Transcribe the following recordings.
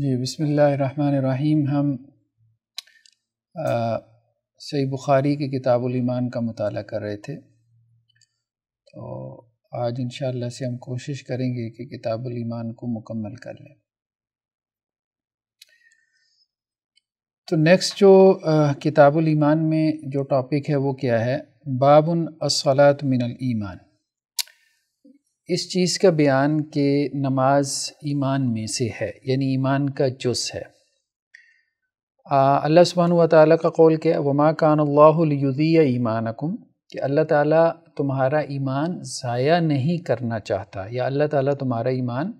जी बिसमीम हम सही बुखारी की किताबुल ईमान का मताल कर रहे थे तो आज इन से हम कोशिश करेंगे कि किताबुल ईमान को मुकम्मल कर लें तो नेक्स्ट जो किताबुल ईमान में जो टॉपिक है वो क्या है बाबन असलात मिनल ईमान इस चीज़ का बयान कि नमाज ईमान में से है यानी ईमान का जुस है अल्लाह सुबहान वाली का कौल क्या वमा कान अल्लाहदीया ईमान कि अल्लाह ताला तुम्हारा ईमान ज़ाया नहीं करना चाहता या अल्लाह ताला तुम्हारा ईमान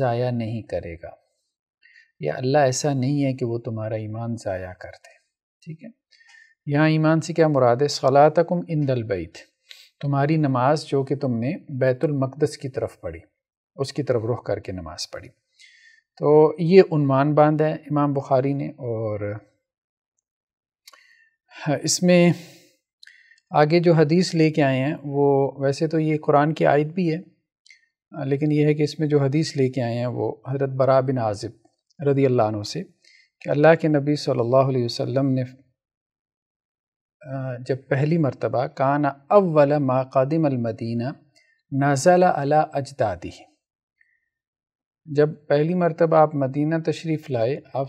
ज़ाया नहीं करेगा या अल्लाह ऐसा नहीं है कि वो तुम्हारा ईमान ज़ाया कर दे ठीक है यहाँ ईमान से क्या मुराद है सलातकुम इंदल बैत तुम्हारी नमाज जो कि तुमने बैतुल मकदस की तरफ पढ़ी उसकी तरफ रुख करके नमाज पढ़ी तो ये उनमान बांध है इमाम बुखारी ने और हाँ, इसमें आगे जो हदीस लेके आए हैं वो वैसे तो ये कुरान की आयत भी है लेकिन यह है कि इसमें जो हदीस लेके आए हैं वो हज़रत बरा बिन आज़िब रदी अल्लाह से कि अल्लाह के नबी सल्लल्लाहु अलैहि वसल्लम ने जब पहली मरतबा कान अव्वल मा कदम अलमदीना नज़ल अला अजदादी जब पहली मरतबा आप मदीना तशरीफ़ लाए आप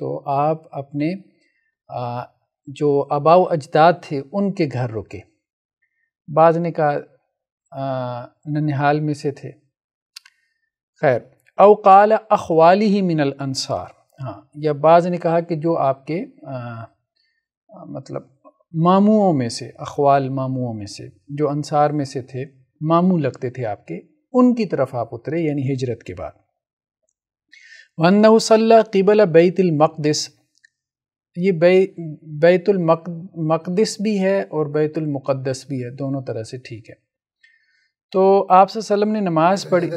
तो आप अपने जो अबाव अजदाद थे उनके घर रुके बाद ने कहा ननिहाल में से थे खैर अवकाल अखवाली ही मिनल अनसार हाँ या बाज़ ने कहा कि जो आपके आ, मतलब मामुओं में से अखवाल मामुओं में से जो अनसार में से थे मामू लगते थे आपके उनकी तरफ आप उतरे यानी हिजरत के बाद वन्नसल्ला किबला बैतुलमक़दस ये बै मकदस भी है और बैतुलमक़दस भी है दोनों तरह से ठीक है तो आप सल्लम ने नमाज पढ़ी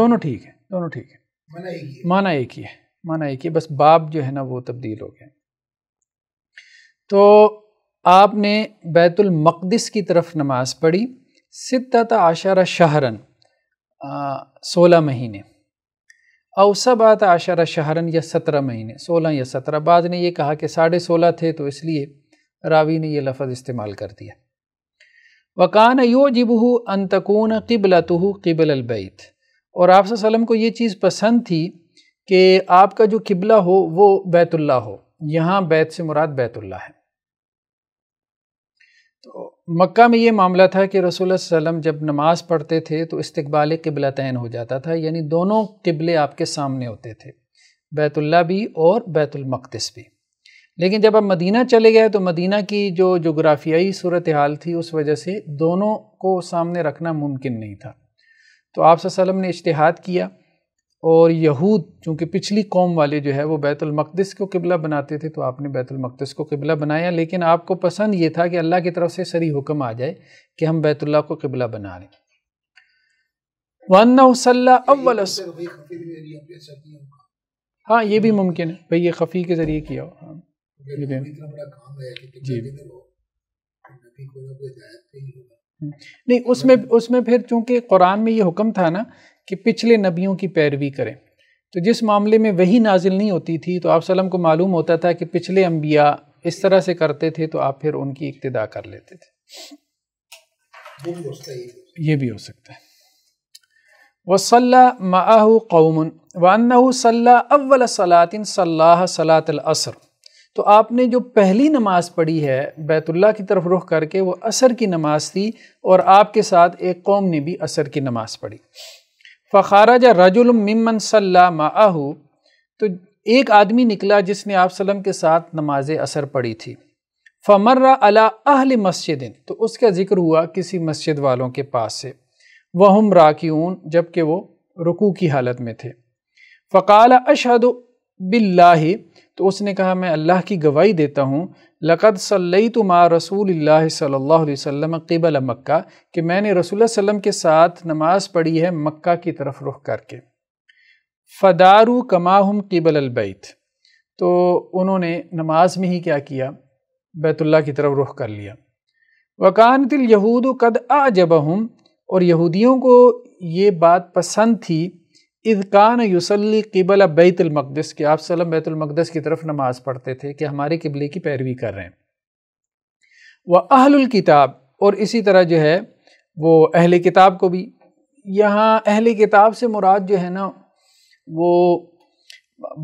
दोनों ठीक है दोनों ठीक है माना एक ही है माना एक ही है बस बाप जो है ना वो तब्दील हो गया तो आपने बैतुलमक़दस की तरफ नमाज़ पढ़ी सिद्धत आशार शहरन सोलह महीने अवसबात आशारा शहरन या सत्रह महीने सोलह या सत्रह बाद ने यह कहा कि साढ़े सोलह थे तो इसलिए रावी ने यह लफज इस्तेमाल कर दिया वकान यो जिबहू अंतकून किबलतहू किबल अलबैत और आप को ये चीज़ पसंद थी कि आपका जो किबला हो वो बैतुल्ला हो यहाँ बैत से मुराद बैतुल्ला है मक्का में ये मामला था कि रसूल वसम जब नमाज़ पढ़ते थे तो इस्तबाल किबला तैन हो जाता था यानी दोनों किबले आपके सामने होते थे बैतुल्ला भी और बैतुलमक़दस भी लेकिन जब आप मदीना चले गए तो मदीना की जो जोग्राफियाई सूरत हाल थी उस वजह से दोनों को सामने रखना मुमकिन नहीं था तो आप ने इश्तहाद किया और यहूद चूँकि पिछली कौम वाले जो है वो बैतुलमक़दस को किबला बनाते थे तो आपने बैतुलमक़दस को किबला बनाया लेकिन आपको पसंद ये था कि अल्लाह की तरफ से सरी हुक्म आ जाए कि हम बैतुल्ला को किबला बना लें अव्वल हाँ ये भी मुमकिन है भाई ये खफ़ी के ज़रिए किया हो हाँ ये भी जी नहीं उसमें उसमें फिर चूँकि कुरान में ये हुक्म था ना कि पिछले नबियों की पैरवी करें तो जिस मामले में वही नाजिल नहीं होती थी तो आप सलम को मालूम होता था कि पिछले अम्बिया इस तरह से करते थे तो आप फिर उनकी इब्तदा कर लेते थे ये भी हो सकता है वसल्ला माहू कौमन वानू सल्ला अव्वल सलातिन सल्लाह तो आपने जो पहली नमाज़ पढ़ी है बैतुल्ला की तरफ रुख करके वो असर की नमाज़ थी और आपके साथ एक कौम ने भी असर की नमाज़ पढ़ी फ़ारज रजुलमन सल्लाहू तो एक आदमी निकला जिसने आप सलम के साथ नमाज असर पढ़ी थी फ़मर्रा अला अहल मस्जिद तो उसका ज़िक्र हुआ किसी मस्जिद वालों के पास से वह हम राकीून जबकि वो रुकू की हालत में थे फ़काल अशहद बिल्ला तो उसने कहा मैं अल्लाह की गवाही देता हूँ लक़द सल्लई तो माँ रसूल सल्ला वसम क़बल मक्का कि मैंने रसूल वसम के साथ नमाज़ पढ़ी है मक्का की तरफ रुख करके फ़दारू कमाहम क़बल अलबैत तो उन्होंने नमाज में ही क्या किया बैतुल्ला की तरफ रुख कर लिया वकानतिल यहूद कद हम और यहूदियों को ये बात पसंद थी इदकान यूसली किबल बैतुलमक़दस कि आप सलम बैतुलमक़दस की तरफ नमाज़ पढ़ते थे कि हमारे किबले की पैरवी कर रहे हैं वह अहल किताब और इसी तरह जो है वो अहल किताब को भी यहाँ अहल किताब से मुराद जो है ना वो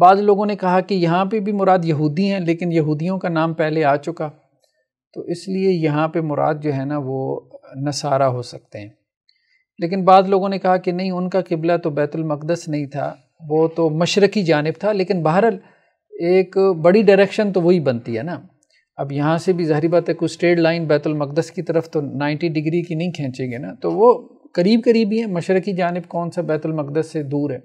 बाद लोगों ने कहा कि यहाँ पे भी मुराद यहूदी हैं लेकिन यहूदियों का नाम पहले आ चुका तो इसलिए यहाँ पे मुराद जो है ना वो नसारा हो सकते हैं लेकिन बाद लोगों ने कहा कि नहीं उनका किबला तो बैतुलमक़दस नहीं था वो तो मशरक़ी जानब था लेकिन बहरल एक बड़ी डायरेक्शन तो वही बनती है ना अब यहाँ से भी ज़ाहरी बात है कुछ स्ट्रेट लाइन बैतुलमक़दस की तरफ तो 90 डिग्री की नहीं खींचेंगे ना तो वो करीब करीब ही है मशरक़ी जानब कौन सा बैतुलमक़दस से दूर है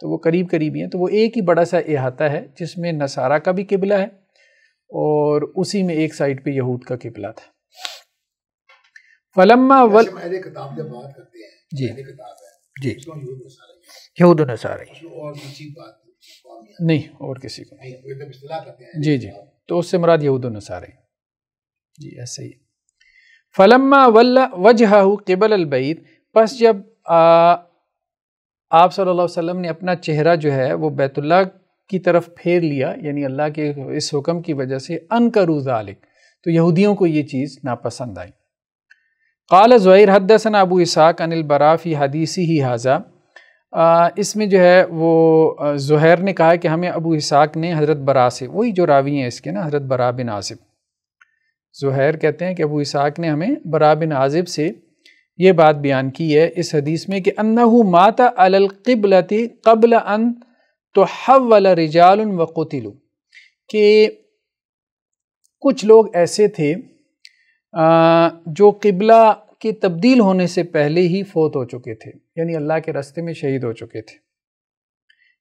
तो वो करीब करीब ही है तो वो एक ही बड़ा सा अहाता है जिसमें नसारा का भी किबला है और उसी में एक साइड पर यहूद का किबला था फलम्मा वल किताब जब बात करते हैं जी किताब है जी यहूद नसार नहीं और किसी को नहीं जी जी तो उससे मुराद यहूद नसार जी ऐसे ही फलम्मा वल वजह किबल अलबईद बस जब आ, आप सल्लल्लाहु अलैहि वसल्लम ने अपना चेहरा जो है वो बैतुल्ला की तरफ फेर लिया यानी अल्लाह के इस हुक्म की वजह से अनकरू जालिक तो यहूदियों को ये चीज़ नापसंद आई काल ज़ुहैर हदसन अबू इसाक अनिल बराफ़ी हदीसी ही हाजा इसमें जो है वो जहैर ने कहा कि हमें अबू इसाक ने हज़रत बरा से वही जो रावी हैं इसके ना हज़रत बरा बिन आसिब ज़ुहैर कहते हैं कि अबू इसाक ने हमें बरा बिन आजिब से ये बात बयान की है इस हदीस में कि अन्नहु माता अलकबलती कबल अन तो हवल रिजाल व कि कुछ लोग ऐसे थे जो किबला के तब्दील होने से पहले ही फोत हो चुके थे यानी अल्लाह के रास्ते में शहीद हो चुके थे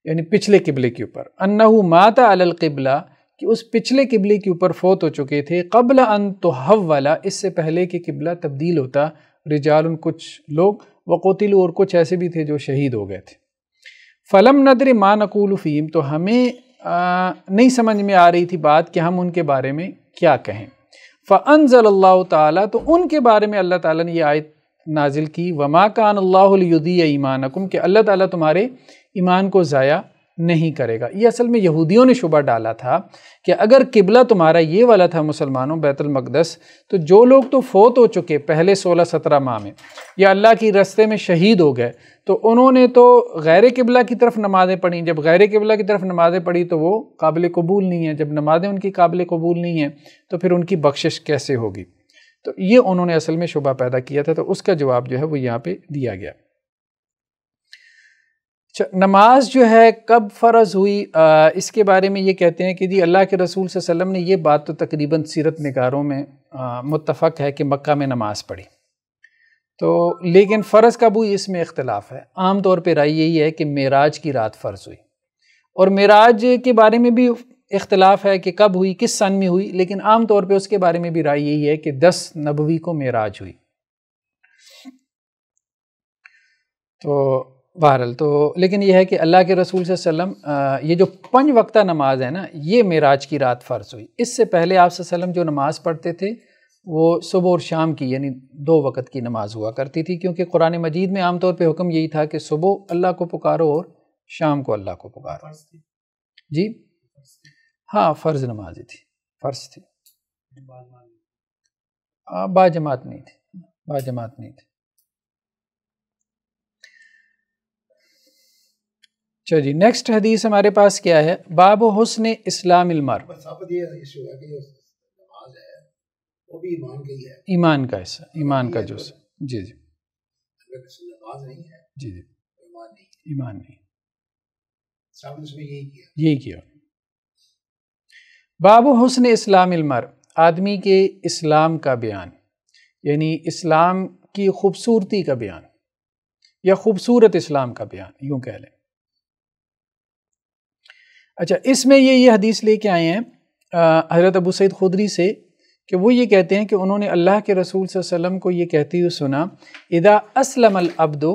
यानी पिछले किबले के ऊपर अन्ना माता अलल किबला कि उस पिछले किबले के ऊपर फोत हो चुके थे कबल अन तो वाला इससे पहले कि किबला तब्दील होता रिजाल उन कुछ लोग वकोतिल और कुछ ऐसे भी थे जो शहीद हो गए थे फ़लम नदर माँ नकूल तो हमें आ, नहीं समझ में आ रही थी बात कि हम उनके बारे में क्या कहें फ़नज़ल्ला ताली तो उनके बारे में अल्लाह ताला ने यह आयत नाजिल की वमा कान अल्लाहदी ईमान कि अल्लाह ताला तुम्हारे ईमान को ज़ाया नहीं करेगा ये असल में यहूदियों ने शुबा डाला था कि अगर किबला तुम्हारा ये वाला था मुसलमानों बैतुलमक़दस तो जो लोग तो फोत हो चुके पहले सोलह सत्रह माह में या अल्लाह की रस्ते में शहीद हो गए तो उन्होंने तो गैर किबला की तरफ नमाज़ें पढ़ी जब गैर किबला की तरफ नमाज़ें पढ़ी तो वो काबिल कबूल नहीं है जब नमाज़ें उनकी काबिल कबूल नहीं हैं तो फिर उनकी बख्शिश कैसे होगी तो ये उन्होंने असल में शुबा पैदा किया था तो उसका जवाब जो है वो यहाँ पर दिया गया अच्छा नमाज जो है कब फ़र्ज़ हुई आ, इसके बारे में ये कहते हैं कि जी अल्लाह के रसूल वसम ने ये बात तो तकरीबन सीरत नगारों में मुतफ़क़ है कि मक्का में नमाज़ पढ़ी तो लेकिन फ़र्ज़ कब हुई इसमें इख्तलाफ है आम तौर पर राय यही है कि मेराज की रात फ़र्ज़ हुई और मेराज के बारे में भी इख्तलाफ है कि कब हुई किस सन में हुई लेकिन आम तौर पर उसके बारे में भी राय यही है कि दस नबवी को मेराज हुई तो बहरल तो लेकिन यह है कि अल्लाह के रसूल वसम ये जो पंज वक्ता नमाज है ना ये मेराज की रात फ़र्ज हुई इससे पहले आप जो नमाज़ पढ़ते थे वो सुबह और शाम की यानी दो वक़्त की नमाज़ हुआ करती थी क्योंकि कुरान मजीद में आमतौर पर हुक्म यही था कि सुबह अल्लाह को पुकारो और शाम को अल्लाह को पुकारो जी हाँ फ़र्ज़ नमाज थी फ़र्ज थी बाजमात नहीं थी बाजमात नहीं थी चलो जी नेक्स्ट हदीस हमारे पास क्या है बाब हुसन इस्लाम इलमर ईमान का हिस्सा ईमान का जो तो जी जी जी जी तो ईमान नहीं यही किया बाब हुसन इस्लाम इलमर आदमी के इस्लाम का बयान यानी इस्लाम की खूबसूरती का बयान या खूबसूरत इस्लाम का बयान यूँ कह लें अच्छा इसमें ये ये हदीस लेके आए हैं हज़रत अबू सैद खुदरी से कि वो ये कहते हैं कि उन्होंने अल्लाह के रसूल वसम को ये कहती हुए सुना इदा असलम अब्दो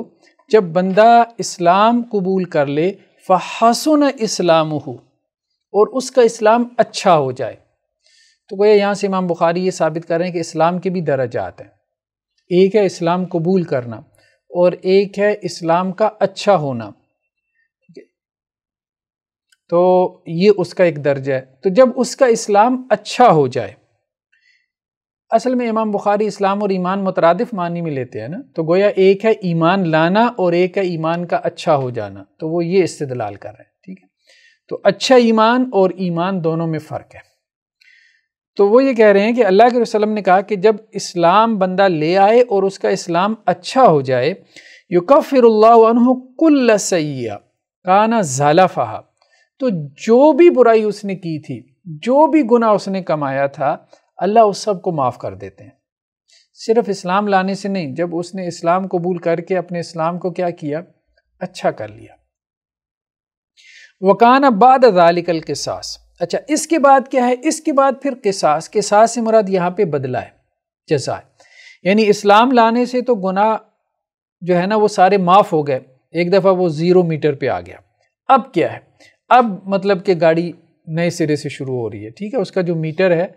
जब बंदा इस्लाम कबूल कर ले फ़ासन इस्लाम हो और उसका इस्लाम अच्छा हो जाए तो गोया यहाँ से इमाम बुखारी ये साबित कर रहे हैं कि इस्लाम के भी दर्जात हैं एक है इस्लाम कबूल करना और एक है इस्लाम का अच्छा होना तो ये उसका एक दर्जा है तो जब उसका इस्लाम अच्छा हो जाए असल में इमाम बुखारी इस्लाम और ईमान मुतरदफ मानी में लेते हैं ना तो गोया एक है ईमान लाना और एक है ईमान का अच्छा हो जाना तो वो ये इस्तलाल कर रहे हैं ठीक है तो अच्छा ईमान और ईमान दोनों में फ़र्क है तो वो ये कह रहे हैं कि अल्लाह के वसलम ने कहा कि जब इस्लाम बंदा ले आए और उसका इस्लाम अच्छा हो जाए फिर कुल्ल सैया काना झाला फ़हा तो जो भी बुराई उसने की थी जो भी गुना उसने कमाया था अल्लाह उस सब को माफ़ कर देते हैं सिर्फ इस्लाम लाने से नहीं जब उसने इस्लाम कबूल करके अपने इस्लाम को क्या किया अच्छा कर लिया वकान अब्बाद अदालिकल के सास अच्छा इसके बाद क्या है इसके बाद फिर किसास सास से मुराद यहाँ पे बदला है जजा यानी इस्लाम लाने से तो गुना जो है ना वो सारे माफ़ हो गए एक दफ़ा वो ज़ीरो मीटर पे आ गया अब क्या है अब मतलब कि गाड़ी नए सिरे से शुरू हो रही है ठीक है उसका जो मीटर है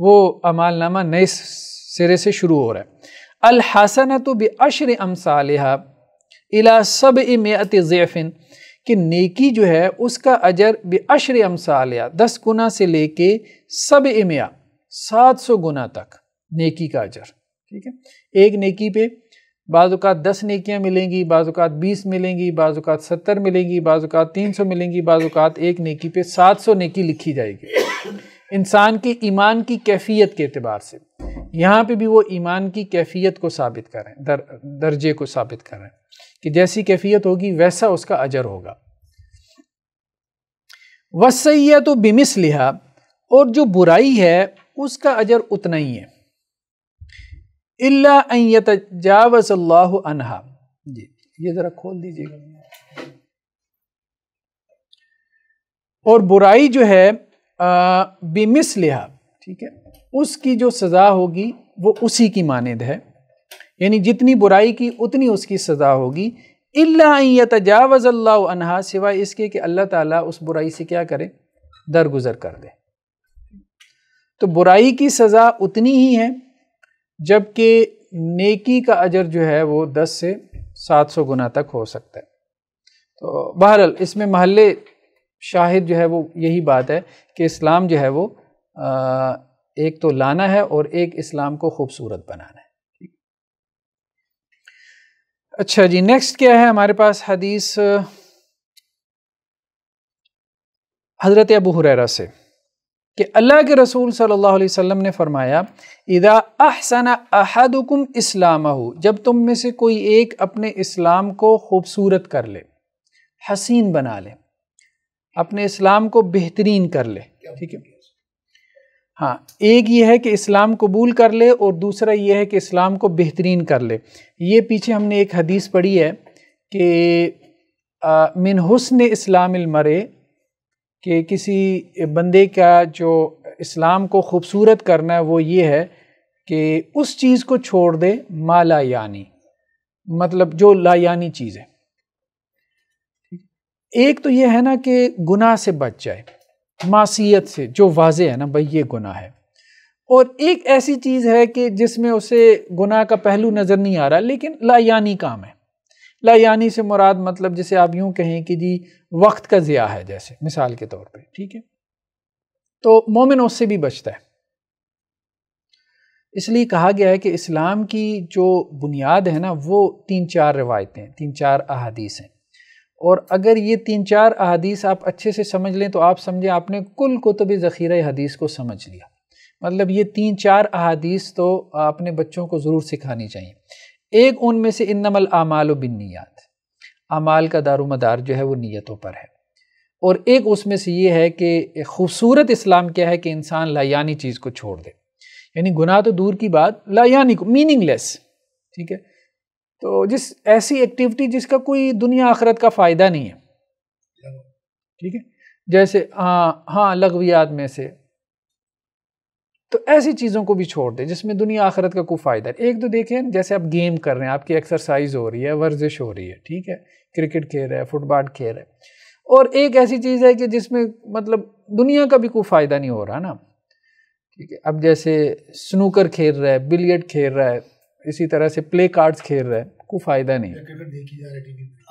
वो अमालनामा नए सिरे से शुरू हो रहा है हसन तो बशर अमसालहा इला सब इमत ज़ैफ़िन कि नेकी जो है उसका अजर बशर अमसाल दस गुना से लेके सब इमया सात सौ गुना तक नेकी का अजर ठीक है एक नेकी पे बाज़ात दस नेकियाँ मिलेंगी बाज़ात बीस मिलेंगी बाज़ात सत्तर मिलेंगी बाज़ात तीन सौ मिलेंगी बाज़ात एक नेकी पे सात सौ नेकी लिखी जाएगी इंसान के ईमान की कैफियत के अतबार से यहाँ पे भी वो ईमान की कैफियत को साबित करें दर दर्जे को साबित करें कि जैसी कैफियत होगी वैसा उसका अजर होगा वसैया तो बिमिस लिहा और जो बुराई है उसका अजर उतना ही है इलाजावसल्लाह अनहा जी ये ज़रा खोल दीजिएगा और बुराई जो है बेमिस लिहा ठीक है उसकी जो सज़ा होगी वो उसी की मानद है यानी जितनी बुराई की उतनी उसकी सज़ा होगी इलाजावज़ल्ला अनहा सिवाय इसके कि अल्लाह ताला उस बुराई से क्या करे दरगुजर कर दे तो बुराई की सज़ा उतनी ही है जबकि नेकी का अजर जो है वो दस से सात सौ गुना तक हो सकता है तो बहरहाल इसमें महल शाहिद जो है वो यही बात है कि इस्लाम जो है वो एक तो लाना है और एक इस्लाम को खूबसूरत बनाना है अच्छा जी नेक्स्ट क्या है हमारे पास हदीस हज़रत अबू हुरैरा से कि अल्लाह के रसूल सल्लल्लाहु अलैहि वसल्लम ने फरमाया इदा अहसन अहदुकुम इस्लाम जब तुम में से कोई एक अपने इस्लाम को खूबसूरत कर ले हसीन बना ले अपने इस्लाम को बेहतरीन कर ले ठीक है हाँ एक ये है कि इस्लाम कबूल कर ले और दूसरा ये है कि इस्लाम को बेहतरीन कर ले ये पीछे हमने एक हदीस पढ़ी है कि मिन हुसन इस्लाम मरे कि किसी बंदे का जो इस्लाम को खूबसूरत करना है वो ये है कि उस चीज़ को छोड़ दे माला यानी मतलब जो ला यानी चीज़ है एक तो ये है ना कि गुनाह से बच जाए मासीत से जो वाजे है ना भाई ये गुनाह है और एक ऐसी चीज़ है कि जिसमें उसे गुनाह का पहलू नज़र नहीं आ रहा लेकिन लायानी काम है लायानी से मुराद मतलब जैसे आप यूं कहें कि जी वक्त का ज़िया है जैसे मिसाल के तौर पे ठीक है तो मोमिन उससे भी बचता है इसलिए कहा गया है कि इस्लाम की जो बुनियाद है ना वो तीन चार रवायतें तीन चार अहादीस हैं और अगर ये तीन चार अहादीस आप अच्छे से समझ लें तो आप समझें आपने कुल कुतब ज़ख़ीरा हदीस को समझ लिया मतलब ये तीन चार अहादीस तो आपने बच्चों को ज़रूर सिखानी चाहिए एक उनमें से इनमल आमाल बिन नियात अमाल का मदार जो है वो नीयतों पर है और एक उसमें से ये है कि खूबसूरत इस्लाम क्या है कि इंसान लायानी चीज़ को छोड़ दे यानी गुनाह तो दूर की बात लायानी को मीनिंगलेस ठीक है तो जिस ऐसी एक्टिविटी जिसका कोई दुनिया आखरत का फ़ायदा नहीं है ठीक है जैसे हाँ हाँ लगवियात में से तो ऐसी चीज़ों को भी छोड़ दें जिसमें दुनिया आखिरत का कोई फ़ायदा है एक तो देखें जैसे आप गेम कर रहे हैं आपकी एक्सरसाइज हो रही है वर्जिश हो रही है ठीक है क्रिकेट खेल रहे हैं फुटबॉल खेल रहे हैं और एक ऐसी चीज़ है कि जिसमें मतलब दुनिया का भी कोई फ़ायदा नहीं हो रहा ना ठीक है अब जैसे स्नूकर खेल रहा है बिलियट खेल रहा है इसी तरह से प्ले कार्ड्स खेल रहा है कोई फ़ायदा नहीं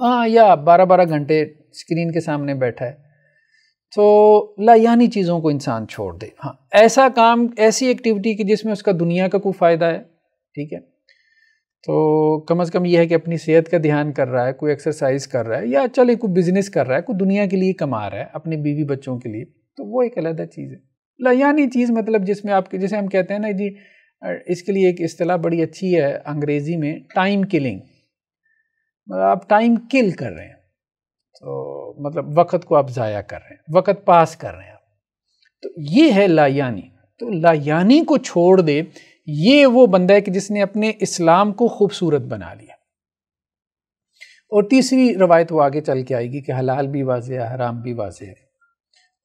हाँ या बारह बारह घंटे स्क्रीन के सामने बैठा है तो लायानी चीज़ों को इंसान छोड़ दे हाँ ऐसा काम ऐसी एक्टिविटी की जिसमें उसका दुनिया का कोई फ़ायदा है ठीक है तो कम से कम यह है कि अपनी सेहत का ध्यान कर रहा है कोई एक्सरसाइज कर रहा है या चले कोई बिजनेस कर रहा है कोई दुनिया के लिए कमा रहा है अपने बीवी बच्चों के लिए तो वो एक अलहदा चीज़ है लयानी चीज़ मतलब जिसमें आपके जैसे हम कहते हैं ना जी इसके लिए एक अतलाह बड़ी अच्छी है अंग्रेज़ी में टाइम किलिंग मतलब आप टाइम किल कर रहे हैं तो मतलब वक़्त को आप ज़ाया कर रहे हैं वक़्त पास कर रहे हैं आप तो ये है लायानी तो लायानी को छोड़ दे ये वो बंदा है कि जिसने अपने इस्लाम को खूबसूरत बना लिया और तीसरी रवायत वो आगे चल के आएगी कि हलाल भी वाज है हराम भी वाज है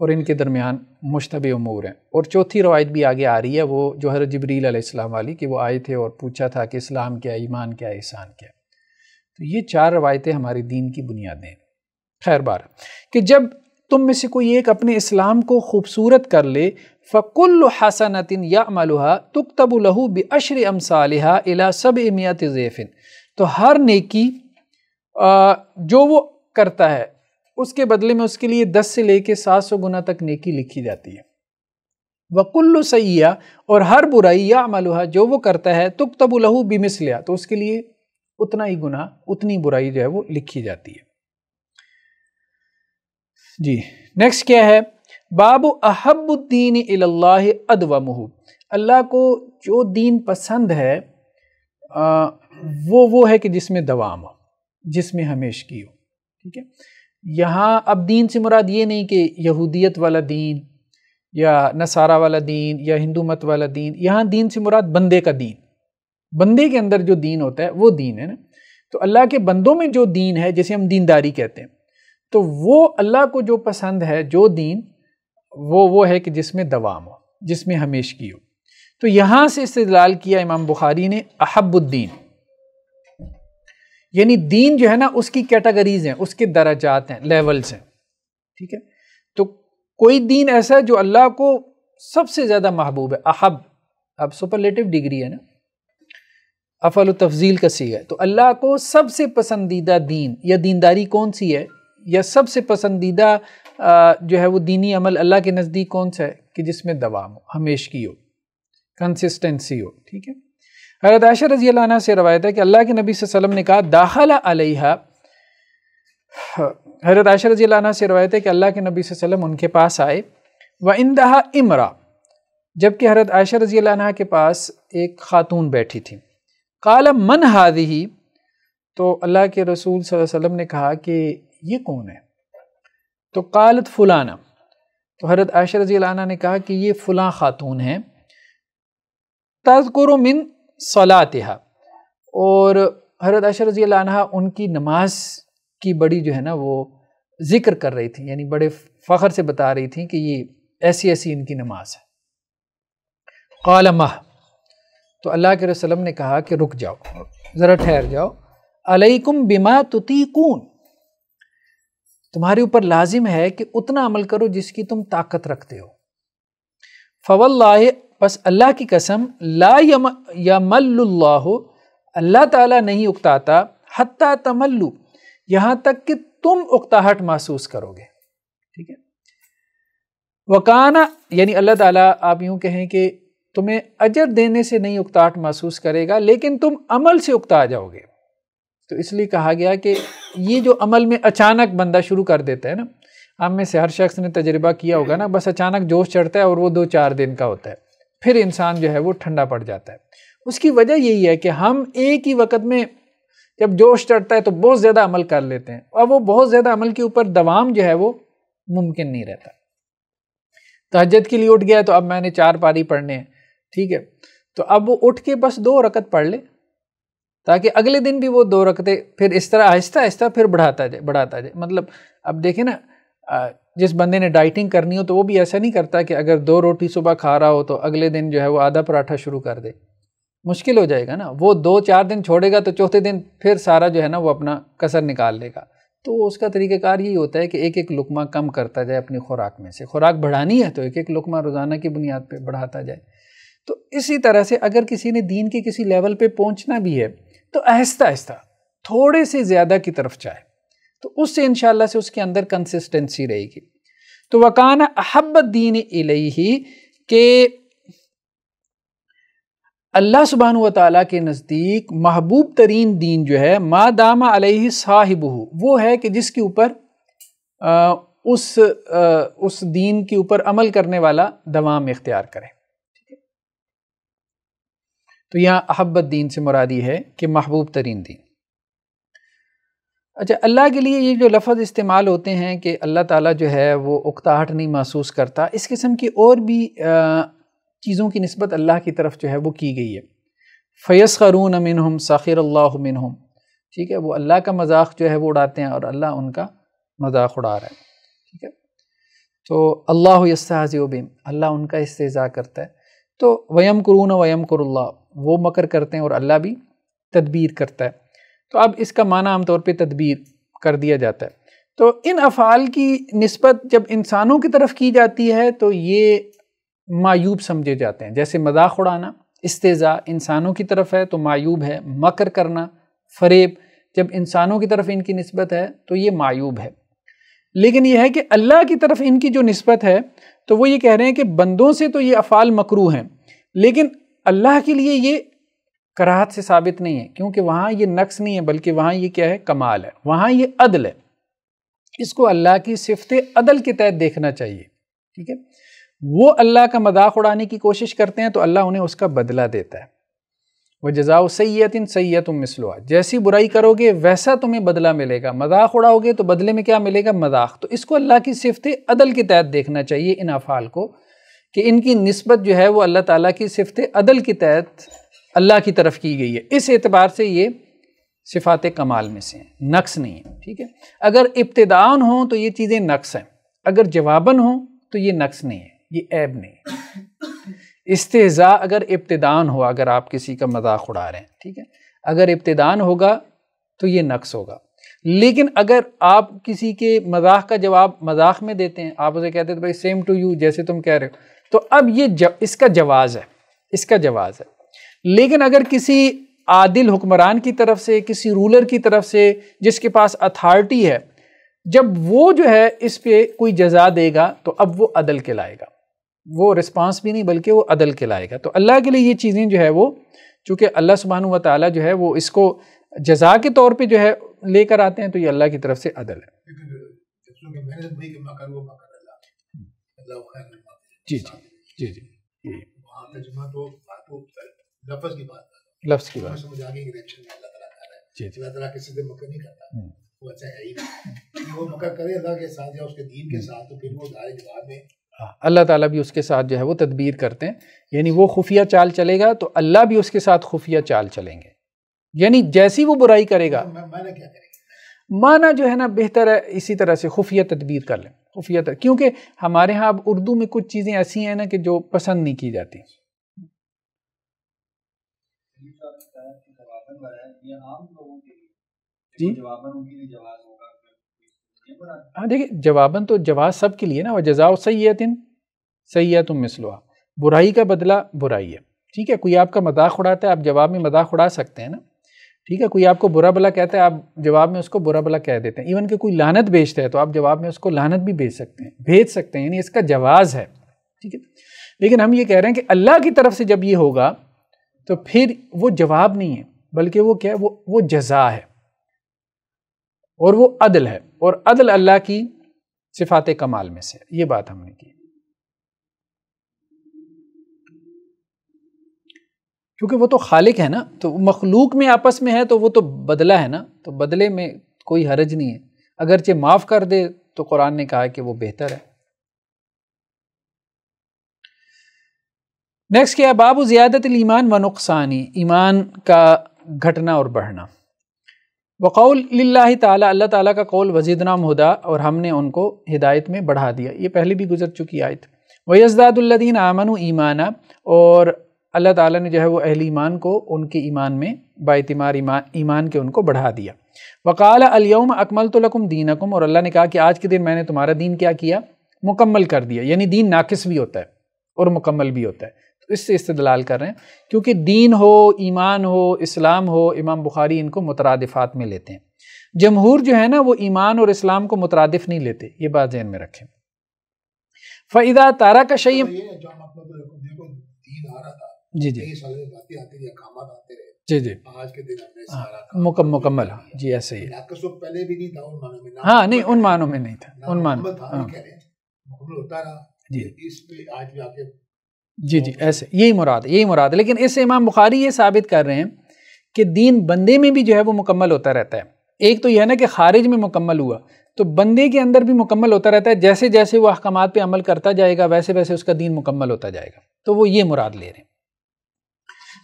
और इनके दरमियान मुशतब अमूर हैं और चौथी रवायत भी आगे आ रही है वो जो हर जबरील आसमाम वाली कि वो आए थे और पूछा था कि इस्लाम क्या है ईमान क्या है एहसान क्या है तो ये चार रवायतें हमारे दीन की बुनियादें हैं खैर बार कि जब तुम में से कोई एक अपने इस्लाम को खूबसूरत कर ले फ़कुल हसनतिन या मलुहा तब लहू बशर अमसालहा अला सब मियात ज़ैफ़िन तो हर नेकी जो वो करता है उसके बदले में उसके लिए दस से लेके सात सौ गुना तक नेकी लिखी जाती है वकुल्ल सैया और हर बुराई या मलुहा जो वो करता है तब लहू बिमिसलिया तो उसके लिए उतना ही गुना उतनी बुराई जो है वो लिखी जाती है जी नेक्स्ट क्या है बाबू अहबुद्दीन अदवमह अल्लाह को जो दीन पसंद है आ, वो वो है कि जिसमें दवाम हो जिसमें हमेश की हो ठीक है यहाँ अब दीन से मुराद ये नहीं कि यहूदियत वाला दीन या नसारा वाला दीन या हिंदू मत वाला दीन यहाँ दीन से मुराद बंदे का दीन बंदे के अंदर जो दीन होता है वो दीन है ना तो अल्लाह के बंदों में जो दीन है जैसे हम दीनदारी कहते हैं तो वो अल्लाह को जो पसंद है जो दीन वो वो है कि जिसमें दवाम हो जिसमें हमेश की हो तो यहाँ से इस्तलाल किया इमाम बुखारी ने अहबुद्दीन यानी दीन जो है ना उसकी कैटेगरीज हैं उसके दराजात हैं लेवल्स हैं ठीक है तो कोई दीन ऐसा है जो अल्लाह को सबसे ज़्यादा महबूब है अहब अब सुपरलेटिव डिग्री है ना अफल तफजील का सी है तो अल्लाह को सबसे पसंदीदा दीन या दीनदारी कौन सी है या सबसे पसंदीदा जो है वो दीनी अमल अल्लाह के नज़दीक कौन सा है कि जिसमें दवा हो हमेशगी हो कंसिस्टेंसी हो ठीक है हरत आशा रजी अल्लाह से रवायत है कि अल्लाह के नबी वसल्लम ने कहा दाखला अलहा हरत आशा रजी अल्लाह से रवायत है कि अल्लाह के नबी वसल्लम उनके पास आए व इंदहा इमरा जबकि हरत आयशा रजी अल्लाह के पास एक खातून बैठी थी काला मन हादही तो अल्लाह के रसूल वसल्लम ने कहा कि ये कौन है तो कालत फुलाना तो हरत आयशा रजी ने कहा कि ये फुला ख़ातून है तस्कुर मिन सला और हरत आयशा रजी उनकी नमाज की बड़ी जो है ना वो ज़िक्र कर रही थी यानी बड़े फ़ख्र से बता रही थी कि ये ऐसी ऐसी इनकी नमाज है कल मह तो अल्लाह के रसलम ने कहा कि रुक जाओ ज़रा ठहर जाओ अलैकुम बिमा तुतीकून तुम्हारे ऊपर लाजिम है कि उतना अमल करो जिसकी तुम ताकत रखते हो फवल बस अल्लाह की कसम ला यम यमल्लाह अल्लाह ताला नहीं उकताता हत्ता तमल्लु यहाँ तक कि तुम उकताहट महसूस करोगे ठीक है वकाना यानी अल्लाह ताला आप यूं कहें कि तुम्हें अजर देने से नहीं उकताहट महसूस करेगा लेकिन तुम अमल से उकता जाओगे तो इसलिए कहा गया कि ये जो अमल में अचानक बंदा शुरू कर देता है ना आप में से हर शख्स ने तजर्बा किया होगा ना बस अचानक जोश चढ़ता है और वो दो चार दिन का होता है फिर इंसान जो है वो ठंडा पड़ जाता है उसकी वजह यही है कि हम एक ही वक्त में जब जोश चढ़ता है तो बहुत ज़्यादा अमल कर लेते हैं और वो बहुत ज़्यादा अमल के ऊपर दवाम जो है वो मुमकिन नहीं रहता तहजद के लिए उठ गया तो अब मैंने चार पारी पढ़ने हैं ठीक है तो अब वो उठ के बस दो रकत पढ़ ले ताकि अगले दिन भी वो दो रखते फिर इस तरह आहिस्ता आहिस्ता फिर बढ़ाता जाए बढ़ाता जाए मतलब अब देखें ना जिस बंदे ने डाइटिंग करनी हो तो वो भी ऐसा नहीं करता कि अगर दो रोटी सुबह खा रहा हो तो अगले दिन जो है वो आधा पराठा शुरू कर दे मुश्किल हो जाएगा ना वो दो चार दिन छोड़ेगा तो चौथे दिन फिर सारा जो है ना वो अपना कसर निकाल लेगा तो उसका तरीक़ेकार यही होता है कि एक एक लुकमा कम करता जाए अपनी खुराक में से खुराक बढ़ानी है तो एक एक लुकमा रोज़ाना की बुनियाद पर बढ़ाता जाए तो इसी तरह से अगर किसी ने दीन के किसी लेवल पर पहुँचना भी है तो आहिस्ता आहिस्ता थोड़े से ज़्यादा की तरफ जाए तो उससे इन से उसके अंदर कंसिस्टेंसी रहेगी तो वकान अहब दीन ही के अल्लाह सुबहान तला के नज़दीक महबूब तरीन दीन जो है दामा अलही साहिब वो है कि जिसके ऊपर उस आ, उस दीन के ऊपर अमल करने वाला दवाम इख्तियार करे तो यहाँ अहब्बत दीन से मुरादी है कि महबूब तरीन दीन अच्छा अल्लाह के लिए ये जो लफ्ज़ इस्तेमाल होते हैं कि अल्लाह ताला जो है वो उकताहट नहीं महसूस करता इस किस्म की और भी चीज़ों की नस्बत अल्लाह की तरफ जो है वो की गई है फ़ैस ख़रून अमिन हम साखिर अल्लाह मिन हम ठीक है वो अल्लाह का मजाक जो है वो उड़ाते हैं और अल्लाह उनका मजाक उड़ा रहा है ठीक है तो अल्लाह यस्ताजी बिम अल्लाह उनका इस्तेज़ा करता है तो वयम करून वयम कुरुल्ला वो मकर करते हैं और अल्लाह भी तदबीर करता है तो अब इसका माना आमतौर पर तदबीर कर दिया जाता है तो इन अफ़ाल की नस्बत जब इंसानों की तरफ की जाती है तो ये मायूब समझे जाते हैं जैसे मजाक उड़ाना इस्तेज़ा इंसानों की तरफ है तो मायूब है मकर करना फरेब जब इंसानों की तरफ इनकी नस्बत है तो ये मायूब है लेकिन यह है कि अल्लाह की तरफ इनकी जो नस्बत है तो वो ये कह रहे हैं कि बंदों से तो ये अफ़ाल मकरू हैं लेकिन अल्लाह के लिए ये कराहत से साबित नहीं है क्योंकि वहाँ ये नक्स नहीं है बल्कि वहाँ ये क्या है कमाल है वहाँ ये अदल है इसको अल्लाह की सिफत अदल के तहत देखना चाहिए ठीक है वो अल्लाह का मजाक उड़ाने की कोशिश करते हैं तो अल्लाह उन्हें उसका बदला देता है वह जजाओ सैत इन सैत मिसलवा जैसी बुराई करोगे वैसा तुम्हें बदला मिलेगा मजाक उड़ाओगे तो बदले में क्या मिलेगा मजाक तो इसको अल्लाह की सिफत अदल के तहत देखना चाहिए इन अफ़ाल को कि इनकी नस्बत जो है वो अल्लाह ताला की सिफत अदल के तहत अल्लाह की तरफ की गई है इस एतबार से ये सिफात कमाल में से हैं नक्स नहीं है ठीक है अगर इब्तदान हों तो ये चीज़ें नक्स हैं अगर जवाबन हों तो ये नक्स नहीं है ये ऐब नहीं इस्तेजा अगर इब्तदान हो अगर आप किसी का मजाक उड़ा रहे हैं ठीक है अगर इब्तदान होगा तो ये नक्स होगा लेकिन अगर आप किसी के मजाक का जवाब मजाक में देते हैं आप उसे कहते हैं तो भाई सेम टू यू जैसे तुम कह रहे हो तो अब ये जब इसका जवाज़ है इसका जवाज़ है लेकिन अगर किसी आदिल हुक्मरान की तरफ से किसी रूलर की तरफ से जिसके पास अथॉरिटी है जब वो जो है इस पर कोई जजा देगा तो अब वो अदल के लाएगा वो रिस्पांस भी नहीं बल्कि वो अदल के लाएगा तो अल्लाह के लिए ये चीज़ें जो है वो चूँकि अल्लाह सुबहान व ताली जो है वो इसको जजा के तौर पर जो है लेकर आते हैं तो ये अल्लाह की तरफ से अदल है जी जी जी जी वहाँ तो लफ्ज की बात लफ्ज की बात समझ आ गई अल्लाह ताला कर रहा है जी अल्लाह ताला किसी से नहीं करता हम्म। वो अच्छा है ही वो करे अल्लाह के साथ या उसके दीन के हम्म। साथ तो फिर वो दारे जवाब में हाँ, अल्लाह ताला भी उसके साथ जो है वो तदबीर करते हैं यानी वो खुफिया चाल चलेगा तो अल्लाह भी उसके साथ खुफिया चाल चलेंगे यानी जैसी वो बुराई करेगा तो माना जो है ना बेहतर है इसी तरह से खुफिया तदबीर कर लें खुफिया क्योंकि हमारे यहाँ अब उर्दू में कुछ चीज़ें ऐसी हैं ना कि जो पसंद नहीं की जाती जी हाँ देखिए जवाबन तो जवाब सब के लिए ना वह जजाव सही है तिन सही है तुम मिसलवा बुराई का बदला बुराई है ठीक है कोई आपका मजाक उड़ाता है आप जवाब में मजाक उड़ा सकते हैं ना ठीक है कोई आपको बुरा भला कहता है आप जवाब में उसको बुरा भला कह देते हैं इवन कि कोई लानत भेजता है तो आप जवाब में उसको लानत भी भेज सकते हैं भेज सकते हैं यानी इसका जवाज़ है ठीक है लेकिन हम ये कह रहे हैं कि अल्लाह की तरफ से जब ये होगा तो फिर वो जवाब नहीं है बल्कि वो क्या है वो वो जजा है और वो अदल है और अदल अल्लाह की सिफात कमाल में से ये बात हमने की क्योंकि वो तो खालिक है ना तो मखलूक में आपस में है तो वो तो बदला है ना तो बदले में कोई हरज नहीं है अगरचे माफ़ कर दे तो कुरान ने कहा कि वो बेहतर है नेक्स्ट क्या बाबू ज़्यादत ईमान व नुकसानी ईमान का घटना और बढ़ना वकौल लाही ताला अल्लाह ताला का कौल वजीदनाम हदा और हमने उनको हिदायत में बढ़ा दिया ये पहले भी गुजर चुकी आयत वयजदादुल्लिन आमन ईमाना और अल्लाह ताला ने जो है वो अहल ईमान को उनके ईमान में बातमार ईमान ईमान के उनको बढ़ा दिया वकाल अलियम अकमल तो लकुम अकुम और अल्लाह ने कहा कि आज के दिन मैंने तुम्हारा दीन क्या किया मुकम्मल कर दिया यानी दीन नाकस भी होता है और मुकम्मल भी होता है तो इससे इस्तलाल कर रहे हैं क्योंकि दीन हो ईमान हो इस्लाम हो इमाम बुखारी इनको मुतरदफ़ात में लेते हैं जमहूर जो है ना वो ईमान और इस्लाम को मुतरदफ़ नहीं लेते ये बात जहन में रखें फ़ैदा तारा का शई जी जी साल में बातें आती रही अकामत आते रहे जी जी आज के दिन हमने हाँ, मुकम, मुकम्मल हाँ जी ऐसे ही पहले भी नहीं था उन मानों में हाँ नहीं उन मानों में नहीं था उन मानों हाँ। मुकम्मल होता रहा जी इस पे आज भी आके जी जी ऐसे यही मुराद यही मुराद लेकिन इससे इमाम बुखारी ये साबित कर रहे हैं कि दीन बंदे में भी जो है वो मुकम्मल होता रहता है एक तो यह है ना कि खारिज में मुकम्मल हुआ तो बंदे के अंदर भी मुकम्मल होता रहता है जैसे जैसे वो अहकाम पे अमल करता जाएगा वैसे वैसे उसका दीन मुकम्मल होता जाएगा तो वो ये मुराद ले रहे हैं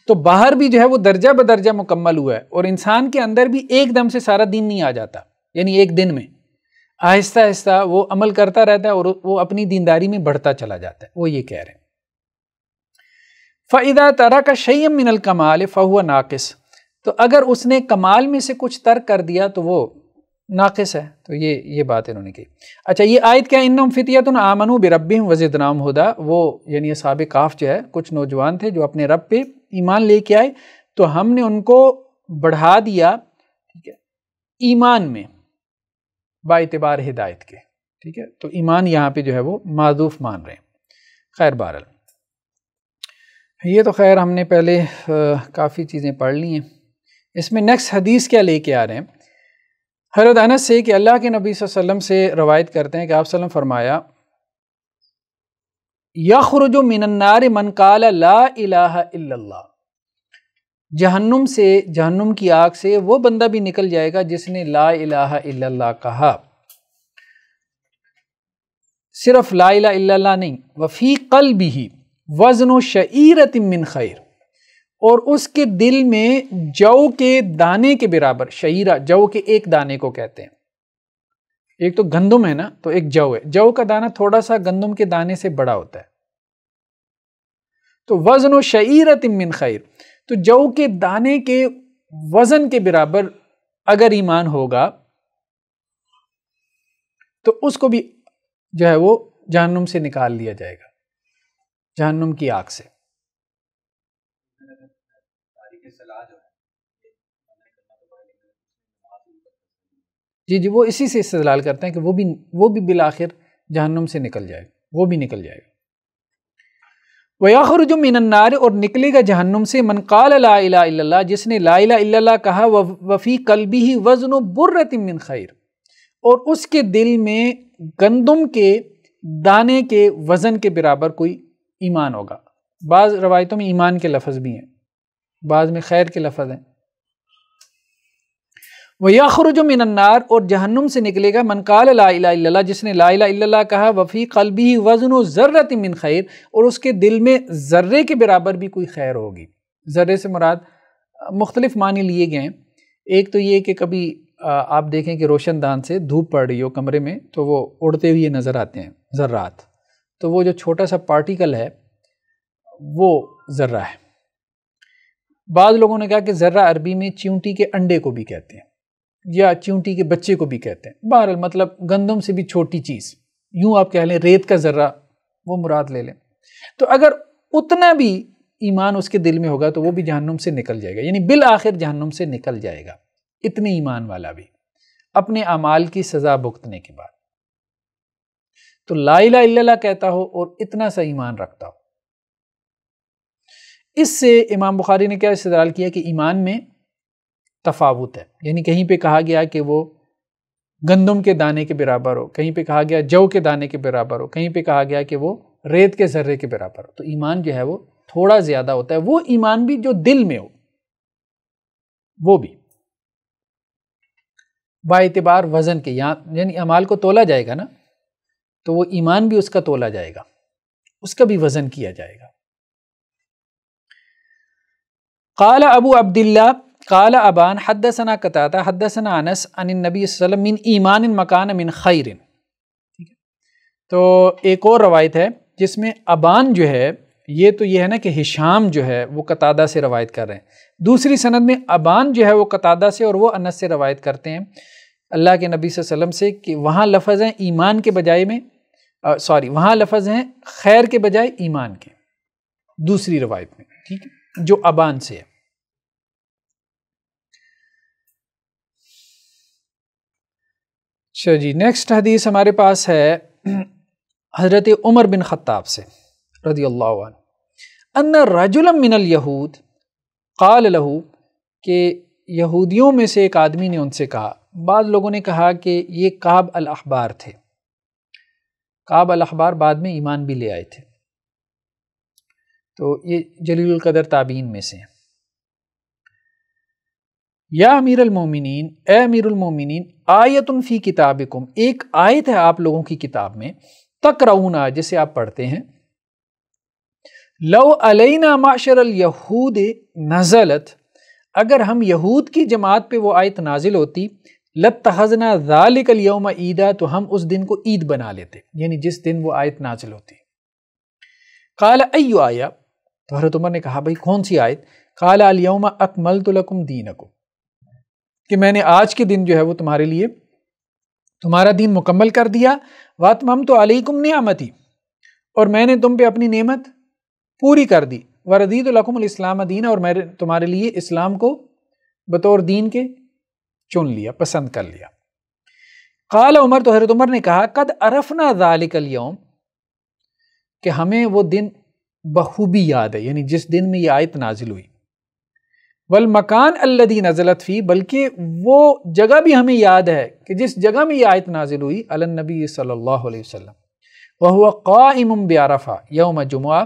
तो बाहर भी जो है वो दर्जा बदर्जा मुकम्मल हुआ है और इंसान के अंदर भी एकदम से सारा दिन नहीं आ जाता यानी एक दिन में आहिस्ता आहिस्ता वो अमल करता रहता है और वो अपनी दीनदारी में बढ़ता चला जाता है वो ये कह रहे हैं फ़ैदा तरा का शैम मिनल कमाल फ़हुआ नाकस तो अगर उसने कमाल में से कुछ तर्क कर दिया तो वो नाकस है तो ये ये बात इन्होंने की अच्छा ये आयत क्या इन फितियत आमनु बिरबी वज़िद नाम हुदा वो यानी साबिक काफ जो है कुछ नौजवान थे जो अपने रब पे ईमान लेके आए तो हमने उनको बढ़ा दिया ठीक है ईमान में बातबार हिदायत के ठीक है तो ईमान यहाँ पे जो है वो मादूफ मान रहे हैं खैर बहरल ये तो खैर हमने पहले काफ़ी चीज़ें पढ़ ली हैं इसमें नेक्स्ट हदीस क्या लेके आ रहे हैं हरदानस से कि अल्लाह के नबी वसल्लम से रवायत करते हैं कि आप सल्लम फरमाया यखरज मिनन्नार मन काल ला इला जहन्नुम से जहन्नुम की आग से वो बंदा भी निकल जाएगा जिसने ला इलाहा इल्लल्लाह कहा सिर्फ ला इला इल्लल्लाह नहीं वफ़ी कल भी ही वज़न शरत मिन खैर और उसके दिल में जौ के दाने के बराबर शईरा जौ के एक दाने को कहते हैं एक तो गंदम है ना तो एक जव है जव का दाना थोड़ा सा गंदम के दाने से बड़ा होता है तो वजन व शईर तिमिन खैर तो जव के दाने के वजन के बराबर अगर ईमान होगा तो उसको भी जो है वो जहनुम से निकाल लिया जाएगा जहनुम की आग से जी जी वो इसी से इस्तेलाल करते हैं कि वो भी वो भी बिल आखिर जहन्नुम से निकल जाएगा वो भी निकल जाएगा जो मिनन्नार और निकलेगा जहन्नुम से मनकाल ला जिसने ला कहा व वफ़ी भी ही वज़न बुर्रतिमिन खैर और उसके दिल में गंदम के दाने के वज़न के बराबर कोई ईमान होगा बाज़ रवायतों में ईमान के लफज भी हैं बाज़ में खैर के लफ्ज़ हैं वयाखरुज मिनन्नार और जहन्नुम से निकलेगा मनकाल ला इला जिसने ला इला कहा वफ़ी कलबी वज़न ज़र्रत मिन खैर और उसके दिल में ज़र्रे के बराबर भी कोई खैर होगी ज़र्रे से मुराद मुख्तलिफ़ मानी लिए गए हैं एक तो ये कि कभी आप देखें कि रोशनदान से धूप पड़ रही हो कमरे में तो वो उड़ते हुए नज़र आते हैं ज़र्रात तो वो जो छोटा सा पार्टिकल है वो ज़र्रा है बाद लोगों ने कहा कि ज़र्रा अरबी में चींटी के अंडे को भी कहते हैं या चूंटी के बच्चे को भी कहते हैं बहरल मतलब गंदम से भी छोटी चीज़ यूं आप कह लें रेत का ज़र्रा वो मुराद ले लें तो अगर उतना भी ईमान उसके दिल में होगा तो वो भी जहन्नुम से निकल जाएगा यानी बिल आखिर जहन्नुम से निकल जाएगा इतने ईमान वाला भी अपने अमाल की सज़ा भुगतने के बाद तो लाला इल्ला कहता हो और इतना सा ईमान रखता हो इससे इमाम बुखारी ने क्या इस्तेदाल किया कि ईमान में तफावत है यानी कहीं पे कहा गया कि वो गंदम के दाने के बराबर हो कहीं पे कहा गया जव के दाने के बराबर हो कहीं पे कहा गया कि वो रेत के जर्रे के बराबर हो तो ईमान जो है वो थोड़ा ज़्यादा होता है वो ईमान भी जो दिल में हो वो भी बातबार वज़न के यहाँ यानी अमाल को तोला जाएगा ना तो वो ईमान भी उसका तोला जाएगा उसका भी वज़न किया जाएगा काला अबू अब्दुल्ला काल अबान हदसना कताता हदसना अनस अन नबी वसम मिन ईमान मकान मिन खैर ठीक है तो एक और रवायत है जिसमें अबान जो है ये तो ये है ना कि हिशाम जो है वो कतादा से रवायत कर रहे हैं दूसरी सनद में अबान जो है वो कतादा से और वो अनस से रवायत करते हैं अल्लाह के नबी वसम से कि वहाँ लफज हैं ईमान के बजाय में सॉरी वहाँ लफज हैं खैर के बजाय ईमान के दूसरी रवायत में ठीक है जो अबान से है चलो जी नेक्स्ट हदीस हमारे पास है हज़रत उमर बिन ख़त्ताब से रदी अल्लाह अन्ना रजुलम मिनल यहूद काल लहू के यहूदियों में से एक आदमी ने उनसे कहा बाद लोगों ने कहा कि ये काब अल अखबार थे काब अल अखबार बाद में ईमान भी ले आए थे तो ये जलील कदर ताबीन में से हैं या अमीर अमीर अमीरमिन आयतन फ़ी किताबिकुम एक आयत है आप लोगों की किताब में तक रऊना जिसे आप पढ़ते हैं लो अलना माशर यहूद नज़लत अगर हम यहूद की जमात पे वो आयत नाजिल होती लत तहजना ज़ालिकल यौम ईदा तो हम उस दिन को ईद बना लेते यानी जिस दिन वो आयत नाजिल होती काला अयो आया तो हरत उमर ने कहा भाई कौन सी आयत काल अलयम अकमल तुलकुम दीनकुम कि मैंने आज के दिन जो है वो तुम्हारे लिए तुम्हारा दिन मुकम्मल कर दिया वात मम तो अलैकुम नियामती और मैंने तुम पे अपनी नेमत पूरी कर दी वरदीत इस्लाम दीन और मैं तुम्हारे लिए इस्लाम को बतौर दीन के चुन लिया पसंद कर लिया काल उमर तो हरत उमर ने कहा कद अरफना दालिकलयम कि हमें वो दिन बखूबी याद है यानी जिस दिन में ये आयत नाजिल हुई वल मकान अल्लदी नज़लत फ़ी बल्कि वो जगह भी हमें याद है कि जिस जगह में यह आयत नाजिल हुई अलनबी सल्ला वसम वह हुआ क़ाइम बरफ़ा यौम जुमा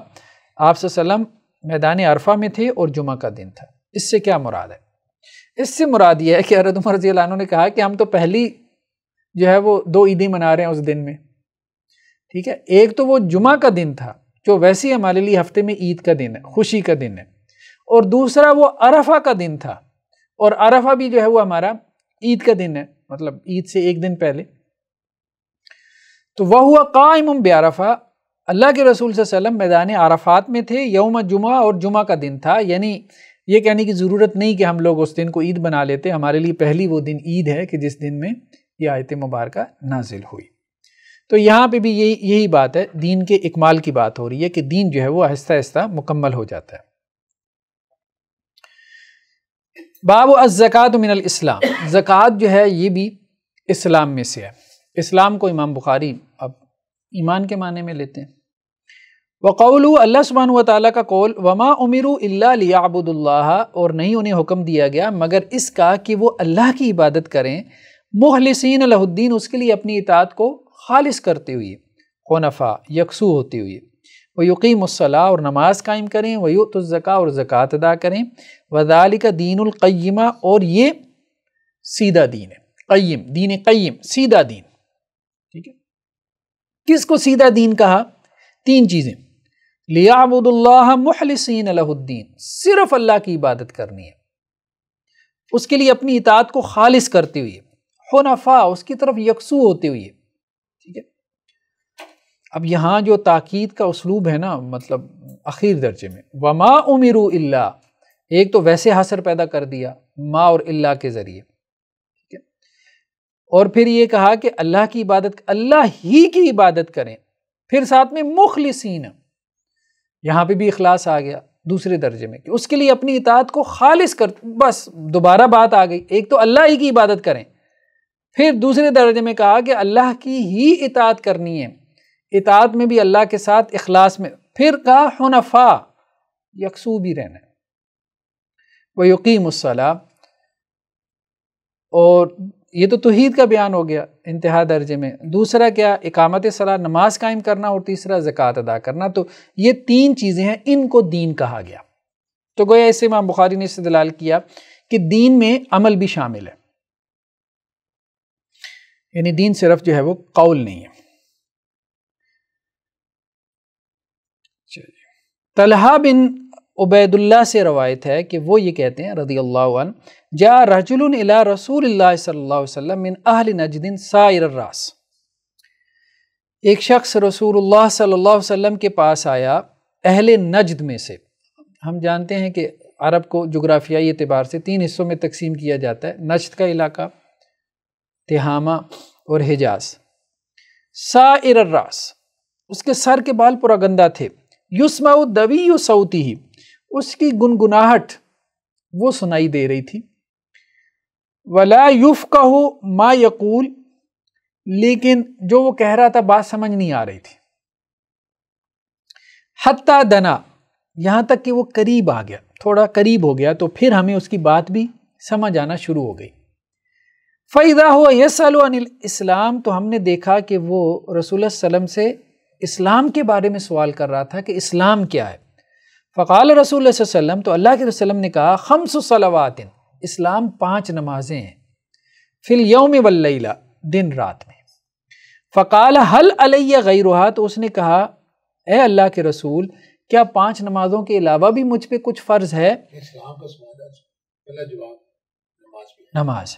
आप मैदान अरफा में थे और जुमा का दिन था इससे क्या मुराद है इससे मुराद यह है कि हरत उमर रजी ने कहा कि हम तो पहली जो है वो दो ईदी मना रहे हैं उस दिन में ठीक है एक तो वो जुमा का दिन था जो वैसे ही हमारे लिए हफ्ते में ईद का दिन है खुशी का दिन है और दूसरा वो अरफा का दिन था और अरफा भी जो है वो हमारा ईद का दिन है मतलब ईद से एक दिन पहले तो वह हुआ कायम बेअरफा अल्लाह के रसूल सल्लम मैदान आरफात में थे यौम जुमा और जुमा का दिन था यानी ये कहने की ज़रूरत नहीं कि हम लोग उस दिन को ईद बना लेते हमारे लिए पहली वो दिन ईद है कि जिस दिन में ये आयत मुबारक नाजिल हुई तो यहाँ पे भी यही यही बात है दीन के इकमाल की बात हो रही है कि दीन जो है वो आहिस्ता आहिस्ता मुकम्मल हो जाता है बाब अज़क़ात मिनल इस्लाम ज़क़़त जो है ये भी इस्लाम में से है इस्लाम को इमाम बुखारी अब ईमान के माने में लेते हैं व वक़ौल अल्लाह सुबहान वाली का कौल वमा उमिर लियाबुदुल्ला और नहीं उन्हें हुक्म दिया गया मगर इसका कि वो अल्लाह की इबादत करें मुहलसिन उसके लिए अपनी इतात को खालिस करते हुए हनफा यकसू होते हुए व यकीमसला और नमाज कायम करें वयुतज़क़ा और ज़क़़त अदा करें वजाल का दीनकैमा और ये सीधा दीन है कैम दीन कैम सीधा दीन ठीक है किसको सीधा दीन कहा तीन चीज़ें लियाबुदल्ला महलसिन अलाउद्दीन सिर्फ अल्लाह की इबादत करनी है उसके लिए अपनी इतात को खालिश करते हुए होनाफा उसकी तरफ यकसू होते हुए ठीक है अब यहाँ जो ताक़द का उसलूब है ना मतलब अखीर दर्जे में वमा उमिर अल्ला एक तो वैसे हसर पैदा कर दिया माँ और अल्लाह के ज़रिए ठीक है और फिर ये कहा कि अल्लाह की इबादत अल्लाह ही की इबादत करें फिर साथ में मुखलसिन यहाँ पे भी अखलास आ गया दूसरे दर्जे में कि उसके लिए अपनी इतात को खालिश कर बस दोबारा बात आ गई एक तो अल्लाह ही की इबादत करें फिर दूसरे दर्जे में कहा कि अल्लाह की ही इतात करनी है इतात में भी अल्लाह के साथ अखलास में फिर का हनफा यकसू भी रहना है वह यकीम और ये तो तोहद का बयान हो गया इंतहा दर्जे में दूसरा क्या इकामत सलाह नमाज कायम करना और तीसरा ज़क़़त अदा करना तो ये तीन चीज़ें हैं इनको दीन कहा गया तो गोया इससे माम बुखारी ने इस्तलाल किया कि दीन में अमल भी शामिल है यानी दीन सिर्फ जो है वो कौल नहीं है चलिए तलहा बिन उबैदुल्ला से रवायत है कि वो ये कहते हैं रदी अल्लाह जा रजुल रसूल सल्लम अहल नजदिन सायर रास एक शख्स रसूल सल्ला अलैहि के पास आया अहल नजद में से हम जानते हैं कि अरब को जोग्राफियाई एतबार से तीन हिस्सों में तकसीम किया जाता है नजद का इलाका तिहामा और हिजाज सायर रास उसके सर के बाल पूरा गंदा थे युस्मा दवी यु सऊती ही उसकी गुनगुनाहट वो सुनाई दे रही थी वला युफ कहो मा यकूल लेकिन जो वो कह रहा था बात समझ नहीं आ रही थी हत्ता दना यहाँ तक कि वो करीब आ गया थोड़ा करीब हो गया तो फिर हमें उसकी बात भी समझ आना शुरू हो गई फ़ैदा हुआ सालो अनिल इस्लाम तो हमने देखा कि वो रसूल सलम से इस्लाम के बारे में सवाल कर रहा था कि इस्लाम क्या है फ़काल रसूल वसम तो अल्लाह के वसलम ने कहा खम्स इस्लाम पाँच नमाजें हैं फिल यौम वल्ला दिन रात में फ़काल हल अलैया गैरुहा तो उसने कहा ए अल्लाह के रसूल क्या पांच नमाजों के अलावा भी मुझ पर कुछ फ़र्ज है अच्छा, नमाज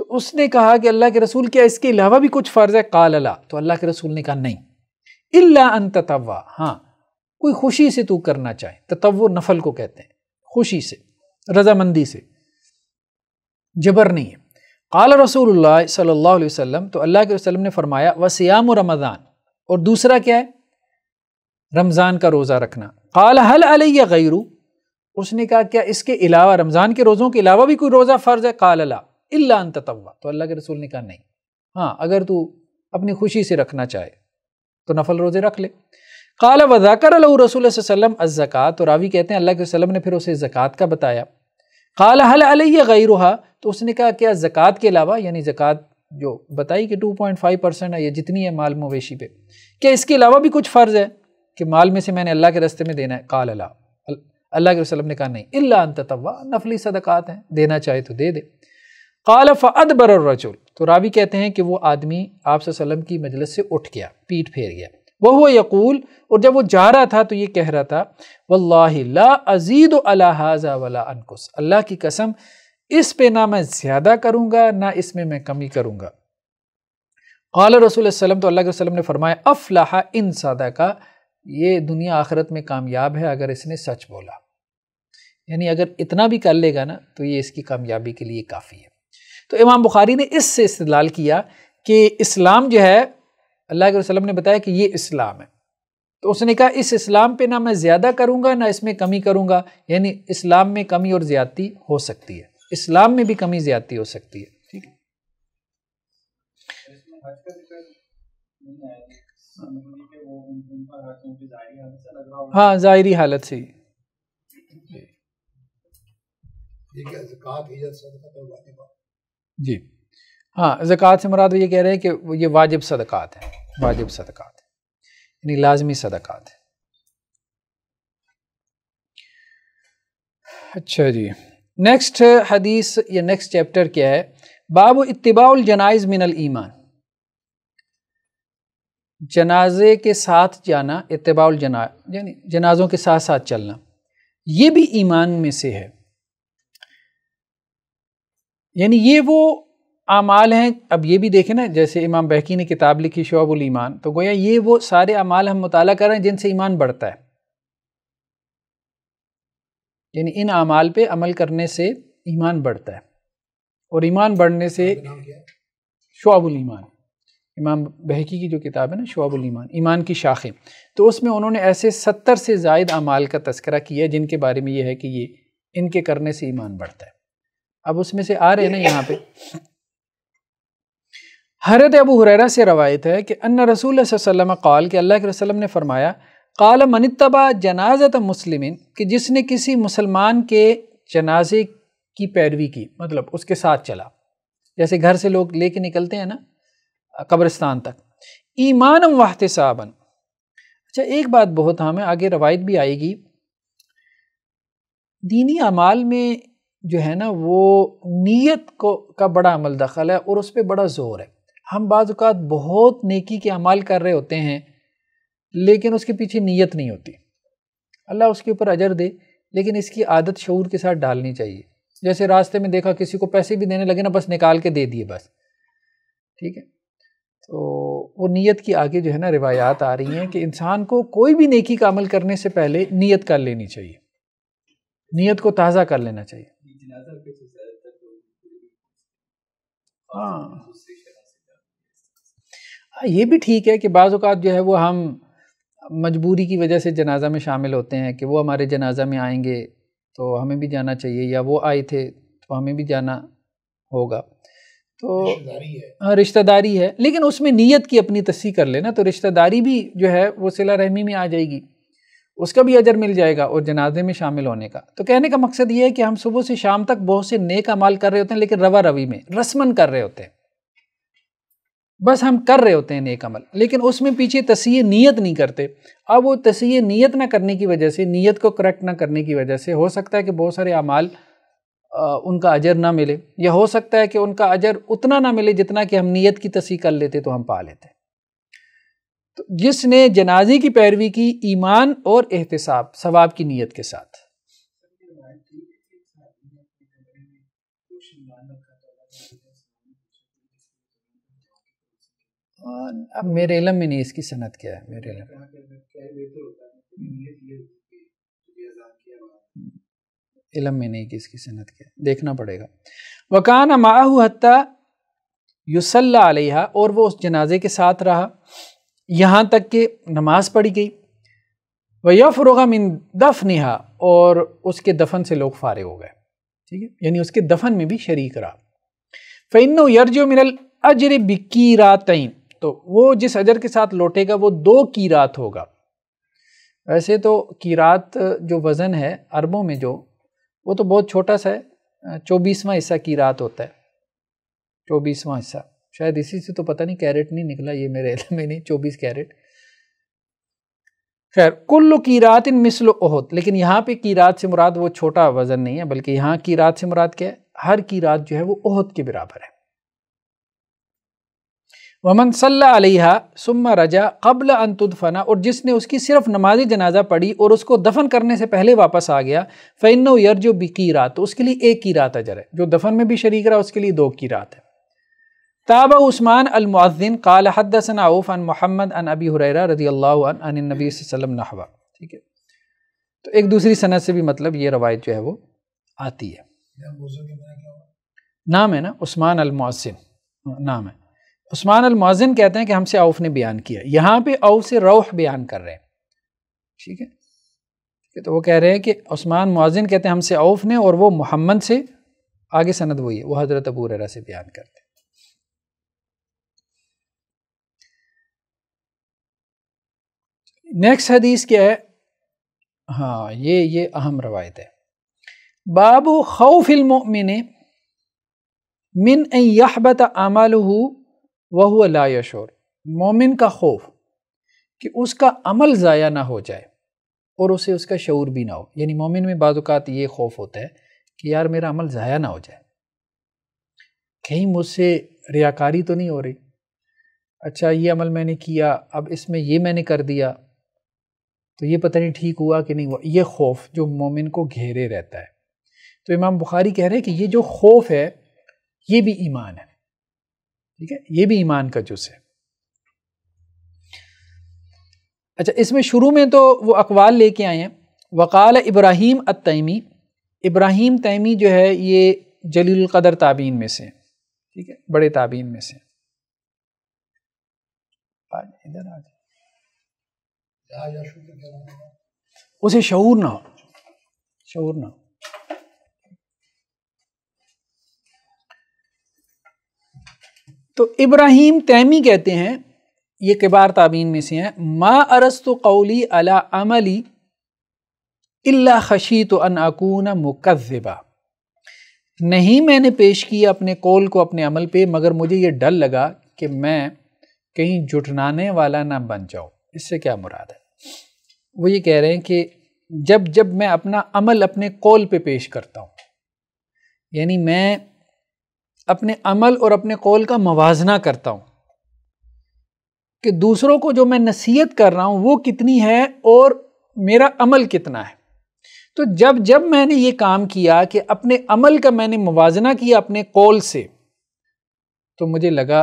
तो उसने कहा कि अल्लाह के रसूल क्या इसके अलावा भी कुछ फ़र्ज़ है काल अला तो अल्लाह के रसूल ने कहा नहीं इल्ला अन ततवा हाँ कोई खुशी से तू करना चाहे ततव नफल को कहते हैं खुशी से रजामंदी से जबर नहीं है काल रसूल सल्ला वसम तो अल्लाह के वसलम ने फरमाया वसयाम रमज़ान और दूसरा क्या है रमज़ान का रोज़ा रखना काल हल अलैया गैरू उसने कहा क्या इसके अलावा रमज़ान के रोज़ों के अलावा भी कोई रोज़ा फ़र्ज़ है काल अला इल्ला अंत तो अल्लाह के रसूल ने कहा नहीं हाँ अगर तू अपनी खुशी से रखना चाहे तो नफल रोज़े रख ले काला वजाकर रसूल वसलम अज़क़ात और रावी कहते हैं अल्लाह के वसलम ने फिर उसे ज़क़़त का बताया काला हल अलैया गैरुहा तो उसने कहा क्या ज़क़़त के अलावा यानी ज़क़़त जो बताई कि टू पॉइंट फाइव परसेंट है या जितनी है माल मवेशी पे क्या इसके अलावा भी कुछ फ़र्ज़ है कि माल में से मैंने अल्लाह के रस्ते में देना है काल अला अल्लाह के वसलम ने कहा नहीं इल्ला अंत तवा नफली सदक़ात हैं देना चाहे तो दे दे काल अदबर रजुल तो रावी कहते हैं कि वो आदमी आप की मजलस से उठ गया पीठ फेर गया वह हुआ यकूल और जब वो जा रहा था तो ये कह रहा था वल्लाही अजीद अलाहाजा अनकुस अल्लाह की कसम इस पे ना मैं ज़्यादा करूँगा ना इसमें मैं कमी करूँगा अल रसूल वसलम तो अल्लाह के वसलम ने फरमाया अफलाह इन सादा का ये दुनिया आखरत में कामयाब है अगर इसने सच बोला यानी अगर इतना भी कर लेगा ना तो ये इसकी कामयाबी के लिए काफ़ी है तो इमाम बुखारी ने इससे इस्तलाल किया कि इस्लाम जो है अल्लाह के वसलम ने बताया कि ये इस्लाम है तो उसने कहा इस इस्लाम पे ना मैं ज़्यादा करूँगा ना इसमें कमी करूँगा यानी इस्लाम में कमी और ज़्यादती हो सकती है इस्लाम में भी कमी ज़्यादती हो सकती है ठीक है हाँ ज़ाहरी हालत से जी हाँ ज़क़़त से मुराद ये कह रहे हैं कि ये वाजिब सदक़ात हैं वाजिब सदक़ात है यानी लाजमी सदक़ात है अच्छा जी नेक्स्ट हदीस या नेक्स्ट चैप्टर क्या है बाब इतबाउल जनाइज मिनल ईमान जनाजे के साथ जाना इतबाउल जना यानी जनाजों के साथ साथ चलना ये भी ईमान में से है यानी ये वो अमाल हैं अब ये भी देखें ना जैसे इमाम बहकी ने किताब लिखी शोबुल ईमान तो गोया ये वो सारे अमाल हम मुताल कर रहे हैं जिनसे ईमान बढ़ता है यानी इन अमाल पे अमल करने से ईमान बढ़ता है और ईमान बढ़ने से शोबुल ईमान इमाम बहकी की जो किताब है ना शोबुल ईमान ईमान की शाखें तो उसमें उन्होंने ऐसे सत्तर से जायद अमाल का तस्करा किया जिनके बारे में यह है कि ये इनके करने से ईमान बढ़ता है अब उसमें से आ रहे हैं ना यहाँ पे हरत अबू हुररा से रवायत है कि अन्ना रसूल सल्लम कौल के अल्लाह के रसलम ने फरमाया काल मनतबा जनाजत मुस्लिम कि जिसने किसी मुसलमान के जनाजे की पैरवी की मतलब उसके साथ चला जैसे घर से लोग लेके निकलते हैं ना कब्रिस्तान तक ईमान वाहत साबन अच्छा एक बात बहुत हमें हाँ आगे रवायत भी आएगी दीनी अमाल में जो है ना वो नीयत को का बड़ा अमल दखल है और उस पर बड़ा ज़ोर है हम बाज़ात बहुत नेकी के अमाल कर रहे होते हैं लेकिन उसके पीछे नीयत नहीं होती अल्लाह उसके ऊपर अजर दे लेकिन इसकी आदत शूर के साथ डालनी चाहिए जैसे रास्ते में देखा किसी को पैसे भी देने लगे ना बस निकाल के दे दिए बस ठीक है तो वो नीयत की आगे जो है ना रिवायात आ रही हैं कि इंसान को कोई भी नेकी का अमल करने से पहले नीयत कर लेनी चाहिए नीयत को ताज़ा कर लेना चाहिए हाँ।, हाँ ये भी ठीक है कि बाज़ अवत जो है वो हम मजबूरी की वजह से जनाजा में शामिल होते हैं कि वो हमारे जनाजा में आएंगे तो हमें भी जाना चाहिए या वो आए थे तो हमें भी जाना होगा तो हाँ रिश्तेदारी है लेकिन उसमें नीयत की अपनी तस्सी कर लेना तो रिश्तेदारी भी जो है वो सिला रहमी में आ जाएगी उसका भी अजर मिल जाएगा और जनाजे में शामिल होने का तो कहने का मकसद ये है कि हम सुबह से शाम तक बहुत से नेक अमाल कर रहे होते हैं लेकिन रवा रवि में रस्मन कर रहे होते हैं बस हम कर रहे होते हैं नेक अमल लेकिन उसमें पीछे तसीह नीयत नहीं करते अब वो तसीह नीयत ना करने की वजह से नीयत को करेक्ट ना करने की वजह से हो सकता है कि बहुत सारे अमाल उनका अजर ना मिले या हो सकता है कि उनका अजर उतना ना मिले जितना कि हम नीयत की तसीह कर लेते तो हम पा लेते तो जिसने जनाजे की पैरवी की ईमान और एहतसाब सवाब की नीयत के साथ अब मेरे इलम में नहीं इसकी सनत क्या है मेरे इलम इलम में नहीं कि इसकी सनत क्या है देखना पड़ेगा वकान माहू हत्ता युसल्ला और वो उस जनाजे के साथ रहा यहाँ तक कि नमाज़ पढ़ी गई वया फ़रोगा मिन दफ़ नहा और उसके दफन से लोग फ़ारे हो गए ठीक है यानी उसके दफन में भी शरीक रहा फ़ैन यरजो मिनल अजर बिकी रात तो वो जिस अजर के साथ लौटेगा वो दो की रात होगा वैसे तो की रात जो वज़न है अरबों में जो वो तो बहुत छोटा सा है चौबीसवा हिस्सा की रात होता है चौबीसवा हिस्सा शायद इसी से तो पता नहीं कैरेट नहीं निकला ये मेरे में नहीं चौबीस कैरेट खैर की कीरात इन मिसल ओहद लेकिन यहाँ पे कीरात से मुराद वो छोटा वज़न नहीं है बल्कि यहाँ की रात से मुराद क्या है हर की रात जो है वो ओहद के बराबर है वमन सल्ला सुम्मा रजा कबल अंतुदफना और जिसने उसकी सिर्फ नमाजी जनाजा पढ़ी और उसको दफन करने से पहले वापस आ गया फ़ैन यर जो बिकी रात तो उसके लिए एक की रात अजर है जो दफन में भी शरीक रहा उसके लिए दो की रात है ताब उस्मान अलमुद्दीन काल हदसन आऊफ अन मोहम्मद अन अबी हुररा रदी अल्लाह नबी वसम नहवा ठीक है तो एक दूसरी सनत से भी मतलब ये रवायत जो है वो आती है नाम है ना उस्मान अलमोसिन नाम है उस्मान अलमोसिन कहते हैं कि हमसे आउफ ने बयान किया यहाँ पे आउफ से रौह बयान कर रहे हैं ठीक है ठीक है तो वो कह रहे हैं कि उस्मान मोजिन कहते हैं हमसे आउफ ने और वो मोहम्मद से आगे सनद वही है वो हज़रत अबू ररा से बयान करते हैं नेक्स्ट हदीस क्या है हाँ ये ये अहम रवायत है बाबू खौफिलमिन मिन यहबत अमल वह लाशोर मोमिन का खौफ कि उसका अमल ज़ाया ना हो जाए और उसे उसका शूर भी ना हो यानी मोमिन में बाज़ात ये खौफ होता है कि यार मेरा अमल ज़ाया ना हो जाए कहीं मुझसे रियाकारी तो नहीं हो रही अच्छा ये अमल मैंने किया अब इसमें ये मैंने कर दिया तो ये पता नहीं ठीक हुआ कि नहीं हुआ ये खौफ जो मोमिन को घेरे रहता है तो इमाम बुखारी कह रहे हैं कि ये जो खौफ है ये भी ईमान है ठीक है ये भी ईमान का जुस है अच्छा इसमें शुरू में तो वो अकवाल लेके आए हैं वकाल इब्राहिम तैमी इब्राहिम तैमी जो है ये जलील कदर ताबीन में से ठीक है बड़े ताबीन में से इधर आ जाए उसे शूर ना हो शूर ना हो तो इब्राहिम तैमी कहते हैं ये किबार ताबीन में से हैं मा अरस्तु कौली अला अमली इल्ला खशी तो अकून मुकजबा नहीं मैंने पेश किया अपने कौल को अपने अमल पे मगर मुझे ये डर लगा कि मैं कहीं जुटनाने वाला ना बन जाऊँ इससे क्या मुराद है वो ये कह रहे हैं कि जब जब मैं अपना अमल अपने कौल पे पेश करता हूँ यानी मैं अपने अमल और अपने कौल का मवाजना करता हूँ कि दूसरों को जो मैं नसीहत कर रहा हूँ वो कितनी है और मेरा अमल कितना है तो जब जब मैंने ये काम किया कि अपने अमल का मैंने मुजना किया अपने कौल से तो मुझे लगा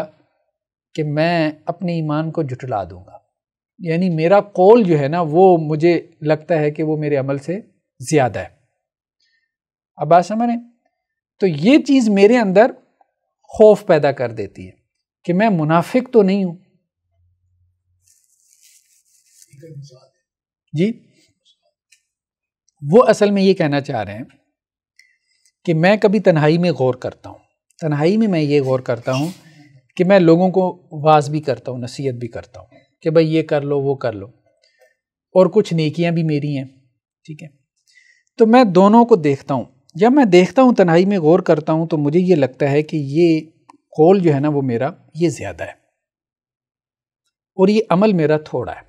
कि मैं अपने ईमान को जुटला दूँ यानी मेरा कौल जो है ना वो मुझे लगता है कि वो मेरे अमल से ज़्यादा है अब बात समझ रहे तो ये चीज़ मेरे अंदर खौफ पैदा कर देती है कि मैं मुनाफिक तो नहीं हूँ जी वो असल में ये कहना चाह रहे हैं कि मैं कभी तन्हाई में गौर करता हूँ तन्हाई में मैं ये गौर करता हूँ कि मैं लोगों को वाज भी करता हूँ नसीहत भी करता हूँ कि भाई ये कर लो वो कर लो और कुछ नेकियां भी मेरी हैं ठीक है तो मैं दोनों को देखता हूँ जब मैं देखता हूँ तनाई में गौर करता हूँ तो मुझे ये लगता है कि ये कौल जो है ना वो मेरा ये ज़्यादा है और ये अमल मेरा थोड़ा है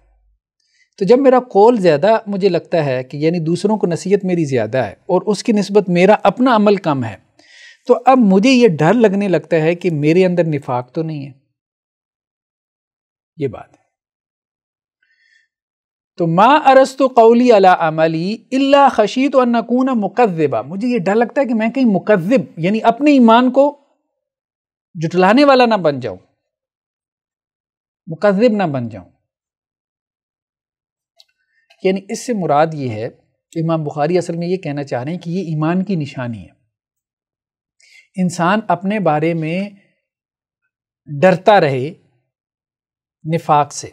तो जब मेरा कौल ज़्यादा मुझे लगता है कि यानी दूसरों को नसीहत मेरी ज़्यादा है और उसकी नस्बत मेरा अपना अमल कम है तो अब मुझे ये डर लगने लगता है कि मेरे अंदर निफाक तो नहीं है ये बात तो मा अरस्तु कौली अला अमली इल्ला खशीत और नकून मुकदबा मुझे ये डर लगता है कि मैं कहीं मुकदब यानी अपने ईमान को जुटलाने वाला ना बन जाऊं मुकदब ना बन जाऊं यानी इससे मुराद ये है इमाम बुखारी असल में ये कहना चाह रहे हैं कि ये ईमान की निशानी है इंसान अपने बारे में डरता रहे निफाक से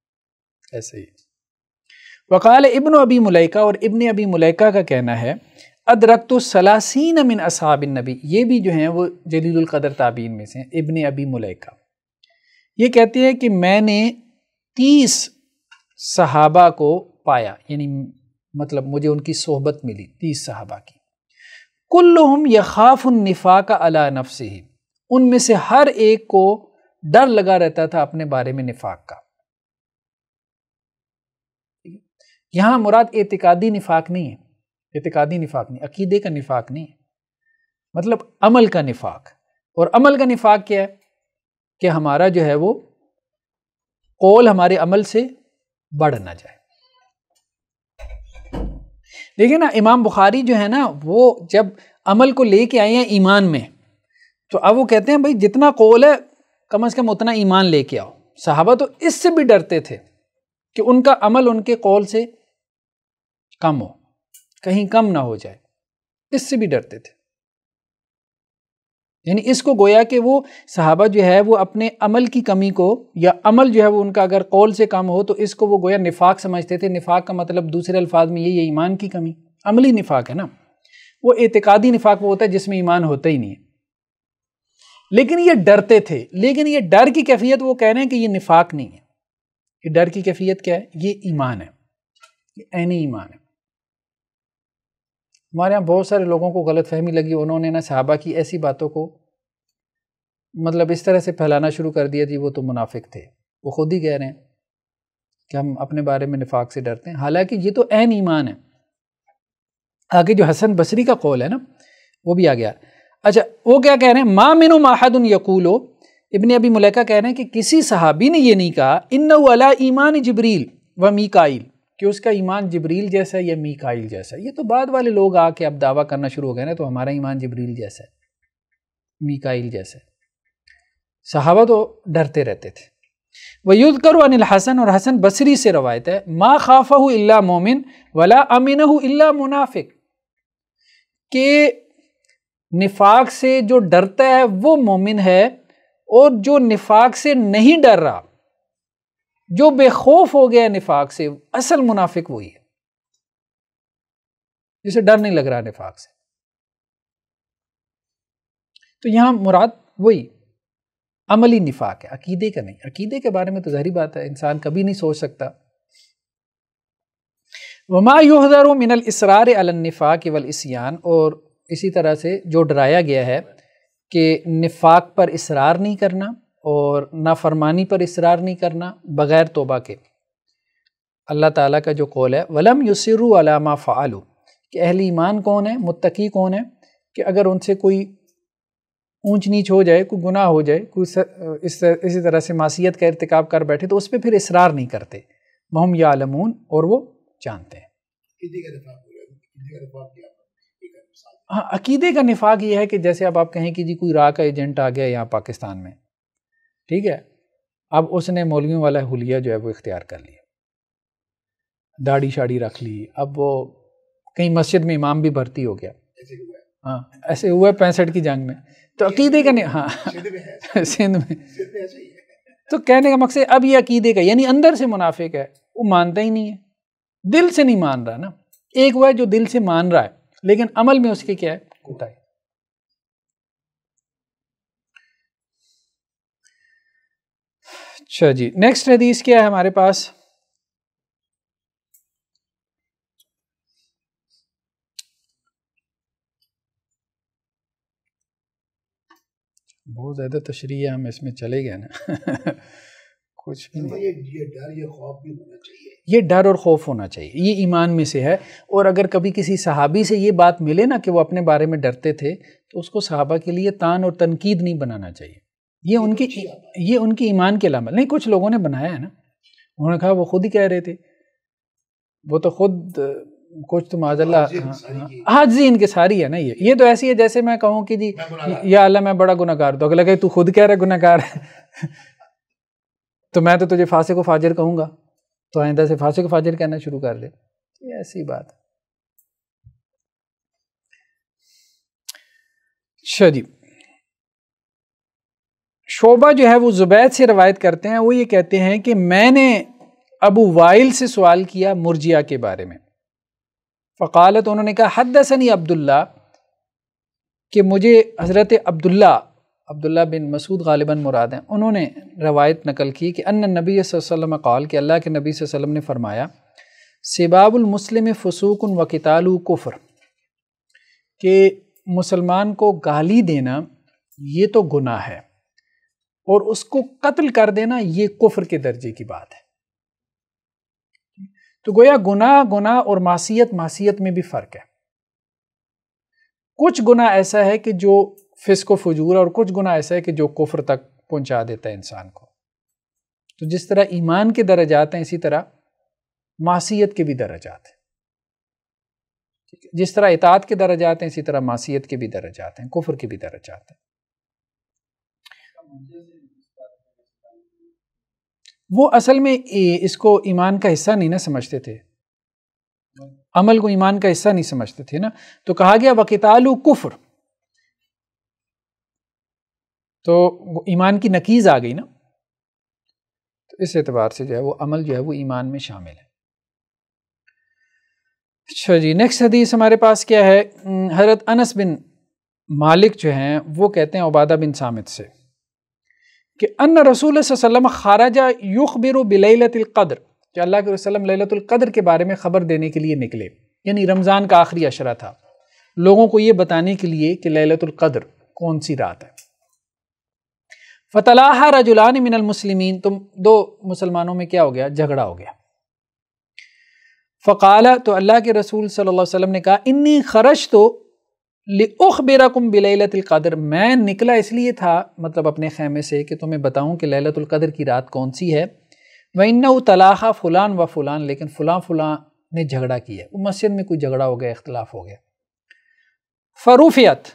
ऐसे ही वकाल इबन अबी मलिका और इबन अबी मलिका का कहना है अदरक तो सलासीन असाबिन नबी ये भी जो हैं वो जदीदुल्क़दर ताबीन में से इबन अबी मलिका ये कहते हैं कि मैंने तीस सहाबा को पाया यानी मतलब मुझे उनकी सोहबत मिली तीस सहाबा की कुल्लुम यखाफ़ुलनफ़ा का अला से ही उनमें से हर एक को डर लगा रहता था अपने बारे में निफाक का यहाँ मुराद एतिकादी निफाक नहीं है एतिकादी निफाक नहीं अकीदे का निफाक नहीं है मतलब अमल का निफाक और अमल का निफाक क्या है कि हमारा जो है वो कौल हमारे अमल से बढ़ ना जाए देखिए ना इमाम बुखारी जो है ना वो जब अमल को लेके आए हैं ईमान में तो अब वो कहते हैं भाई जितना कौल है कम अज़ कम उतना ईमान लेके आओ सहाबा तो इससे भी डरते थे कि उनका अमल उनके कौल से कम हो कहीं कम ना हो जाए इससे भी डरते थे यानी इसको गोया कि वो सहाबा जो है वो अपने अमल की कमी को या अमल जो है वो उनका अगर कौल से कम हो तो इसको वो गोया निफाक समझते थे निफाक का मतलब दूसरे अल्फाज में यही है ईमान की कमी अमली निफाक है ना वो एतकादी निफाक वो होता है जिसमें ईमान होता ही नहीं है लेकिन ये डरते थे लेकिन ये डर की कैफियत वो कह रहे हैं कि ये निफाक नहीं है ये डर की कैफियत क्या है ये ईमान है ये ऐनी ईमान है हमारे यहाँ बहुत सारे लोगों को गलत फहमी लगी उन्होंने ना सहाबा की ऐसी बातों को मतलब इस तरह से फैलाना शुरू कर दिया जी वो तो मुनाफिक थे वो खुद ही कह रहे हैं कि हम अपने बारे में निफाक से डरते हैं हालांकि ये तो एन ईमान है आगे जो हसन बसरी का कौल है ना वो भी आ गया अच्छा वो क्या कह रहे हैं माँ मिनो माहदन यकूलो इबन अभी मुलैका कह रहे हैं कि किसी सहाबी ने ये नहीं कहा इन अला ईमान जबरील व मीकाइल कि उसका ईमान जबरील जैसा है या मीकाइल जैसा है ये तो बाद वाले लोग आके अब दावा करना शुरू हो गए ना तो हमारा ईमान जबरील जैसा है मीकाइल जैसा है सहाबा तो डरते रहते थे वयुद्ध करो अनिल हसन और हसन बसरी से रवायत है माँ खाफ़ा इल्ला मोमिन वला अमिन इल्ला मुनाफिक के निफाक से जो डरता है वो मोमिन है और जो निफाक से नहीं डर रहा जो बेखौफ हो गया निफाक से असल मुनाफिक वही है जिसे डर नहीं लग रहा निफाक से तो यहाँ मुराद वही अमली निफाक है अकीदे का नहीं अकीदे के बारे में तो जहरी बात है इंसान कभी नहीं सोच सकता वमा युहदर मिनल इसरार अलनिफाक वल इसियान और इसी तरह से जो डराया गया है कि निफाक पर इसरार नहीं करना और नाफरमानी पर इसरार नहीं करना बग़ैर तोबा के अल्लाह ताला का जो कौल है वलम युसर अलामा फ़ालू कि अहली ईमान कौन है मुत्तकी कौन है कि अगर उनसे कोई ऊंच नीच हो जाए कोई गुनाह हो जाए कोई इस इसी तरह से मासीत का इरतकब कर बैठे तो उस पर फिर इसरार नहीं करते मोहम या आलमून और वो जानते हैं हाँ अकीदे का निफाक ये है कि जैसे अब आप कहें कि जी कोई रा का एजेंट आ गया यहाँ पाकिस्तान में ठीक है अब उसने मौलवियों वाला हुलिया जो है वो इख्तियार कर लिया दाढ़ी शाड़ी रख ली अब वो कहीं मस्जिद में इमाम भी भर्ती हो गया हाँ ऐसे हुआ पैंसठ की जंग में तो अकीदे का नहीं हाँ सिंध में तो कहने का मकसद अब ये अकीदे का यानी अंदर से मुनाफिक है वो मानता ही नहीं है दिल से नहीं मान रहा ना एक वह जो दिल से मान रहा है लेकिन अमल में उसके क्या है कोताही अच्छा जी नेक्स्ट हदीस क्या है हमारे पास बहुत ज़्यादा तशरी हम इसमें चले गए ना कुछ भी तो नहीं ये डर ये खौफ भी होना चाहिए ये डर और खौफ होना चाहिए ये ईमान में से है और अगर कभी किसी सहाबी से ये बात मिले ना कि वो अपने बारे में डरते थे तो उसको सहाबा के लिए तान और तनकीद नहीं बनाना चाहिए ये उनकी ये उनकी ईमान की अलामत नहीं कुछ लोगों ने बनाया है ना उन्होंने कहा वो खुद ही कह रहे थे वो तो खुद कुछ तो माजल्ला आज जी इनके सारी है ना ये ये तो ऐसी है जैसे मैं कहूँ कि जी या अल्लाह मैं बड़ा गुनाकार तो अगला कहे तू खुद कह रहा गुनाकार है तो मैं तो तुझे फांसे को फाजिर कहूँगा तो आइंदा से फांसे को फाजिर कहना शुरू कर दे तो ऐसी बात अच्छा जी शोबा जो है वो जुबैद से रवायत करते हैं वो ये कहते हैं कि मैंने अबू वाइल से सवाल किया मुरजिया के बारे में फ़कालत उन्होंने कहा हदसनी अब्दुल्ला कि मुझे हज़रत अब्दुल्ला अब्दुल्ला बिन मसूद गालिबा मुराद हैं उन्होंने रवायत नकल की कि अन नबी वसम कौल के अल्लाह के नबी वसम ने फ़रमाया सिबाबुलमसलम फ़सूक व कितालू कुफ़र के मुसलमान को गाली देना ये तो गुनाह है और उसको कत्ल कर देना ये कुफर के दर्जे की बात है तो गोया गुना गुना और मासीत मासीत में भी फ़र्क है कुछ गुना ऐसा है कि जो फिसको फजूर और कुछ गुना ऐसा है कि जो कुफर तक पहुंचा देता है इंसान को तो जिस तरह ईमान के दर्जात हैं इसी तरह मासीत के भी दर्जात हैं जिस तरह इतात के दर्जात हैं इसी तरह मासीत के भी दर्जात हैं कुफर के भी दर्जात हैं वो असल में इसको ईमान का हिस्सा नहीं ना समझते थे अमल को ईमान का हिस्सा नहीं समझते थे ना तो कहा गया वकीतालु कुफर तो ईमान की नकीज आ गई ना तो इस एतबार से जो है वो अमल जो है वो ईमान में शामिल है अच्छा जी नेक्स्ट हदीस हमारे पास क्या है हजरत अनस बिन मालिक जो हैं वो कहते हैं उबादा बिन सामिद से कि अन रसूल वसम खाराजा युख बिर बिलतलक़द्र कि अल्लाह के वसलम लतलक़द्र के बारे में ख़बर देने के लिए निकले यानी रमज़ान का आखिरी अशरा था लोगों को ये बताने के लिए कि लतलक़द्र कौन सी रात है फतलाहा रजुलान मिनलमसलिमिन तुम दो मुसलमानों में क्या हो गया झगड़ा हो गया फ़काला तो अल्लाह के रसूल सल्लल्लाहु अलैहि वसल्लम ने कहा इन्नी खरश तो लिख बेरा कुम बिलतलकदर मैं निकला इसलिए था मतलब अपने ख़ैमे से कि तुम्हें बताऊं कि ललतलकदर की रात कौन सी है वन्ना तलाखा फ़लान व फ़लान लेकिन फ़लाँ फलाँ ने झगड़ा किया वो मस्जिद में कोई झगड़ा हो गया इख्तलाफ हो गया फ़रूफियत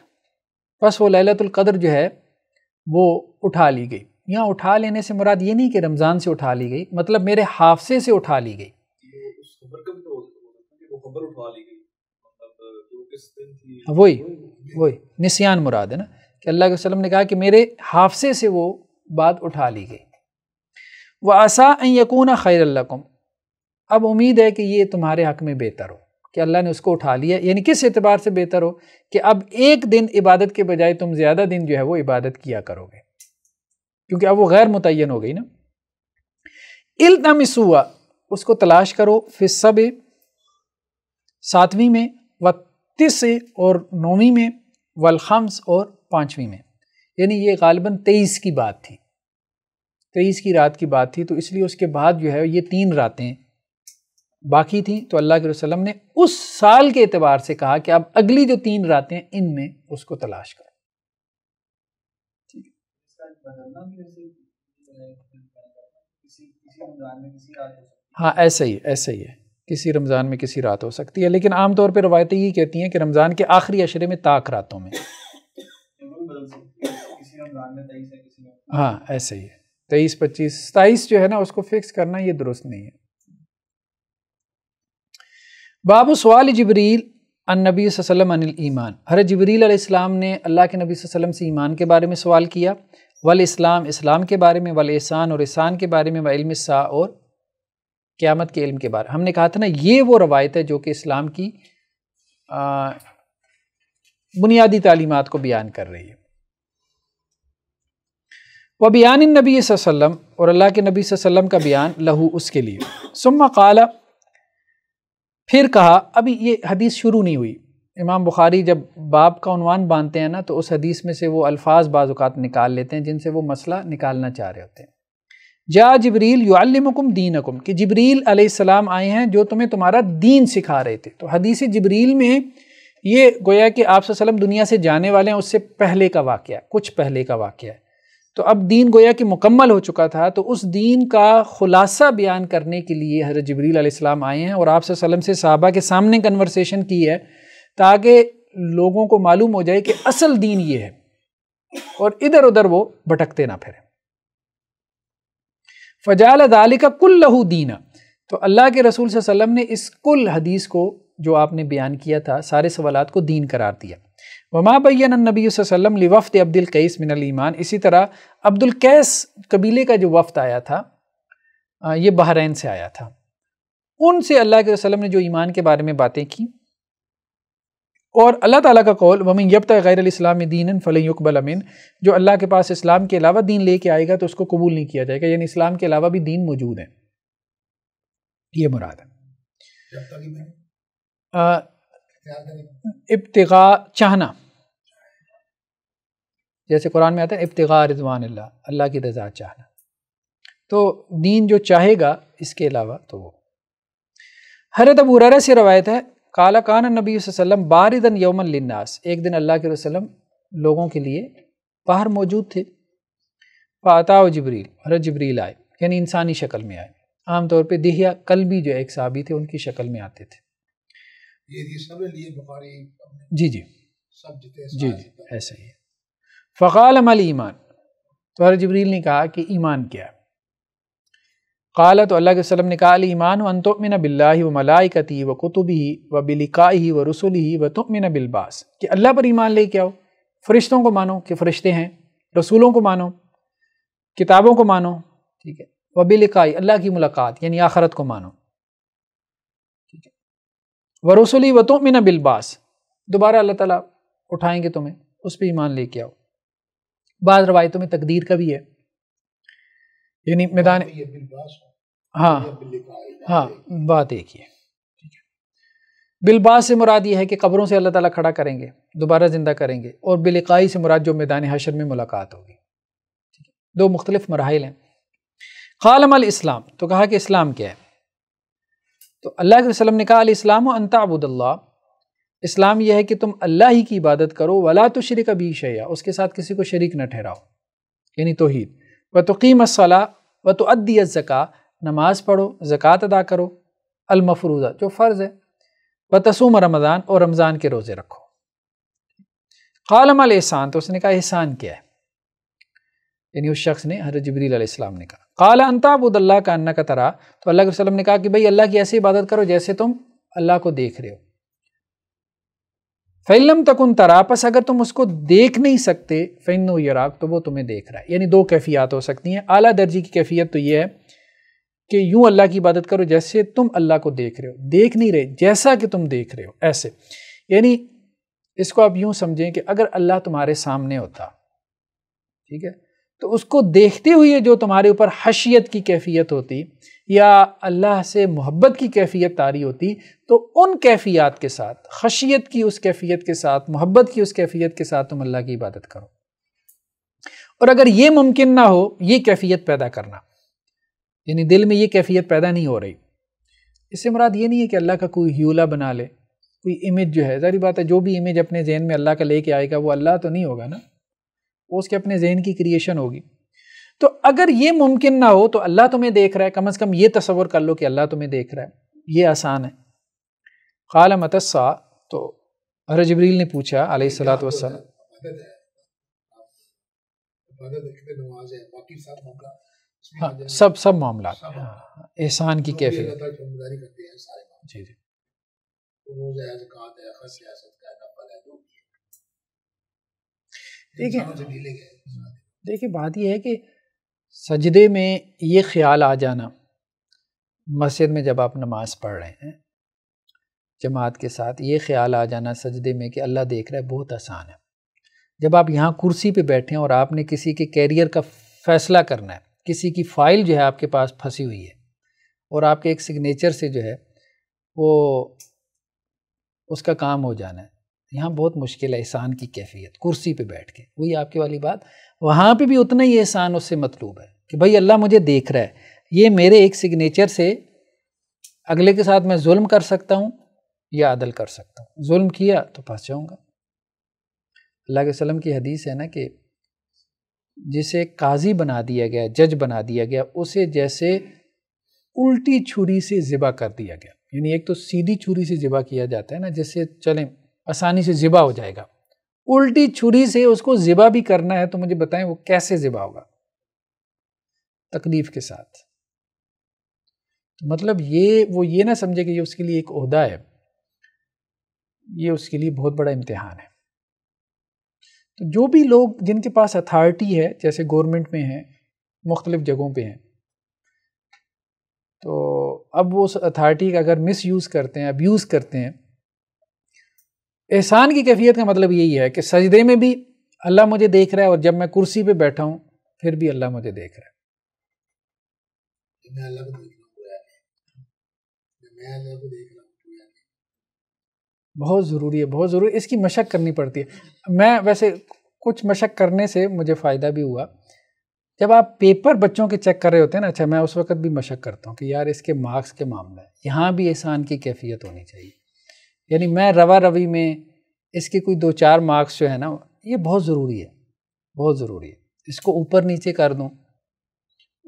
बस वो ललतलकदर जो है वो उठा ली गई यहाँ उठा लेने से मुराद ये नहीं कि रमज़ान से उठा ली गई मतलब मेरे हाफसे से उठा ली गई वही वही निसियान मुराद है ना कि अल्लाह के वसलम ने कहा कि मेरे हाफसे से वो बात उठा ली गई वह आसा यकून खैर अल्लाकुम अब उम्मीद है कि ये तुम्हारे हक में बेहतर हो कि अल्लाह ने उसको उठा लिया यानी किस एतबार से बेहतर हो कि अब एक दिन इबादत के बजाय तुम ज़्यादा दिन जो है वो इबादत किया करोगे क्योंकि अब वो गैर मुतन हो गई ना इल्तमिसुआ उसको तलाश करो फिर सब सातवीं में व तीस से और नौवीं में वलखम्स और पाँचवीं में यानी ये गालिबा तेईस की बात थी तेईस की रात की बात थी तो इसलिए उसके बाद जो है ये तीन रातें बाकी थी तो अल्लाह के वसलम ने उस साल के अतबार से कहा कि आप अगली जो तीन रातें इनमें उसको तलाश करो हाँ ऐसा ही ऐसा ही है किसी रमज़ान में किसी रात हो सकती है लेकिन आमतौर पर रवायतें ये कहती हैं कि रमज़ान के आखिरी अशरे में ताक रातों में हाँ ऐसे ही है तेईस पच्चीस सताईस जो है ना उसको फिक्स करना ये दुरुस्त नहीं है बाबू सवाल जबरील अन नबी अनिल ईमान हर जबरील अलैहिस्सलाम ने अल्लाह के नबी वसलम से ईमान के बारे में सवाल किया वल इस्लाम इस्लाम के बारे में वल एहसान और एहसान के बारे में व इल्म और क़्यामत के इल्म के बारे हमने कहा था ना ये वो रवायत है जो कि इस्लाम की बुनियादी तालीमत को बयान कर रही है व बयान नबी वसम और अल्लाह के नबी वसम का बयान लहू उसके लिए सुम्मा काला फिर कहा अभी ये हदीस शुरू नहीं हुई इमाम बुखारी जब बाप का उनवान बांधते हैं ना तो उस हदीस में से वो अल्फाज बाज़ात निकाल लेते हैं जिनसे वो मसला निकालना चाह रहे होते हैं जा जबरील युमकुम दीनकुम कि जबरील अलैहिस्सलाम आए हैं जो तुम्हें तुम्हारा दीन सिखा रहे थे तो हदीस जबरील में ये गोया कि आप दुनिया से जाने वाले हैं उससे पहले का वाक़ है कुछ पहले का वाक़ है तो अब दीन गोया कि मुकम्मल हो चुका था तो उस दीन का ख़ुलासा बयान करने के लिए हर जबरील अलैहिस्सलाम आए हैं और आपसे वसलम से साहबा के सामने कन्वर्सेशन की है ताकि लोगों को मालूम हो जाए कि असल दीन ये है और इधर उधर वो भटकते ना फिरें फ़जाल का कुल लहू दीना तो अल्लाह के रसूल वसम ने इस कुल हदीस को जो आपने बयान किया था सारे सवाल को दीन करार दिया वमा बैन नबी वसम वफ़्त अब्दुल कैस मिनल ईमान इसी तरह अब्दुल कैस कबीले का जो वफ़ आया था ये बहरीन से आया था उनसे अल्लाह के वसलम ने जो ईमान के बारे में बातें की और अल्लाह ताला का कौल वमिन यब तक गैर इस्लाम दीन फ़लयुकबल अमीन जो अल्लाह के पास इस्लाम के अलावा दीन लेके आएगा तो उसको कबूल नहीं किया जाएगा यानी इस्लाम के अलावा भी दीन मौजूद है ये मुराद है इब्तगा चाहना जैसे कुरान में आता है इब्तगा रिजवान अल्लाह अल्लाह की रजा चाहना तो दीन जो चाहेगा इसके अलावा तो वो हरत अबू से रवायत है काला कान नबी वसम बारदन यौमन लिन्नास एक दिन अल्लाह के वसलम लोगों के लिए बाहर मौजूद थे व जबरील हर जबरील आए यानी इंसानी शक्ल में आए आम तौर पर दिहिया कल भी जो एक साहबी थे उनकी शक्ल में आते थे ये सब लिए बुखारी जी जी सब जी जी ऐसा ही है फ़काल अमल ईमान तो हर जबरील ने कहा कि ईमान क्या कल तो अल्लाह के वसलम ने कहा ईमान वन बिल्ला व मलाइकती व कुतुबी व बिलिकाई व ही व तुमिन बिलबास कि अल्लाह पर ईमान ले आओ फरिश्तों को मानो कि फ़रिश्ते हैं रसूलों को मानो किताबों को मानो ठीक है व बिलिकाई अल्लाह की मुलाकात यानी आखरत को मानो ठीक है व रसुल व तुमिन बिलबास दोबारा अल्लाह ताला उठाएंगे तुम्हें उस पर ईमान लेके आओ बाद रवायतों में तकदीर का भी है यानी मैदान हाँ हाँ बात एक ही है ठीक है बिलबास से मुराद ये है कि कब्रों से अल्लाह ताला खड़ा करेंगे दोबारा ज़िंदा करेंगे और बिलकाई से मुराद जो मैदान हशर में मुलाकात होगी ठीक है दो मुख्तलिफ मराहल हैं खालम इस्लाम तो कहा कि इस्लाम क्या है तो अल्लाह के वसलम ने कहा इस्लाम अनताबुदल्ला इस्लाम यह है कि तुम अल्लाह ही की इबादत करो वला तो शरीक अभी शैया उसके साथ किसी को शरीक न ठहराओ यानी तोहद व तो कीमत सला व तो अदी ज़क़ा नमाज़ पढ़ो जक़ात अदा करो अलमफरूज़ा जो फ़र्ज़ है बतसूम रमज़ान और रमज़ान के रोज़े रखो कालम एहसान तो उसने कहा एहसान क्या है यानी उस शख्स ने हर जबरीसम ने कहा काला अंताबुदल्ला का अन्ना का तरा तो अल्लाह वसलम ने कहा कि भाई अल्लाह की ऐसी इबादत करो जैसे तुम अल्लाह को देख रहे हो तक उन तरा तरापस अगर तुम उसको देख नहीं सकते फ़ैन यराक तो वो तुम्हें देख रहा है यानी दो कैफियात हो सकती हैं अली दर्जी की कैफियत तो यह है कि यूँ अल्लाह की इबादत करो जैसे तुम अल्लाह को देख रहे हो देख नहीं रहे जैसा कि तुम देख रहे हो ऐसे यानी इसको आप यूँ समझें कि अगर अल्लाह तुम्हारे सामने होता ठीक है तो उसको देखते हुए जो तुम्हारे ऊपर हशियत की कैफियत होती या अल्लाह से मोहब्बत की कैफियत तारी होती तो उन कैफियत के साथ खशियत की उस कैफियत के साथ मोहब्बत की उस कैफियत के साथ तुम अल्लाह की इबादत करो और अगर ये मुमकिन ना हो ये कैफियत पैदा करना यानी दिल में ये कैफियत पैदा नहीं हो रही इससे मुराद ये नहीं है कि अल्लाह का कोई हीला बना ले कोई इमेज जो है ज़ारी बात है जो भी इमेज अपने जहन में अल्लाह का लेके आएगा वो अल्लाह तो नहीं होगा ना वो उसके अपने जहन की क्रिएशन होगी तो अगर ये मुमकिन ना हो तो अल्लाह तुम्हें देख रहा है कम अज़ कम ये तस्वर कर लो कि अल्लाह तुम्हें देख रहा है ये आसान है खाल मतस्सा तो हर जबरील ने पूछा अलैहिस्सलात वसल्लाम हाँ, हाँ, सब सब मामला हाँ, एहसान की कैफियत जी जी देखिए देखिए बात यह है कि सजदे में ये ख्याल आ जाना मस्जिद में जब आप नमाज पढ़ रहे हैं जमात के साथ ये ख्याल आ जाना सजदे में कि अल्लाह देख रहा है बहुत आसान है जब आप यहाँ कुर्सी पे बैठे हैं और आपने किसी के कैरियर का फैसला करना है किसी की फ़ाइल जो है आपके पास फंसी हुई है और आपके एक सिग्नेचर से जो है वो उसका काम हो जाना है यहाँ बहुत मुश्किल है एहसान की कैफियत कुर्सी पे बैठ के वही आपके वाली बात वहाँ पे भी उतना ही एहसान उससे मतलूब है कि भाई अल्लाह मुझे देख रहा है ये मेरे एक सिग्नेचर से अगले के साथ मैं जुल्म कर सकता हूँ या अदल कर सकता हूँ जुल्म किया तो फंस जाऊँगा अल्लाह के वसलम की हदीस है ना कि जिसे काजी बना दिया गया जज बना दिया गया उसे जैसे उल्टी छुरी से ज़िबा कर दिया गया यानी एक तो सीधी छुरी से ज़िबा किया जाता है ना जिससे चलें आसानी से ज़िबा हो जाएगा उल्टी छुरी से उसको ज़िबा भी करना है तो मुझे बताएं वो कैसे ज़िबा होगा तकलीफ़ के साथ तो मतलब ये वो ये ना समझे कि ये उसके लिए एक अहदा है ये उसके लिए बहुत बड़ा इम्तहान है तो जो भी लोग जिनके पास अथॉरिटी है जैसे गवर्नमेंट में है मुख्तलिफ जगहों पे हैं तो अब वो उस अथॉरिटी का अगर मिस यूज़ करते हैं अब्यूज़ करते हैं एहसान की कैफियत का मतलब यही है कि सजदे में भी अल्लाह मुझे देख रहा है और जब मैं कुर्सी पे बैठा हूँ फिर भी अल्लाह मुझे देख रहा है मैं अल्लाह को देख रहा मैं अल्लाह को देख बहुत ज़रूरी है बहुत ज़रूरी इसकी मशक करनी पड़ती है मैं वैसे कुछ मशक करने से मुझे फ़ायदा भी हुआ जब आप पेपर बच्चों के चेक कर रहे होते हैं ना अच्छा मैं उस वक्त भी मशक करता हूँ कि यार इसके मार्क्स के मामले यहाँ भी एहसान की कैफियत होनी चाहिए यानी मैं रवा रवि में इसके कोई दो चार मार्क्स जो है ना ये बहुत ज़रूरी है बहुत ज़रूरी है इसको ऊपर नीचे कर दूँ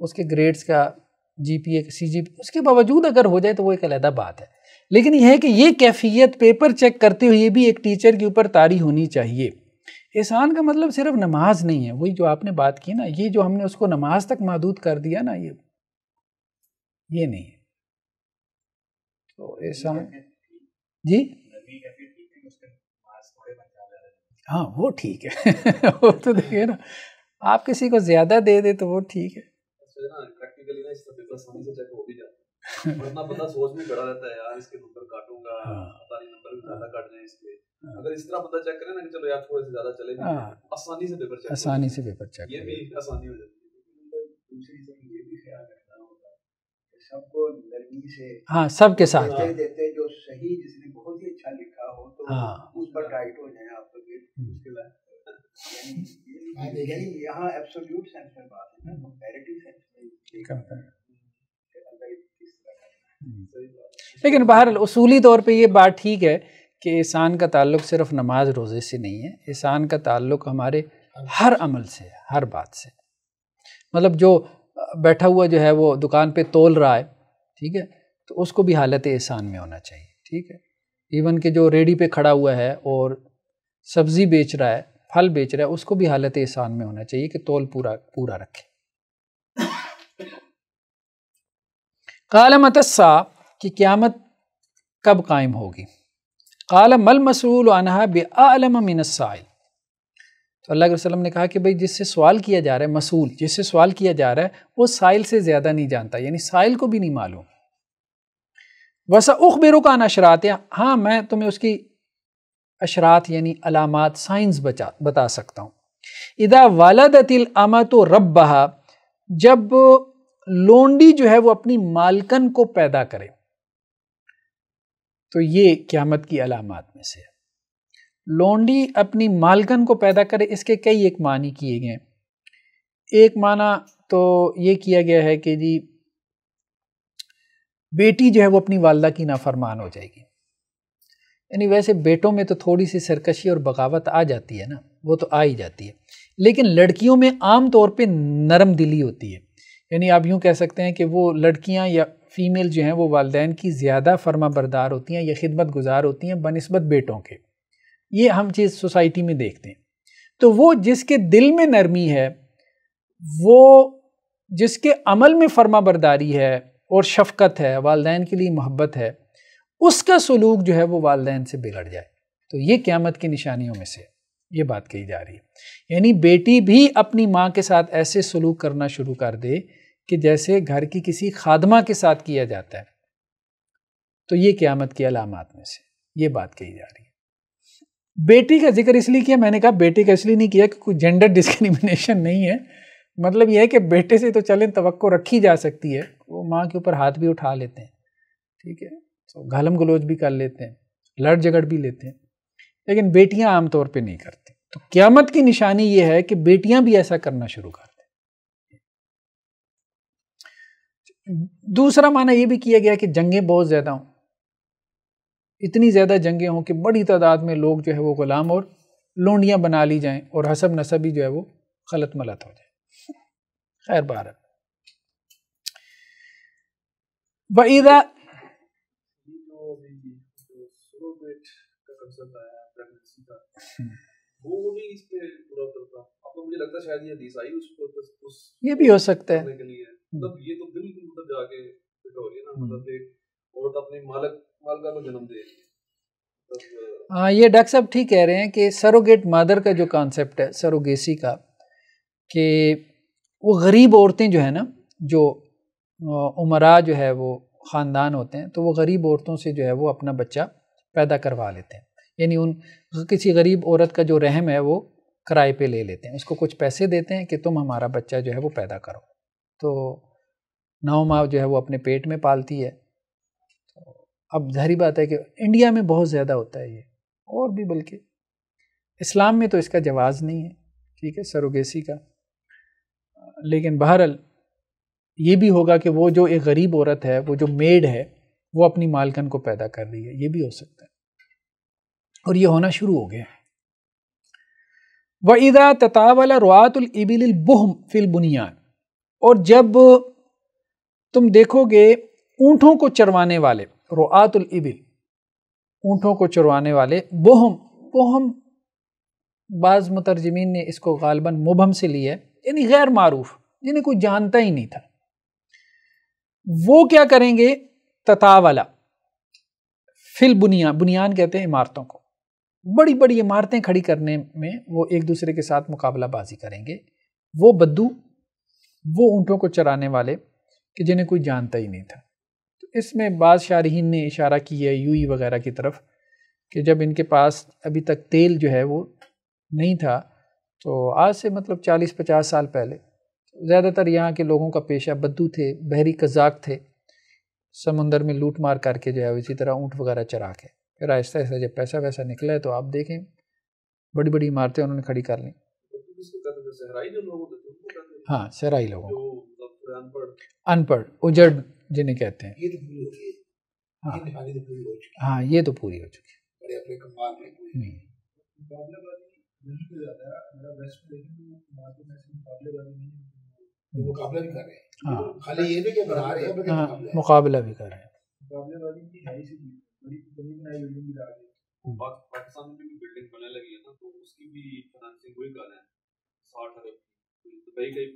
उसके ग्रेड्स का जी पी ए सी जी उसके बावजूद अगर हो जाए तो वो एक अलहदा बात है लेकिन यह है कि ये कैफियत पेपर चेक करते हुए भी एक टीचर के ऊपर तारी होनी चाहिए एहसान का मतलब सिर्फ नमाज नहीं है वही जो आपने बात की ना ये जो हमने उसको नमाज तक महदूद कर दिया ना ये ये नहीं है तो एहसान जी हाँ वो ठीक है वो तो देखिए ना आप किसी को ज़्यादा दे दे तो वो ठीक है अच्छा, वरना बंदा सोच में खड़ा रहता है यार इसके नंबर काटूंगा हाँ। पता नहीं नंबर ज्यादा जाए इसके हाँ। अगर इस तरह बंदा चेक करे ना कि चलो यार थोड़े से ज्यादा चले हाँ। आसानी से पेपर चेक आसानी से पेपर चेक ये भी आसानी हो जाती है दूसरी चीज ये भी ख्याल रखना सबको नरमी से हाँ सबके साथ देते हैं जो सही जिसने बहुत ही अच्छा लिखा हो तो हाँ। उस पर टाइट हो जाए आप लोग हम्म। यहाँ एब्सोल्यूट सेंस में बात है ना कंपैरेटिव सेंस में लेकिन बहर असूली तौर पे ये बात ठीक है कि एहसान का ताल्लुक सिर्फ नमाज रोज़े से नहीं है एहसान का ताल्लुक हमारे हर अमल से हर बात से मतलब जो बैठा हुआ जो है वो दुकान पे तोल रहा है ठीक है तो उसको भी हालत एहसान में होना चाहिए ठीक है इवन के जो रेडी पे खड़ा हुआ है और सब्ज़ी बेच रहा है फल बेच रहा है उसको भी हालत एहसान में होना चाहिए कि तोल पूरा पूरा रखे कालमतस्सा कि क़्यामत कब कायम होगी कल मल मसूल अनहा बलम मिनसाइल तो अल्लाह वसलम ने कहा कि भाई जिससे सवाल किया जा रहा है मसूल जिससे सवाल किया जा रहा है वो साइल से ज़्यादा नहीं जानता यानी साइल को भी नहीं मालूम वैसा उख बेरुका नशरात हाँ मैं तुम्हें उसकी अशरात यानी अलामत साइंस बचा बता सकता हूँ इदा वालदतिल अमा तो रब बहा जब लोंडी जो है वो अपनी मालकन को पैदा करे तो ये क्यामत की अलामत में से है लोंडी अपनी मालकन को पैदा करे इसके कई एक मानी किए गए एक माना तो ये किया गया है कि जी बेटी जो है वो अपनी वालदा की नाफरमान हो जाएगी यानी वैसे बेटों में तो थोड़ी सी सरकशी और बगावत आ जाती है ना वो तो आ ही जाती है लेकिन लड़कियों में आम तौर पे नरम दिली होती है यानी आप यूँ कह सकते हैं कि वो लड़कियाँ या फ़ीमेल जो हैं वो वालदे की ज़्यादा फर्मा बरदार होती हैं या खिदमत गुजार होती हैं बनस्बत बेटों के ये हम चीज़ सोसाइटी में देखते हैं तो वो जिसके दिल में नरमी है वो जिसके अमल में फर्मा बरदारी है और शफकत है वालदे के लिए मोहब्बत है उसका सलूक जो है वो वालदेन से बिगड़ जाए तो ये क़्यामत की निशानियों में से ये बात कही जा रही है यानी बेटी भी अपनी माँ के साथ ऐसे सलूक करना शुरू कर दे कि जैसे घर की किसी खादमा के साथ किया जाता है तो ये क़्यामत की अलामत में से ये बात कही जा रही है बेटी का जिक्र इसलिए किया मैंने कहा बेटी का इसलिए नहीं किया कि कोई जेंडर डिस्क्रिमिनेशन नहीं है मतलब यह है कि बेटे से तो चलें तो रखी जा सकती है वो माँ के ऊपर हाथ भी उठा लेते हैं ठीक है तो घलम गलोज भी कर लेते हैं लड़ झगड़ भी लेते हैं लेकिन बेटियाँ आमतौर पर नहीं करती तो क्यामत की निशानी ये है कि बेटियाँ भी ऐसा करना शुरू कर दूसरा माना यह भी किया गया कि जंगें बहुत ज़्यादा हों इतनी ज़्यादा जंगें हों कि बड़ी तादाद में लोग जो है वो ग़ुलाम और लोंडियां बना ली जाएं और हसब नसब ही जो है वो गलत मलत हो जाए खैर बारह उस हम्म। ये भी हो सकता है हम्म। मतलब ये तो बिल्कुल मतलब जाके फिट हो रही है ना हम्म। मतलब एक औरत अपने मालक मालिका को जन्म दे रही है मतलब, हाँ ये डॉक्टर साहब ठीक कह रहे हैं कि सरोगेट मादर का जो कॉन्सेप्ट है सरोगेसी का कि वो गरीब औरतें जो है ना जो उमरा जो है वो ख़ानदान होते हैं तो वो गरीब औरतों से जो है वो अपना बच्चा पैदा करवा लेते हैं यानी उन किसी गरीब औरत का जो रहम है वो किराए पे ले लेते हैं उसको कुछ पैसे देते हैं कि तुम हमारा बच्चा जो है वो पैदा करो तो नौ माँ जो है वो अपने पेट में पालती है तो अब जहरी बात है कि इंडिया में बहुत ज़्यादा होता है ये और भी बल्कि इस्लाम में तो इसका जवाज़ नहीं है ठीक है सरोगेसी का लेकिन बहरहाल ये भी होगा कि वो जो एक गरीब औरत है वो जो मेड है वो अपनी मालकन को पैदा कर रही है ये भी हो सकता है और ये होना शुरू हो गया है वईदा ततावला बुहम फिल बुनियाद और जब तुम देखोगे ऊँटों को चरवाने वाले रोआतुल इबिल ऊँटों को चरवाने वाले बोहम बोहम बाज़ मुतरजमीन ने इसको गालबन मुबहम से लिया है यानी गैर मारूफ जिन्हें कोई जानता ही नहीं था वो क्या करेंगे ततावला फिल बुनिया बुनियान कहते हैं इमारतों को बड़ी बड़ी इमारतें खड़ी करने में वो एक दूसरे के साथ मुकाबला बाजी करेंगे वो बद्दू वो ऊँटों को चराने वाले कि जिन्हें कोई जानता ही नहीं था तो इसमें बाद ने इशारा किया यूई वगैरह की तरफ कि जब इनके पास अभी तक तेल जो है वो नहीं था तो आज से मतलब 40-50 साल पहले ज़्यादातर यहाँ के लोगों का पेशा बद्दू थे बहरी कजाक थे समंदर में लूट मार करके जो है इसी तरह ऊँट वगैरह चरा के फिर आहिस्ता आहिस्ता जब पैसा वैसा निकला है तो आप देखें बड़ी बड़ी इमारतें उन्होंने खड़ी कर ली तो हाँ सराई लोगों को अनपढ़ उजड़ जिन्हें कहते हैं ये तो पूरी हो हाँ।, तो हाँ ये तो पूरी हो चुकी है बड़े अपने कमाल में तो हम्म। मुकाबला भी कर रहे हैं हाँ खाली ये बढ़ा रहे हैं हाँ मुकाबला भी कर रहे हैं हम्म। पाकिस्तान में भी बिल्डिंग बनने लगी है ना तो उसकी भी फाइनेंसिंग वही कर रहे हैं साठ अरब मुकाबले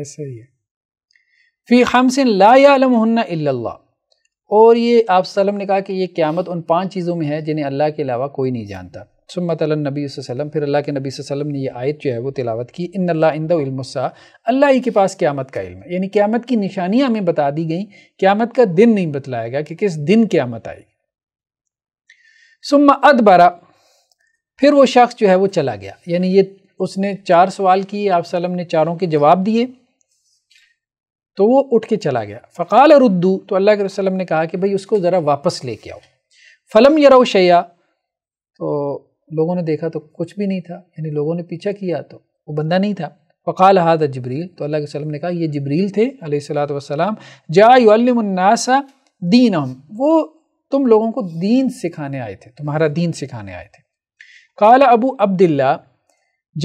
ऐसा ही है फ़ी खमसिन ला और ये आप ने कहा कि ये क़्यामत उन पांच चीज़ों में है जिन्हें अल्लाह के अलावा कोई नहीं जानता नबी वसम फिर अल्लाह के नबी वसम ने यह आयत जो है वो तिलावत की इन अल्लाह अल्लाह के पास क़्यामत का इल्म है यानी क़्यामत की निशानियाँ हमें बता दी गई क़्यामत का दिन नहीं बतलाया गया कि किस दिन क़्यामत आएगी सुम्मा अदबारा फिर वो शख्स जो है वो चला गया यानी ये उसने चार सवाल किए आप सलम ने चारों के जवाब दिए तो वो उठ के चला गया फ़काल रुद्दू तो अल्लाह के वसलम ने कहा कि भाई उसको ज़रा वापस लेके आओ फ़लम यरा शैया तो लोगों ने देखा तो कुछ भी नहीं था यानी लोगों ने पीछा किया तो वो बंदा नहीं था फ़काल हाद जबरील तो अल्लाह के सलम ने कहा ये जबरील थे अलैहिस्सलाम जासा दीन वो तुम लोगों को दीन सिखाने आए थे तुम्हारा दीन सिखाने आए थे काल अबू अब्दुल्ला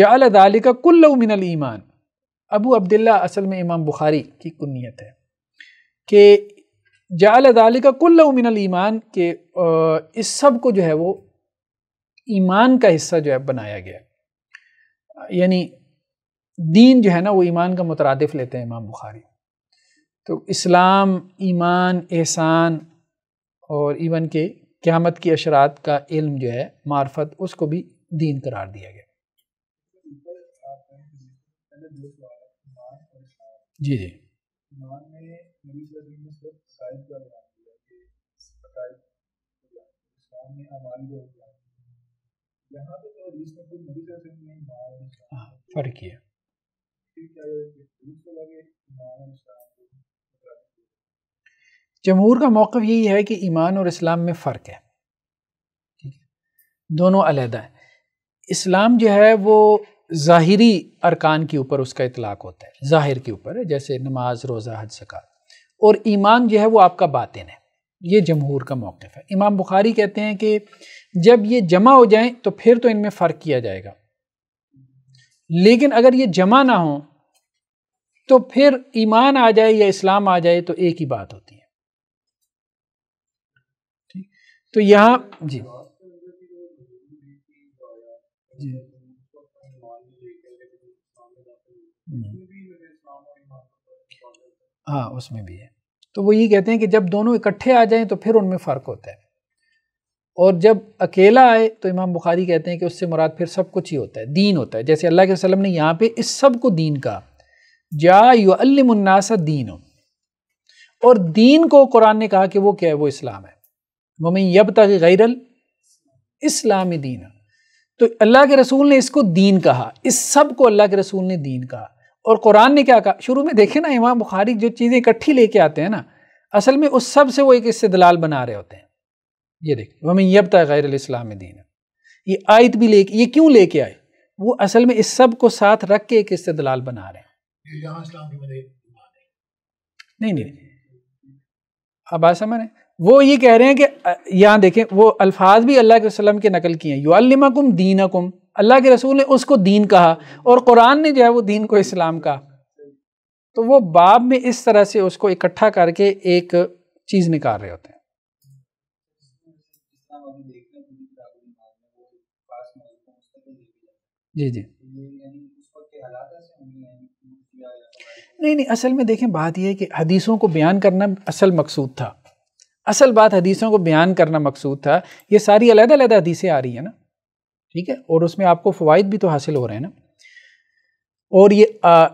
जाल दालिका कुल्ल मिनल ईमान अबू अब्दुल्ला असल में इमाम बुखारी की कुनीत है कि जाल दालिका कुल्ल मिनल ईमान के इस सब को जो है वो ईमान का हिस्सा जो है बनाया गया यानी दीन जो है ना वो ईमान का मुतरदफ लेते हैं इमाम बुखारी तो इस्लाम ईमान एहसान और इवन के क़्यामत की अशरात का इल्म जो है मार्फत उसको भी दीन करार दिया गया जी जी में तो हाँ, फर्क किया जमहूर का मौक़ यही है कि ईमान और इस्लाम में फ़र्क है ठीक है दोनों अलहदा है इस्लाम जो है वो ज़ाहरी अरकान के ऊपर उसका इतलाक़ होता है ज़ाहिर के ऊपर जैसे नमाज रोज़ा हज सका और ईमान जो है वो आपका बातिन है ये जमहूर का मौक़ है इमाम बुखारी कहते हैं कि जब ये जमा हो जाए तो फिर तो इनमें फ़र्क किया जाएगा लेकिन अगर ये जमा ना हो तो फिर ईमान आ जाए या इस्लाम आ जाए तो एक ही बात होती है ठीक तो यहाँ जी जी हाँ उसमें भी है तो वो ये कहते हैं कि जब दोनों इकट्ठे आ जाएं तो फिर उनमें फ़र्क होता है और जब अकेला आए तो इमाम बुखारी कहते हैं कि उससे मुराद फिर सब कुछ ही होता है दीन होता है जैसे अल्लाह के वसलम ने यहाँ पे इस सब को दीन कहा जा युल्मनासा दीन और दीन को कुरान ने कहा कि वो क्या है वो इस्लाम है मम्मी यब तक गैरल इस्लामी दीन तो अल्लाह के रसूल ने इसको दीन कहा इस सब को अल्लाह के रसूल ने दीन कहा और कुरान ने क्या कहा शुरू में देखे ना इमाम बुखारी जो चीज़ें इकट्ठी लेके आते हैं ना असल में उस सब से वो एक इससे दलाल बना रहे होते हैं ये देख वह यब गैर इस्लाम दीन ये आयत भी ले ये क्यों लेके आए वो असल में इस सब को साथ रख के एक इससे दलाल बना रहे हैं नहीं नहीं अब बात समझ रहे वो ये कह रहे हैं कि यहाँ देखें वो अल्फाज भी अल्लाह के वसलम के नकल किए हैं दीन कुम अल्लाह के रसूल ने उसको दीन कहा और कुरान ने जो है वो दीन को इस्लाम कहा तो वो बाब में इस तरह से उसको इकट्ठा करके एक चीज़ निकाल रहे होते हैं जी जी नहीं नहीं असल में देखें बात यह है कि हदीसों को बयान करना असल मकसूद था असल बात हदीसों को बयान करना मकसूद था ये सारी अलग-अलग हदीसें आ रही हैं ना ठीक है और उसमें आपको फ़वाद भी तो हासिल हो रहे हैं ना और ये आ,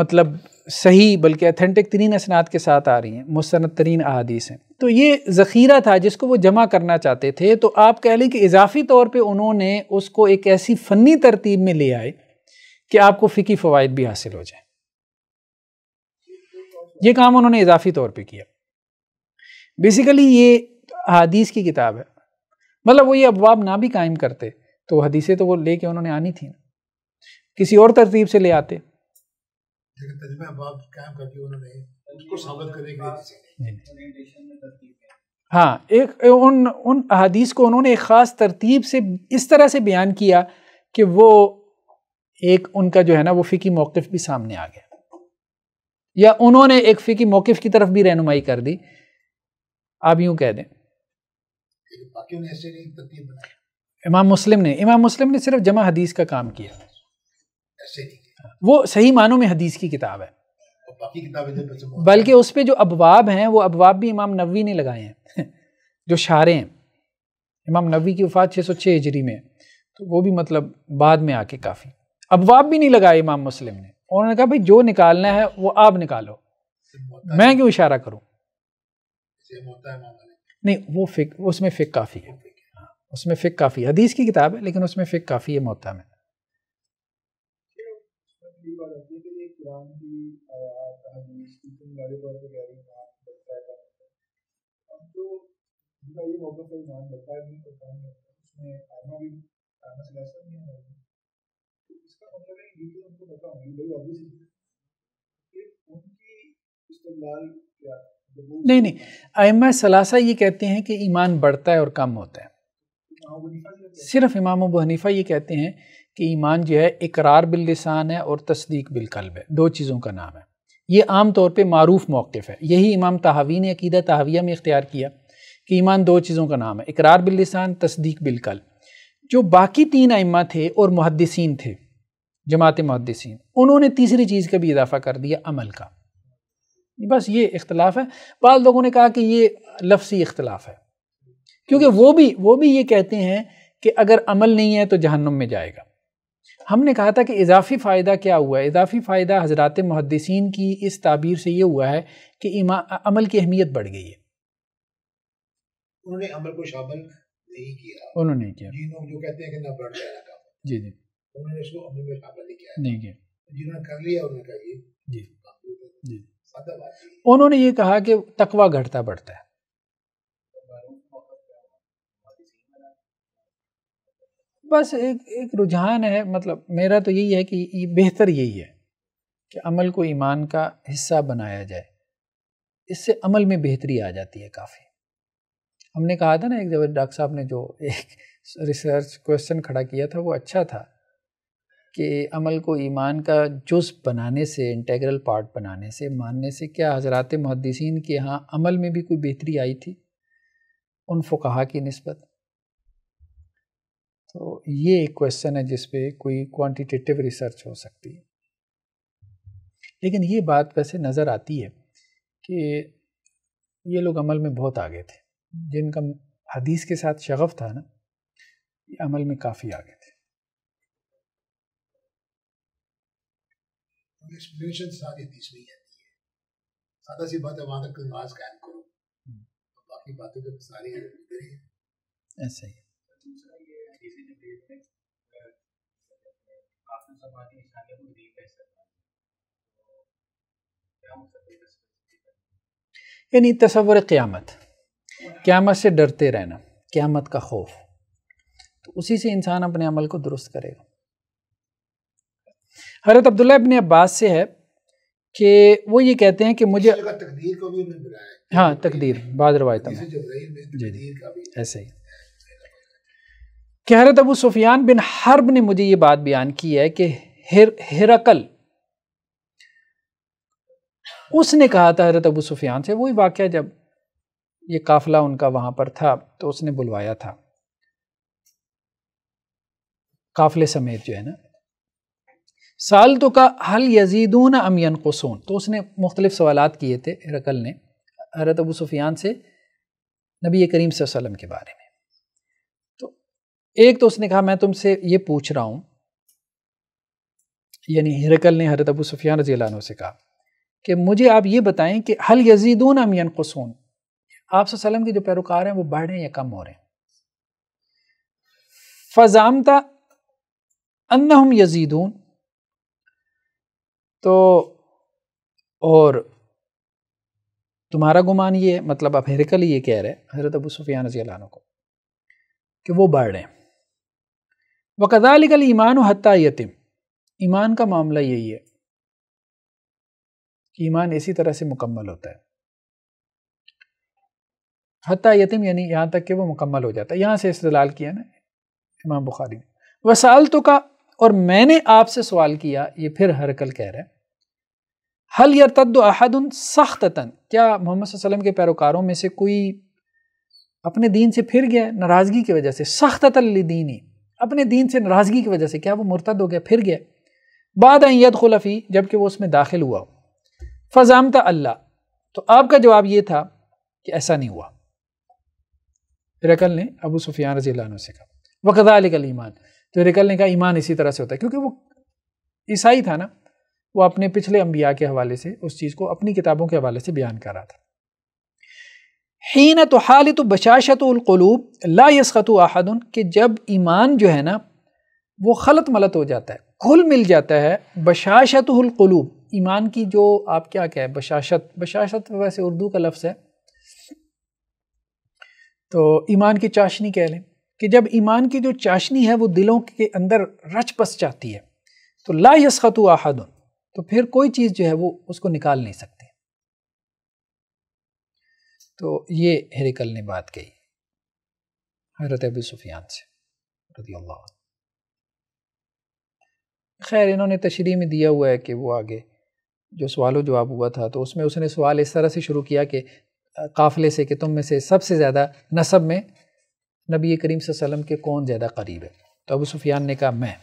मतलब सही बल्कि अथेंटिक तरीन असनात के साथ आ रही हैं मुस्त तरीन अदीस हैं तो ये ज़ख़ीरा था जिसको वो जमा करना चाहते थे तो आप कह लें कि इजाफी तौर पे उन्होंने उसको एक ऐसी फ़नी तरतीब में ले आए कि आपको फ़िकी फ़वाद भी हासिल हो जाए ये काम उन्होंने इजाफी तौर पे किया बेसिकली ये हदीस की किताब है मतलब वो ये अबवाब ना भी कायम करते तो हदीसें तो वो ले उन्होंने आनी थी ना किसी और तरतीब से ले आते उसको साबित करेंगे हाँ एक उन उन अहादीस को उन्होंने एक ख़ास तरतीब से इस तरह से बयान किया कि वो एक उनका जो है ना वो फ़िकी मौक़ भी सामने आ गया या उन्होंने एक फ़िकी मौक़ की तरफ भी रहनुमाई कर दी आप यूँ कह दें इमाम मुस्लिम ने इमाम मुस्लिम ने सिर्फ जमा हदीस का काम किया वो सही मानों में हदीस की किताब है तो बल्कि उस पर जो अबवाब हैं वो अबवाब भी इमाम नबी ने लगाए हैं जो शारे हैं इमाम नबी की वफ़ात छः सौ छः हिजरी में तो वो भी मतलब बाद में आके काफ़ी अबवाब भी नहीं लगाए इमाम मुस्लिम ने उन्होंने कहा भाई जो निकालना है वो आप निकालो मैं क्यों इशारा करूँ नहीं वो फिक उसमें फ़िक काफ़ी है हाँ, उसमें फ़िक काफ़ी हदीस की किताब है लेकिन उसमें फ़िक काफ़ी है मोहता में बड़े तौर पर कह रही मान बढ़ता है अब तो उनका ये मौका मान बढ़ता है कम होता उसमें भी सिलेक्शन है तो इसका मतलब है ये चीज़ उनको पता होगी बड़ी ऑब्वियस कि उनकी इस्तेमाल क्या नहीं नहीं अम सलासा ये कहते हैं कि ईमान बढ़ता है और कम होता है सिर्फ इमाम अबू हनीफ़ा ये कहते हैं कि ईमान जो है इकरार बिल लिसान है और तस्दीक बिल कल्ब है दो चीज़ों का नाम है ये आम तौर पे मरूफ़ मौक़ है यही इमाम तहावी ने अकीदा तहविया में इख्तियार किया कि ईमान दो चीज़ों का नाम है इकरार बिल्लिसान तस्दीक बिलकल जो बाकी तीन अम्मा थे और मुहदसिन थे जमात मुहदसिन उन्होंने तीसरी चीज़ का भी इजाफ़ा कर दिया अमल का बस ये इख्तलाफ है बाद लोगों ने कहा कि ये लफसी इख्तलाफ है क्योंकि वो भी वो भी ये कहते हैं कि अगर अमल नहीं है तो जहन्नम में जाएगा हमने कहा था कि इजाफ़ी फ़ायदा क्या हुआ है इजाफ़ी फ़ायदा हजरत मुहदसिन की इस ताबीर से ये हुआ है कि अमल की अहमियत बढ़ गई है उन्होंने अमल को शामिल नहीं किया उन्होंने किया जो कहते हैं कि ना बढ़ जाएगा जी जी उन्होंने उसको अमल में शामिल नहीं किया नहीं किया जिन्होंने कर लिया उन्होंने जी जी उन्होंने ये कहा कि तकवा घटता बढ़ता है बस एक एक रुझान है मतलब मेरा तो यही है कि ये बेहतर यही है कि अमल को ईमान का हिस्सा बनाया जाए इससे अमल में बेहतरी आ जाती है काफ़ी हमने कहा था ना एक जब डॉक्टर साहब ने जो एक रिसर्च क्वेश्चन खड़ा किया था वो अच्छा था कि अमल को ईमान का जुज बनाने से इंटेग्रल पार्ट बनाने से मानने से क्या हजरत मुहदसिन के यहाँ अमल में भी कोई बेहतरी आई थी उन फुकाहा की नस्बत तो ये एक क्वेश्चन है जिसपे कोई क्वांटिटेटिव रिसर्च हो सकती है लेकिन ये बात वैसे नज़र आती है कि ये लोग अमल में बहुत आगे थे जिनका हदीस के साथ शगफ़ था ना ये अमल में काफ़ी आगे थे एक्सप्लेनेशन सारी हदीस में ही आती है सादा सी बात है वहाँ तक कायम करो हम्म। बाकी बातें तो सारी ऐसे ही यानी तस्वर क़्यामत क़्यामत से डरते रहना क़्यामत का खौफ तो उसी से इंसान अपने अमल को दुरुस्त करेगा हरत अब्दुल्ला अपने अब्बास से है कि वो ये कहते हैं कि मुझे तकदीर को भी हाँ तकदीर बाद रवायत में जी जी ऐसे ही कि हरत अबू सुफियान बिन हर्ब ने मुझे ये बात बयान की है कि हिर हिरकल उसने कहा था हरत अबू सुफियान से वही वाक़ जब ये काफिला उनका वहाँ पर था तो उसने बुलवाया था काफिले समेत जो है ना साल तो का हल यजीदून अमियन कसून तो उसने मुख्तलिफ सवाल किए थे हिरकल ने हरत अबू सुफियान से नबी करीम वसल्लम के बारे में एक तो उसने कहा मैं तुमसे ये पूछ रहा हूँ यानी हिरकल ने हरत अबू सुफियान रजी से कहा कि मुझे आप ये बताएं कि हल यजीदून अमियन कसून आप सलम के जो पैरोकार हैं वो बढ़ रहे हैं या कम हो रहे हैं फजामता अन्नहम यजीदून तो और तुम्हारा गुमान ये मतलब आप हिरकल ये कह रहे हैं हजरत अबू सुफियान रजी को कि वो बढ़ रहे हैं वकदालिकल ईमान हता यतिम ईमान का मामला यही है कि ईमान इसी तरह से मुकम्मल होता है हत्या यतिम यानी यहाँ तक कि वो मुकम्मल हो जाता है यहाँ से इस्तेलाल किया ना इमाम बुखारी ने वसाल तो का और मैंने आपसे सवाल किया ये फिर हरकल कह रहे हैं हल यरतद तद्द सख्त तन क्या मोहम्मद वसल्लम के पैरोकारों में से कोई अपने दीन से फिर गया नाराज़गी की वजह से सख्त दीन ही अपने दीन से नाराज़गी की वजह से क्या वो मुर्तद हो गया फिर गया बाद यद खुलफ़ी जबकि वो उसमें दाखिल हुआ हो फ़जामता अल्लाह तो आपका जवाब ये था कि ऐसा नहीं हुआ रकल ने अबू सुफियान रजी से कहा वकदा अलिकल ईमान तो रिकल ने कहा ईमान इसी तरह से होता है क्योंकि वो ईसाई था ना वो अपने पिछले अम्बिया के हवाले से उस चीज़ को अपनी किताबों के हवाले से बयान कर रहा था हीन तो हाल तो उलकलूब ला यसखत आहदन कि जब ईमान जो है ना वो खलत मलत हो जाता है घुल मिल जाता है बशाशतलूब ईमान की जो आप क्या कहें बशाशत बशाशत वैसे उर्दू का लफ्ज़ है तो ईमान की चाशनी कह लें कि जब ईमान की जो चाशनी है वो दिलों के अंदर रच पस जाती है तो ला यसखत आहदन तो फिर कोई चीज़ जो है वो उसको निकाल नहीं सकती तो ये हेरिकल ने बात कही हजरत अब सुफियान से रजी अल्लाह खैर इन्होंने तशरी में दिया हुआ है कि वो आगे जो सवाल जवाब हुआ था तो उसमें उसने सवाल इस तरह से शुरू किया कि काफ़िले से कि तुम में से सबसे ज़्यादा नसब में नबी करीम सल्लम के कौन ज़्यादा करीब है तो अबू सुफियान ने कहा मैं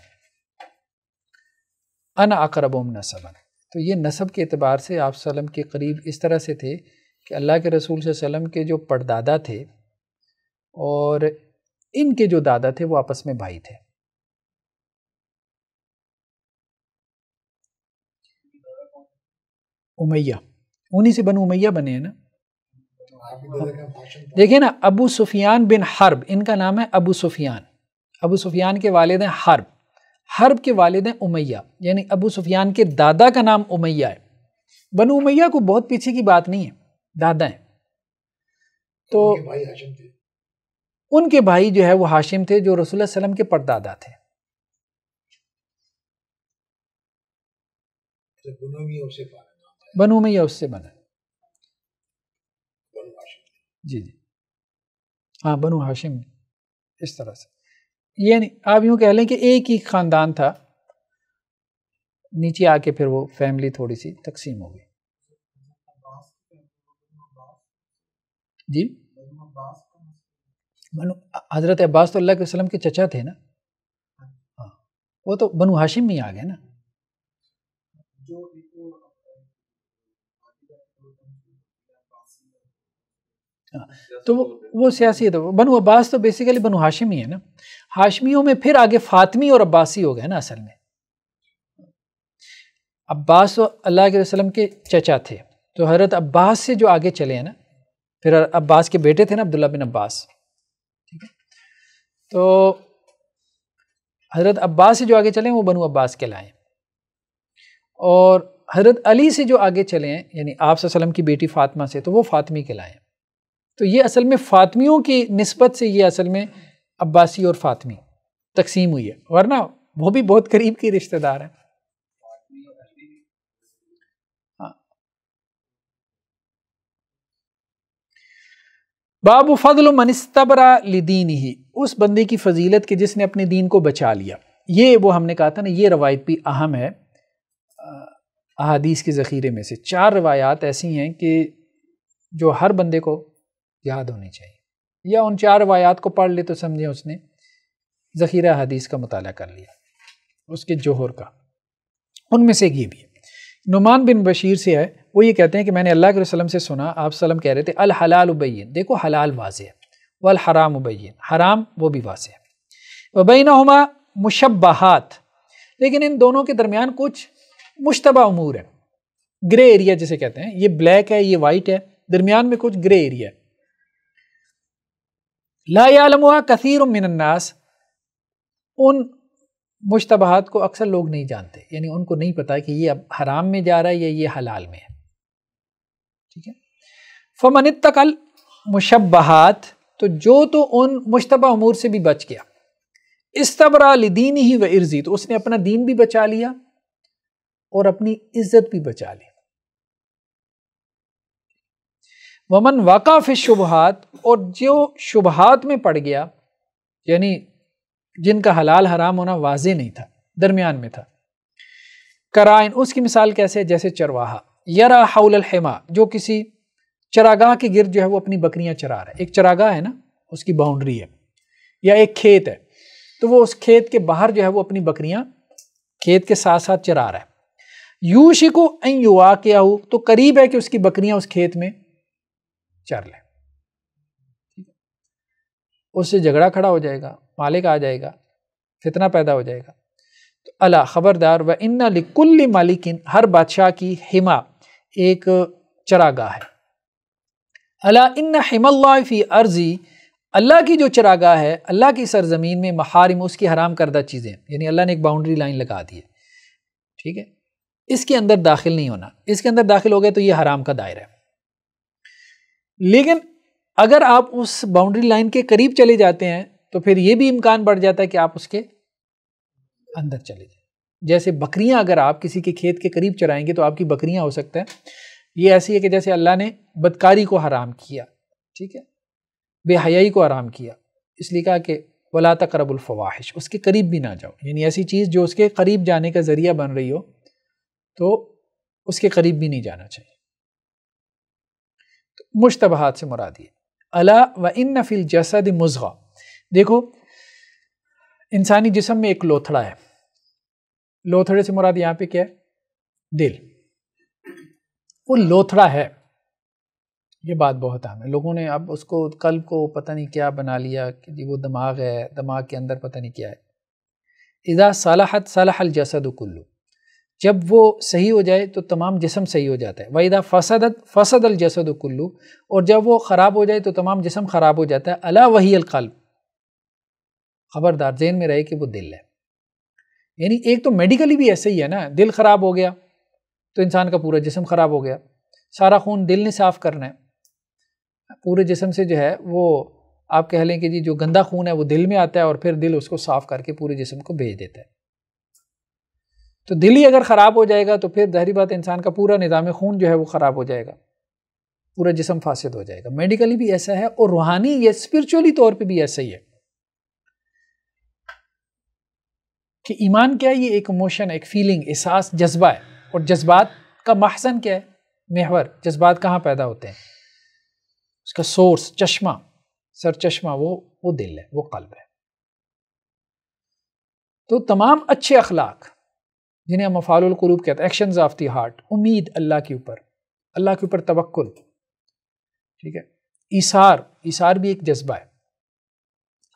अन अकरबम नसबन तो ये नसब के अतबार से आप सल्लम के करीब इस तरह से थे कि अल्लाह के रसूल वसम के जो पड़दादा थे और इनके जो दादा थे वो आपस में भाई थे उमैया उन्हीं से बन उमैया बने हैं ना देखिए ना अबू सुफियान बिन हर्ब इनका नाम है अबू सुफियान अबू सुफियान के वालिद हैं हर्ब हर्ब के वालिद हैं उमैया यानी अबू सुफियान के दादा का नाम उमैया है बनु उमैया को बहुत पीछे की बात नहीं है दादा हैं तो उनके भाई हाशिम थे उनके भाई जो है वो हाशिम थे जो रसूल सलम के परदादा थे बनु में या उससे बना जी जी हाँ बनू हाशिम इस तरह से ये आप यूं कह लें कि एक ही ख़ानदान था नीचे आके फिर वो फैमिली थोड़ी सी तकसीम हो गई जी बनु हज़रत अब्बास तो अल्लाह के वसलम के चचा थे ना हाँ वो तो बनु हाशिम में आ गए ना हाँ। तो वो वो सियासी है तो बनु अब्बास तो बेसिकली बनु हाशिमी है ना हाशमियों में फिर आगे फातमी और अब्बासी हो गए ना असल में अब्बास अल्लाह के वसलम के चचा थे तो हजरत अब्बास से जो आगे चले हैं ना फिर अब्बास के बेटे थे ना अब्दुल्ला बिन अब्बास ठीक है तो हज़रत अब्बास से जो आगे चले वो बनू अब्बास के लाए और हज़रत अली से जो आगे चले हैं यानी आप वसलम की बेटी फ़ातिमा से तो वो फ़ातमी के लाए तो ये असल में फ़ातमियों की नस्बत से ये असल में अब्बासी और फ़ातमी तकसीम हुई है वरना वो भी बहुत करीब के रिश्तेदार हैं बाबू फजल मनस्तबरा लिदीन ही उस बंदे की फजीलत के जिसने अपने दीन को बचा लिया ये वो हमने कहा था ना ये रवायत भी अहम है अहादीस के ज़ख़ीरे में से चार रवायात ऐसी हैं कि जो हर बंदे को याद होनी चाहिए या उन चार रवायात को पढ़ ले तो समझे उसने ज़ख़ीरा हदीस का मताल कर लिया उसके जोहर का उनमें से ये भी है नुमान बिन बशीर से है वो ये कहते हैं कि मैंने अल्लाह के रसलम से सुना आप सलम कह रहे थे अल हलाल उबैन देखो हलाल वाज है वल हराम उबैन हराम वो भी वाज है वबैन हमा मुशबहत लेकिन इन दोनों के दरमियान कुछ मुशतबा अमूर है ग्रे एरिया जिसे कहते हैं ये ब्लैक है ये वाइट है दरमियान में कुछ ग्रे एरिया है लायालम कसीर मिनन्नास उन मुश्तबहत को अक्सर लोग नहीं जानते यानी उनको नहीं पता कि ये अब हराम में जा रहा है या ये हलाल में है ठीक है फमन तकल मुशबहत तो जो तो उन मुशतबा अमूर से भी बच गया इस्तबरा दीन ही व इर्जी तो उसने अपना दीन भी बचा लिया और अपनी इज्जत भी बचा ली वमन वाकाफ़ शुबहत और जो शुबहत में पड़ गया यानी जिनका हलाल हराम होना वाज नहीं था दरमियान में था कराइन उसकी मिसाल कैसे है जैसे चरवाहा यरा हाउल हेमा जो किसी चरागाह के गिर जो है वो अपनी बकरियां चरा रहा है एक चरागाह है ना उसकी बाउंड्री है या एक खेत है तो वो उस खेत के बाहर जो है वो अपनी बकरियां खेत के साथ साथ चरा रहा है यूशी को युवा क्या हो तो करीब है कि उसकी बकरियां उस खेत में चर ले उससे झगड़ा खड़ा हो जाएगा मालिक आ जाएगा फितना पैदा हो जाएगा तो अला ख़बरदार व इन्ना लिकुल्ली मालिकिन हर बादशाह की हिमा एक चरागाह है अला इन्ना हिमल्लाफ़ी अर्ज़ी अल्लाह की जो चरागाह है अल्लाह की सरजमीन में महारिम उसकी हराम करदा चीज़ें यानी अल्लाह ने एक बाउंड्री लाइन लगा दी है ठीक है इसके अंदर दाखिल नहीं होना इसके अंदर दाखिल हो गए तो ये हराम का दायरा है लेकिन अगर आप उस बाउंड्री लाइन के करीब चले जाते हैं तो फिर ये भी इम्कान बढ़ जाता है कि आप उसके अंदर चले जाए जैसे बकरियां अगर आप किसी के खेत के करीब चराएंगे तो आपकी बकरियां हो सकते हैं ये ऐसी है कि जैसे अल्लाह ने बदकारी को हराम किया ठीक है बेहयाई को हराम किया इसलिए कहा कि वला तकरबुलफवाहिश उसके करीब भी ना जाओ यानी ऐसी चीज़ जो उसके करीब जाने का ज़रिया बन रही हो तो उसके करीब भी नहीं जाना चाहिए तो मुश्तबहात से मुरादी अला व इन नफिल जसद मुजगा देखो इंसानी जिसम में एक लोथड़ा है लोथड़े से मुराद यहाँ पे क्या है दिल वो लोथड़ा है ये बात बहुत आम है लोगों ने अब उसको कल्ब को पता नहीं क्या बना लिया कि वो दिमाग है दिमाग के अंदर पता नहीं क्या है इजा सलाहत सलाहल जसद कुल्लू जब वो सही हो जाए तो तमाम जिसम सही हो जाता है वहीदा फसदत फसद अल जसद कुल्लू और जब वो ख़राब हो जाए तो तमाम जिसम ख़राब हो जाता है अला वही अलकल्ब खबरदार जेन में रहे कि वो दिल है यानी एक तो मेडिकली भी ऐसे ही है ना दिल ख़राब हो गया तो इंसान का पूरा जिसम ख़राब हो गया सारा खून दिल ने साफ़ करना है पूरे जिसम से जो है वो आप कह लें कि जी जो गंदा खून है वो दिल में आता है और फिर दिल उसको साफ़ करके पूरे जिसम को भेज देता है तो दिल ही अगर ख़राब हो जाएगा तो फिर जहरी बात इंसान का पूरा निज़ाम खून जो है वो ख़राब हो जाएगा पूरा जिसम फासद हो जाएगा मेडिकली भी ऐसा है और रूहानी या स्पिरिचुअली तौर पर भी ऐसा ही है कि ईमान क्या है ये एक इमोशन एक फीलिंग एहसास जज्बा है और जज्बात का महसन क्या है मेहर जज्बात कहाँ पैदा होते हैं उसका सोर्स चश्मा सर चश्मा वो वो दिल है वो कल्ब है तो तमाम अच्छे अखलाक जिन्हें हम मफालकलूब कहते हैं एक्शन ऑफ दी हार्ट उम्मीद अल्लाह के ऊपर अल्लाह के ऊपर तवक्ल ठीक है ईसार ईसार भी एक जज्बा है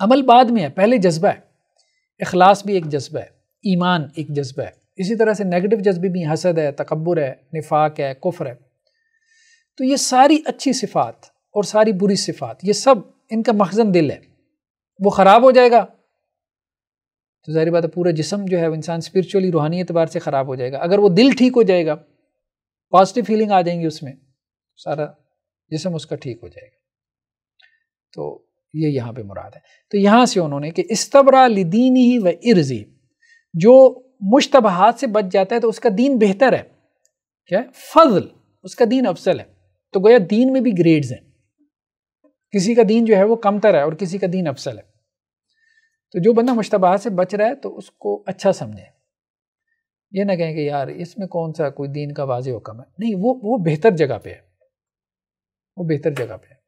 अमल बाद में है पहले जज्बा है अखलास भी एक जज्बा है ईमान एक जज्बा है इसी तरह से नेगेटिव जज्बे भी हसद है तकबर है निफाक है कुफर है तो ये सारी अच्छी सिफात और सारी बुरी सिफात ये सब इनका मखजन दिल है वो ख़राब हो जाएगा तो जाहिर बात है पूरा जिसम जो है वो इंसान स्पिरिचुअली रूहानी एतबार से ख़राब हो जाएगा अगर वो दिल ठीक हो जाएगा पॉजिटिव फीलिंग आ जाएंगी उसमें सारा जिसम उसका ठीक हो जाएगा तो ये यहाँ पे मुराद है तो यहाँ से उन्होंने कि इस्तबरा लिदीन ही व इर्जी जो मुश्तबहात से बच जाता है तो उसका दीन बेहतर है क्या है फजल उसका दीन अफसल है तो गोया दीन में भी ग्रेड्स हैं किसी का दीन जो है वो कमतर है और किसी का दीन अफसल है तो जो बंदा मुश्तबा से बच रहा है तो उसको अच्छा समझे ये ना कहें कि यार इसमें कौन सा कोई दीन का वाज हुक्म है नहीं वो वो बेहतर जगह पे है वो बेहतर जगह पे है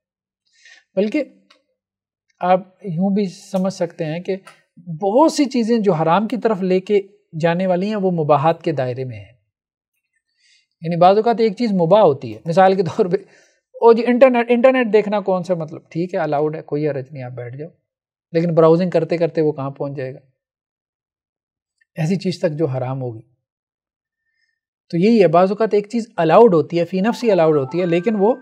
बल्कि आप यूँ भी समझ सकते हैं कि बहुत सी चीज़ें जो हराम की तरफ लेके जाने वाली हैं वो मुबाहत के दायरे में है यानी बाज़ तो एक चीज़ मुबा होती है मिसाल के तौर पर ओ जी इंटरनेट इंटरनेट देखना कौन सा मतलब ठीक है अलाउड है कोई अरज नहीं आप बैठ जाओ लेकिन ब्राउजिंग करते करते वो कहाँ पहुँच जाएगा ऐसी चीज़ तक जो हराम होगी तो यही है बाज़ात तो एक चीज़ अलाउड होती है फ़ी नफ्सी अलाउड होती है लेकिन वो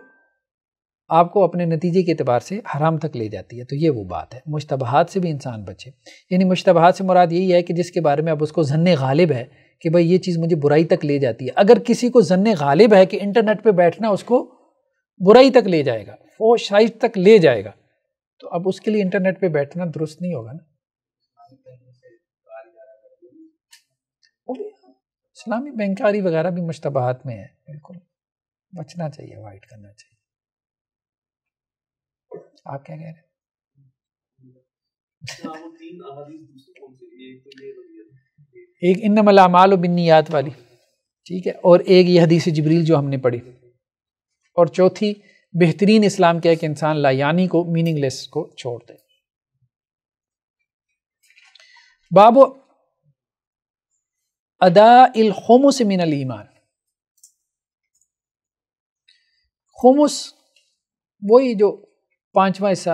आपको अपने नतीजे के अतबार से हराम तक ले जाती है तो ये वो बात है मुशतबात से भी इंसान बचे यानी मुशतबात से मुराद यही है कि जिसके बारे में अब उसको जन्न गालिब है कि भाई ये चीज़ मुझे बुराई तक ले जाती है अगर किसी को जन्न गालिब है कि इंटरनेट पर बैठना उसको बुराई तक ले जाएगा शाइज तक ले जाएगा तो अब उसके लिए इंटरनेट पर बैठना दुरुस्त नहीं होगा ना इस्लामी बैंकारी वगैरह भी मुशतबात में है बिल्कुल बचना चाहिए अवॉइड करना चाहिए आप क्या कह रहे हैं अच्छा, एक इन मलामाल याद वाली ठीक है और एक ये हदीस जबरील जो हमने पढ़ी और चौथी बेहतरीन इस्लाम क्या है कि इंसान लायानी को मीनिंगलेस को छोड़ दे बाबो अदा इल खोमुस मिनल ईमान खोमुस वही जो पाँचवा हिस्सा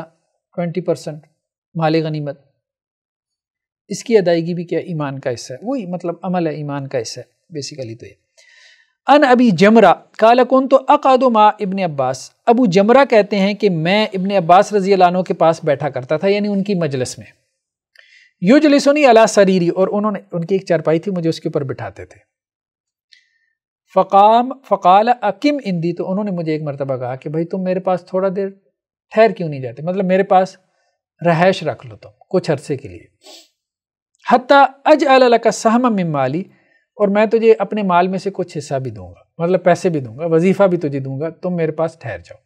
ट्वेंटी परसेंट माल गनीमत इसकी अदायगी भी क्या ईमान का हिस्सा है वही मतलब अमल है ईमान का हिस्सा है बेसिकली तो ये अन अबी जमरा काला कौन तो अकादो माँ इबन अब्बास अबू जमरा कहते हैं कि मैं इबन अब्बास रजी लानों के पास बैठा करता था यानी उनकी मजलिस में जलिसोनी अला सरीरी और उन्होंने उनकी एक चारपाई थी मुझे उसके ऊपर बिठाते थे फ़काम फ़काल अकिम इंदी तो उन्होंने मुझे एक मरतबा कहा कि भाई तुम मेरे पास थोड़ा देर ठहर क्यों नहीं जाते मतलब मेरे पास रहायश रख लो तुम कुछ अरसे के लिए हती अज अल का सहम में माली और मैं तुझे अपने माल में से कुछ हिस्सा भी दूंगा मतलब पैसे भी दूंगा वजीफा भी तुझे दूंगा तुम मेरे पास ठहर जाओ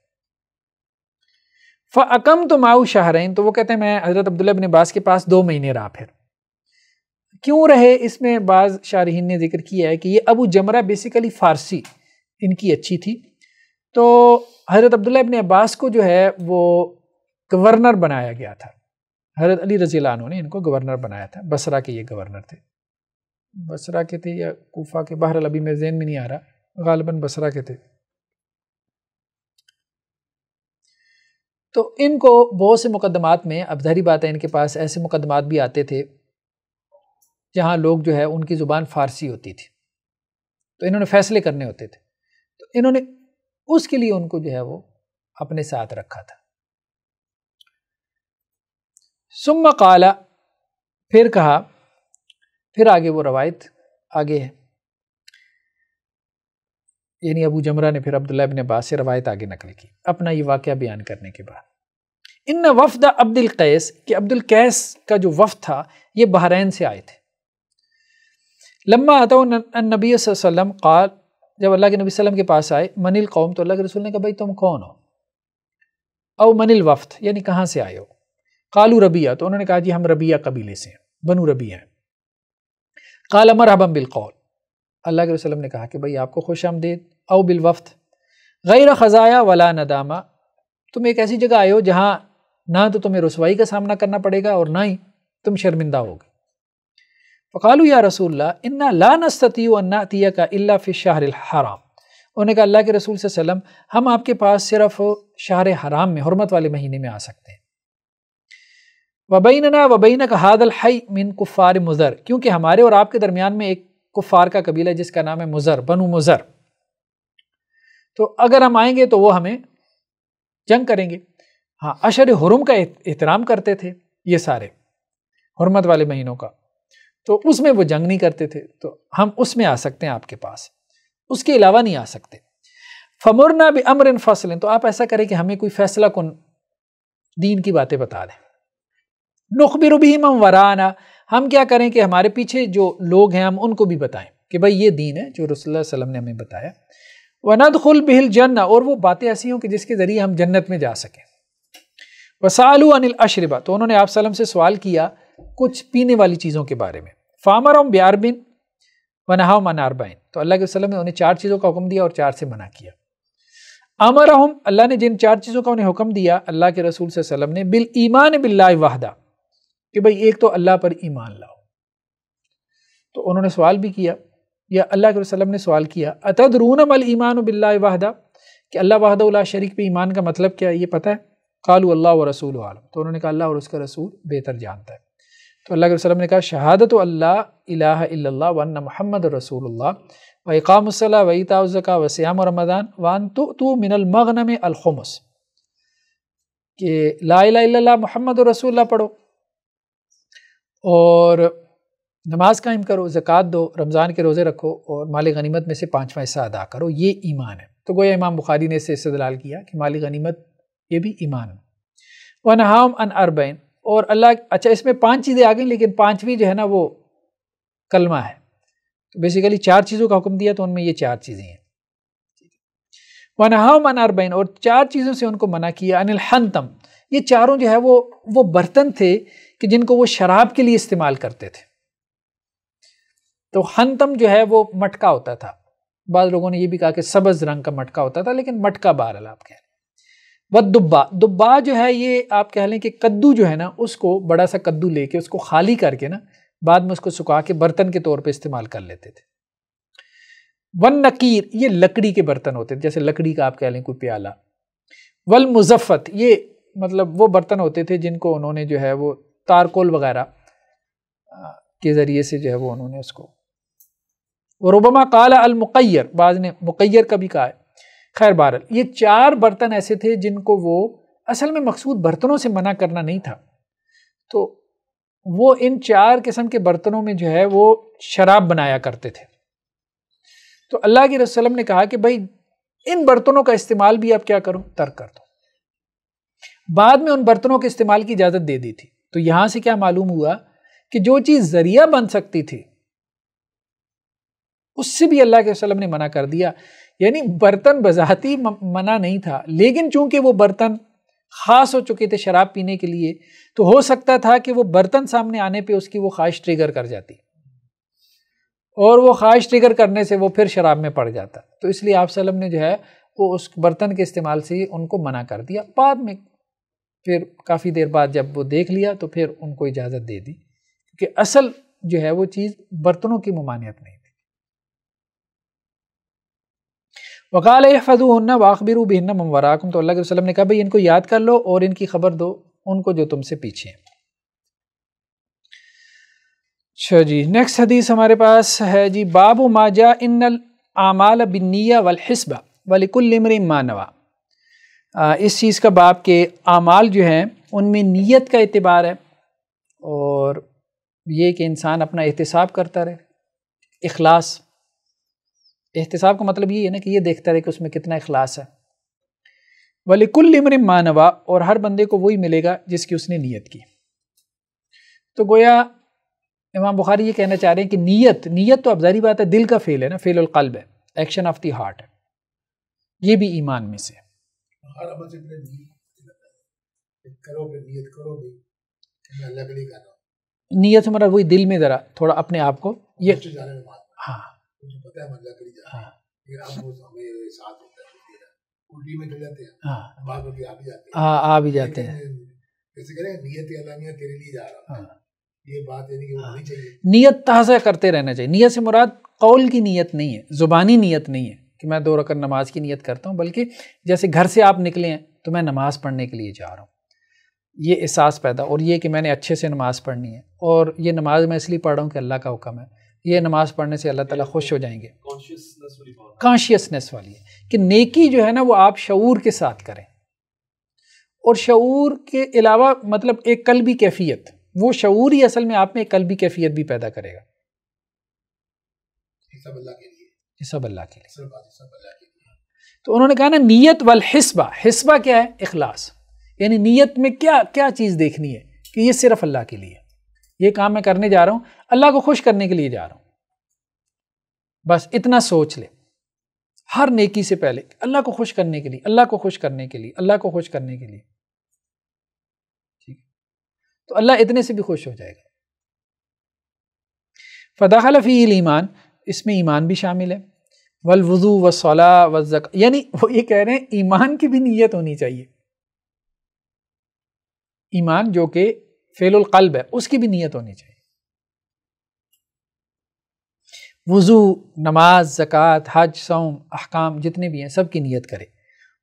फ़कम तो माऊ शाहरैन तो वो कहते हैं मैं हज़रत अब्दुल्ला बिन बास के पास दो महीने रहा फिर क्यों रहे इसमें बाज़ शारहन ने जिक्र किया है कि ये अबू जमरा बेसिकली फ़ारसी इनकी अच्छी थी तो हज़रत अब्दुल्ला इबन अब्बास को जो है वो गवर्नर बनाया गया था हज़रत अली रजी ने इनको गवर्नर बनाया था बसरा के ये गवर्नर थे बसरा के थे या कोफा के बाहर अभी मेरे जहन में नहीं आ रहा गालिबा बसरा के थे तो इनको बहुत से मुकदमात में अब जहरी बात है इनके पास ऐसे मुकदमात भी आते थे जहाँ लोग जो है उनकी ज़ुबान फ़ारसी होती थी तो इन्होंने फैसले करने होते थे तो इन्होंने उसके लिए उनको जो है वो अपने साथ रखा था सुम्मा काला फिर कहा फिर आगे वो रवायत आगे है यानी अबू जमरा ने फिर अब्दुल्ला इबन अब्बास से रवायत आगे नकल की अपना ये वाक्य बयान करने के बाद इन वफद अब्दुल कैस कि अब्दुल कैस का जो वफ था ये बहरीन से आए थे लम्मा आता नबी वसम काल जब अल्लाह के नबी वसल्लम के पास आए मनिल कौम तो अल्लाह के रसूल ने कहा भाई तुम कौन हो औ मनिल वफ्त यानी कहाँ से आए हो कालू रबिया तो उन्होंने कहा जी हम रबिया कबीले से हैं बनु रबिया हैं काल बिल बिलकौल अल्लाह के रसलम ने कहा कि भाई आपको खुश आमदेद औ वफ्त गैर ख़ज़ाया वला नदामा तुम एक ऐसी जगह आए हो जहाँ ना तो तुम्हें रसवाई का सामना करना पड़ेगा और ना ही तुम शर्मिंदा होगे फ़कालू या रसूल्ला इन्ना ला नस्ती अन्नातिया का इल्ला फ़ि शाहर हराम उन्होंने कहा अल्लाह के रसूल वसम हम आपके पास सिर्फ शाहर हराम में हरमत वाले महीने में आ सकते हैं वबैनना वबैन का हादल हई मिन कुफ़ार मुज़र क्योंकि हमारे और आपके दरमियान में एक कुफ़ार का कबीला है जिसका नाम है मुज़र बनु मुज़र तो अगर हम आएंगे तो वो हमें जंग करेंगे हाँ अशर हरम का एहतराम करते थे ये सारे हरमत वाले महीनों का तो उसमें वो जंग नहीं करते थे तो हम उसमें आ सकते हैं आपके पास उसके अलावा नहीं आ सकते फमुरना भी अमर इन फसलें तो आप ऐसा करें कि हमें कोई फैसला कन दीन की बातें बता दें नुखबिर भी हम वराना हम क्या करें कि हमारे पीछे जो लोग हैं हम उनको भी बताएं कि भाई ये दीन है जो रसोल्ला वसलम ने हमें बताया खुल बिल जन्ना और वो बातें ऐसी हों कि जिसके ज़रिए हम जन्नत में जा सकें वसालू अनिल अशरबा तो उन्होंने आप सलम से सवाल किया कुछ पीने वाली चीज़ों के बारे में फामर और ब्यारबिन वनहा मनारबाइन तो अल्लाह के वसलम ने उन्हें चार चीज़ों का हुक्म दिया और चार से मना किया अमर अहम अल्लाह ने जिन चार चीज़ों का उन्हें हुक्म दिया अल्लाह के रसूल वसलम ने बिल ईमान बिल्ला वाहदा कि भाई एक तो अल्लाह पर ईमान लाओ तो उन्होंने सवाल भी किया या अल्लाह के वसलम ने सवाल किया अतद रूनम अल ईमान बिल्ला वाहदा कि अल्लाह वाहदा शरीक पे ईमान का मतलब क्या है ये पता है कालू अल्लाह व रसूल आलम तो उन्होंने कहा अल्लाह और उसका रसूल बेहतर जानता है तो अल्लाह के वसलम ने कहा शहादत अल्लाह अल्ला वन महमद रसूल वाम वही व व रमदान वन तो तू मिनल में अलखमस कि ला महमद रसूल पढ़ो और नमाज कायम करो ज़क़़त दो रमज़ान के रोज़े रखो और माली गनीमत में से पाँचवा हिस्सा अदा करो ये ईमान है तो गोया इमाम बुखारी ने इसे इस्तलाल किया कि माली गनीमत ये भी ईमान है वन हाम अन अरबैन और अल्लाह अच्छा इसमें पांच चीज़ें आ गई लेकिन पांचवी जो है ना वो कलमा है तो बेसिकली चार चीज़ों का हुक्म दिया तो उनमें ये चार चीज़ें हैं वनहा मन अरबैन और चार चीज़ों से उनको मना किया अनिल हंतम ये चारों जो है वो वो बर्तन थे कि जिनको वो शराब के लिए इस्तेमाल करते थे तो हंतम जो है वो मटका होता था बाद लोगों ने ये भी कहा कि सबज रंग का मटका होता था लेकिन मटका बहरहाल आप कह रहे हैं व दुब्बा दुब्बा जो है ये आप कह लें कि कद्दू जो है ना उसको बड़ा सा कद्दू लेके उसको खाली करके ना बाद में उसको सुखा के बर्तन के तौर पे इस्तेमाल कर लेते थे वन नकीर ये लकड़ी के बर्तन होते थे जैसे लकड़ी का आप कह लें कोई प्याला वल मुजफ्फत ये मतलब वो बर्तन होते थे जिनको उन्होंने जो है वो तारकोल वगैरह के ज़रिए से जो है वो उन्होंने उसको रुबमा काला अलमक़ैर बाज ने मुक़ैर का भी कहा है खैर बहरल ये चार बर्तन ऐसे थे जिनको वो असल में मकसूद बर्तनों से मना करना नहीं था तो वो इन चार किस्म के बर्तनों में जो है वो शराब बनाया करते थे तो अल्लाह के रसलम ने कहा कि भाई इन बर्तनों का इस्तेमाल भी आप क्या करो तर्क कर दो बाद में उन बर्तनों के इस्तेमाल की इजाज़त दे दी थी तो यहां से क्या मालूम हुआ कि जो चीज़ ज़रिया बन सकती थी उससे भी अल्लाह के वसलम ने मना कर दिया यानी बर्तन बजाती मना नहीं था लेकिन चूंकि वो बर्तन खास हो चुके थे शराब पीने के लिए तो हो सकता था कि वो बर्तन सामने आने पे उसकी वो ख्वाहिश ट्रिगर कर जाती और वो ख्वाहिश ट्रिगर करने से वो फिर शराब में पड़ जाता तो इसलिए आप सलम ने जो है वो उस बर्तन के इस्तेमाल से उनको मना कर दिया बाद में फिर काफ़ी देर बाद जब वो देख लिया तो फिर उनको इजाज़त दे दी क्योंकि असल जो है वो चीज़ बर्तनों की ममानियत नहीं वकाल हफ़ून वाखबिर बिन्न ममवराकुम तो अल्लाह के वसलम ने कहा भाई इनको याद कर लो और इनकी खबर दो उनको जो तुमसे पीछे हैं अच्छा जी नेक्स्ट हदीस हमारे पास है जी बाबू माजा इन आमाल बिन्निया वलहिसबा वलिकुलमर मानवा इस चीज़ का बाप के आमाल जो हैं उनमें नीयत का एतबार है और ये कि इंसान अपना एहतसाब करता रहे इखलास एहतसाब का मतलब ये है ना कि ये देखता रहे कि उसमें कितना अखलास है कुल इमर मानवा और हर बंदे को वही मिलेगा जिसकी उसने नीयत की तो गोया इमाम बुखारी ये कहना चाह रहे हैं कि नीयत नीयत तो अब जारी बात है दिल का फेल है ना फेल कल्ब है एक्शन ऑफ दी हार्ट है ये भी ईमान में से नीयत हमारा वही दिल में ज़रा थोड़ा अपने आप को ये हाँ मुझे पता है मजा करी फिर हाँ। वो साथ उल्टी में चले जाते हैं हाँ। बाद में आ भी जाते हैं हाँ आ भी जाते हैं जैसे कह नियत तेरे लिए जा रहा हाँ। ये बात यानी कि होनी चाहिए नियत ताज़ा करते रहना चाहिए नियत से मुराद कौल की नियत नहीं है ज़ुबानी नियत नहीं है कि मैं दो रखकर नमाज की नियत करता हूँ बल्कि जैसे घर से आप निकले हैं तो मैं नमाज़ पढ़ने के लिए जा रहा हूँ ये एहसास पैदा और ये कि मैंने अच्छे से नमाज़ पढ़नी है और ये नमाज़ मैं इसलिए पढ़ रहा हूँ कि अल्लाह का हुक्म है ये नमाज पढ़ने से अल्लाह ताला खुश हो जाएंगे कॉन्शियसनेस वाली है कि नेकी जो है ना वो आप शूर के साथ करें और शूर के अलावा मतलब एक कल भी कैफियत वो शूर ही असल में आप में एक कल भी कैफियत भी पैदा करेगा सब अल्लाह के लिए तो उन्होंने कहा ना नीयत वाल हिस्बा हिस्बा क्या है इखलास यानी नीयत में क्या क्या चीज़ देखनी है कि ये सिर्फ अल्लाह के लिए ये काम मैं करने जा रहा हूं अल्लाह को खुश करने के लिए जा रहा हूं बस इतना सोच ले हर नेकी से पहले अल्लाह को खुश करने के लिए अल्लाह को खुश करने के लिए अल्लाह को खुश करने के लिए ठीक तो अल्लाह इतने से भी खुश हो जाएगा फ़दाखल फ़ील ईमान इसमें ईमान भी शामिल है वल वज़ू व सौला व जक यानी वो ये कह रहे हैं ईमान की भी नीयत होनी चाहिए ईमान जो कि फ़ेलकल्ब है उसकी भी नीयत होनी चाहिए वज़ू नमाज ज़क़़त हज सौम अहकाम जितने भी हैं सब की नीयत करें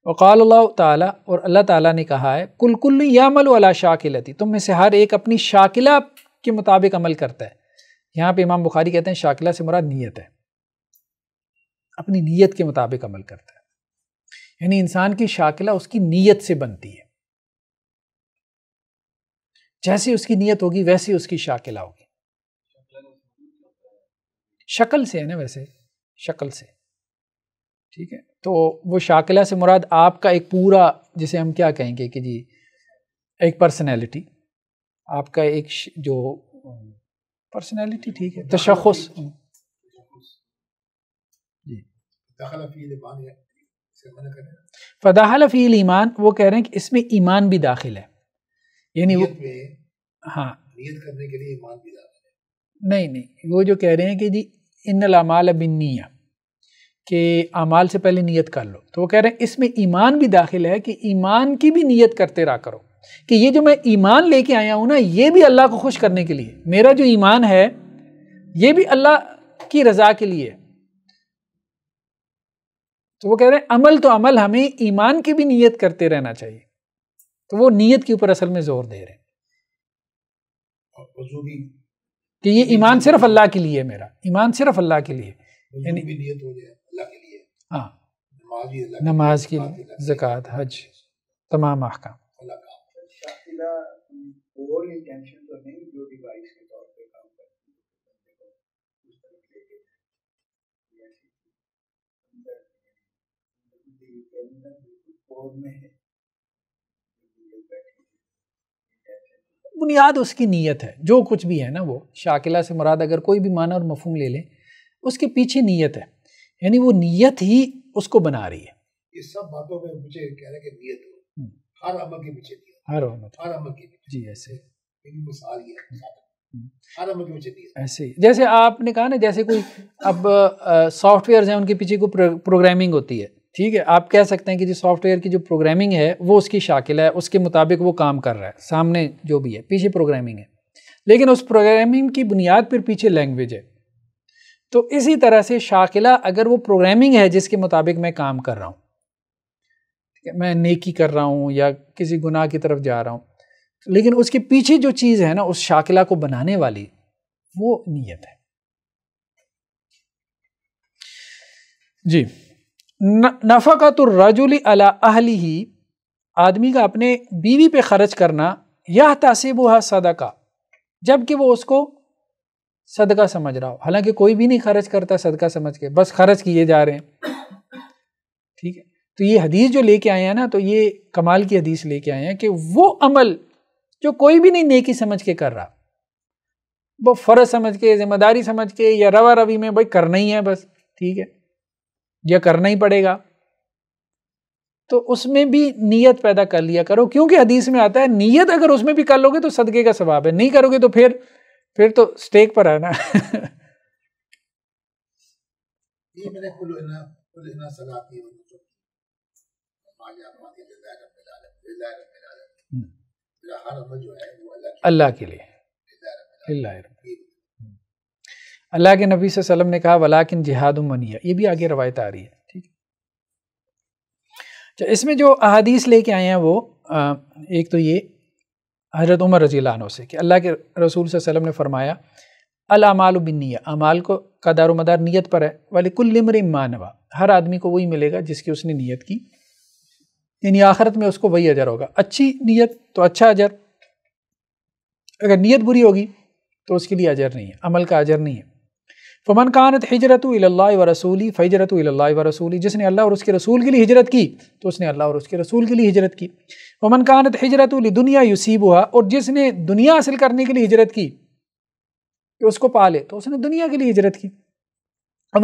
वक़ाल ताला और अल्लाह ताला ने कहा है कुल कुल यामल वाला शाकिलती तुम में से हर एक अपनी शाकिला के मुताबिक अमल करता है यहाँ पे इमाम बुखारी कहते हैं शाकिला से मुराद नीयत है अपनी नीयत के मुताबिक अमल करता है यानी इंसान की शाकिला उसकी नीयत से बनती है जैसी उसकी नीयत होगी वैसी उसकी शाकिला होगी शक्ल से है ना वैसे शक्ल से ठीक है तो वो शाकिला से मुराद आपका एक पूरा जिसे हम क्या कहेंगे कि जी एक पर्सनैलिटी आपका एक जो पर्सनैलिटी ठीक है तशखस फदाहल फ़ील ईमान वो कह रहे हैं कि इसमें ईमान भी दाखिल है ये नहीं वो हाँ नियत करने के लिए ईमान भी नहीं नहीं वो जो कह रहे हैं कि जी इन लामाल अबिनिया के अमाल से पहले नियत कर लो तो वो कह रहे हैं इसमें ईमान भी दाखिल है कि ईमान की भी नियत करते रहा करो कि ये जो मैं ईमान लेके आया हूँ ना ये भी अल्लाह को खुश करने के लिए मेरा जो ईमान है ये भी अल्लाह की रज़ा के लिए तो वो कह रहे हैं अमल तो अमल हमें ईमान की भी नियत करते रहना चाहिए तो वो नीयत के ऊपर असल में ज़ोर दे रहे हैं कि ये ईमान सिर्फ अल्लाह के लिए मेरा ईमान सिर्फ अल्लाह के लिए हाँ नमाज के लिए जक़ात हज तमाम अहकाम तो तो में है बुनियाद उसकी नीयत है जो कुछ भी है ना वो शाकिला से मुराद अगर कोई भी माना और मफहम ले लें उसके पीछे नीयत है यानी वो नीयत ही उसको बना रही है ये सब बातों में मुझे कह रहे कि हम्म। नीयत हो हर अमल के पीछे हर अमल हर अमल के पीछे जी ऐसे मिसाल ये है हम्म। हम्म। ऐसे जैसे आपने कहा ना जैसे कोई अब सॉफ्टवेयर हैं उनके पीछे कोई प्रोग्रामिंग होती है ठीक है आप कह सकते हैं कि जो सॉफ्टवेयर की जो प्रोग्रामिंग है वो उसकी शाकिल है उसके मुताबिक वो काम कर रहा है सामने जो भी है पीछे प्रोग्रामिंग है लेकिन उस प्रोग्रामिंग की बुनियाद पर पीछे लैंग्वेज है तो इसी तरह से शाकिला अगर वो प्रोग्रामिंग है जिसके मुताबिक मैं काम कर रहा हूँ मैं नेकी कर रहा हूँ या किसी गुनाह की तरफ जा रहा हूँ लेकिन उसके पीछे जो चीज़ है ना उस शाकिला को बनाने वाली वो नीयत है जी नफ़ातुर्रजुल अला अहली ही आदमी का अपने बीवी पे खर्च करना यह तासिब हुआ सदका जबकि वो उसको सदका समझ रहा हो हालांकि कोई भी नहीं खर्च करता सदका समझ के बस खर्च किए जा रहे हैं ठीक है तो ये हदीस जो लेके आए हैं ना तो ये कमाल की हदीस लेके आए हैं कि वो अमल जो कोई भी नहीं नेकी समझ के कर रहा वो फ़र्ज समझ के ज़िम्मेदारी समझ के या रवा रवी में भाई करना ही है बस ठीक है या करना ही पड़ेगा तो उसमें भी नीयत पैदा कर लिया करो क्योंकि हदीस में आता है नीयत अगर उसमें भी कर लोगे तो सदके का स्वभाव है नहीं करोगे तो फिर फिर तो स्टेक पर है ना हम्म। अल्लाह के लिए अल्लाह के नबी वसल्लम ने कहा वलाकिन जिहाद मनिया ये भी आगे रवायत आ रही है ठीक अच्छा इसमें जो अहदीस लेके आए हैं वो आ, एक तो ये हजरत उमर रजी से कि अल्लाह के रसूल सल्लम ने फरमाया अलामाल बिनिया अमाल को का दारदार मदार नीयत पर है वाले कुल्लमर मानवा हर आदमी को वही मिलेगा जिसकी उसने नीयत की यानी आखरत में उसको वही अजर होगा अच्छी नीयत तो अच्छा अजर अगर नीयत बुरी होगी तो उसके लिए अजर नहीं है अमल का अजर नहीं है फमन कानत हजरत व रसूली फ़जरत व रसूली जिसने अल्लाह और उसके रसूल के लिए हिजरत की तो उसने अल्लाह और उसके रसूल के लिए हिजरत की फमन कानत हजरत दुनिया यूसीब हुआ और जिसने दुनिया हासिल करने के लिए हिजरत की कि उसको पा ले तो उसने दुनिया के लिए हिजरत की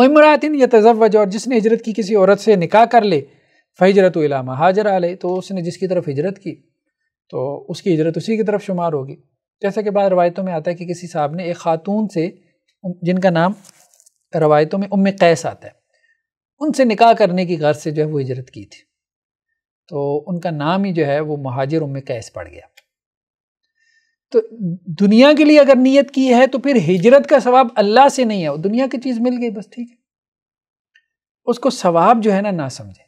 अमरातिन या तजवज और जिसने हिजरत की किसी औरत से निकाह कर ले फ़जरत इलामा हाजर आले तो उसने जिसकी तरफ हिजरत की तो उसकी हिजरत उसी की तरफ शुमार होगी जैसा कि बाद रवायतों में आता है कि किसी साहब ने एक खातून से जिनका नाम रवायतों में उम कैस आता है उनसे निकाह करने की गर्ज से जो है वो हिजरत की थी तो उनका नाम ही जो है वो महाजिर उम कैस पड़ गया तो दुनिया के लिए अगर नीयत की है तो फिर हिजरत का सवाब अल्लाह से नहीं है दुनिया की चीज़ मिल गई बस ठीक है उसको सवाब जो है ना ना समझे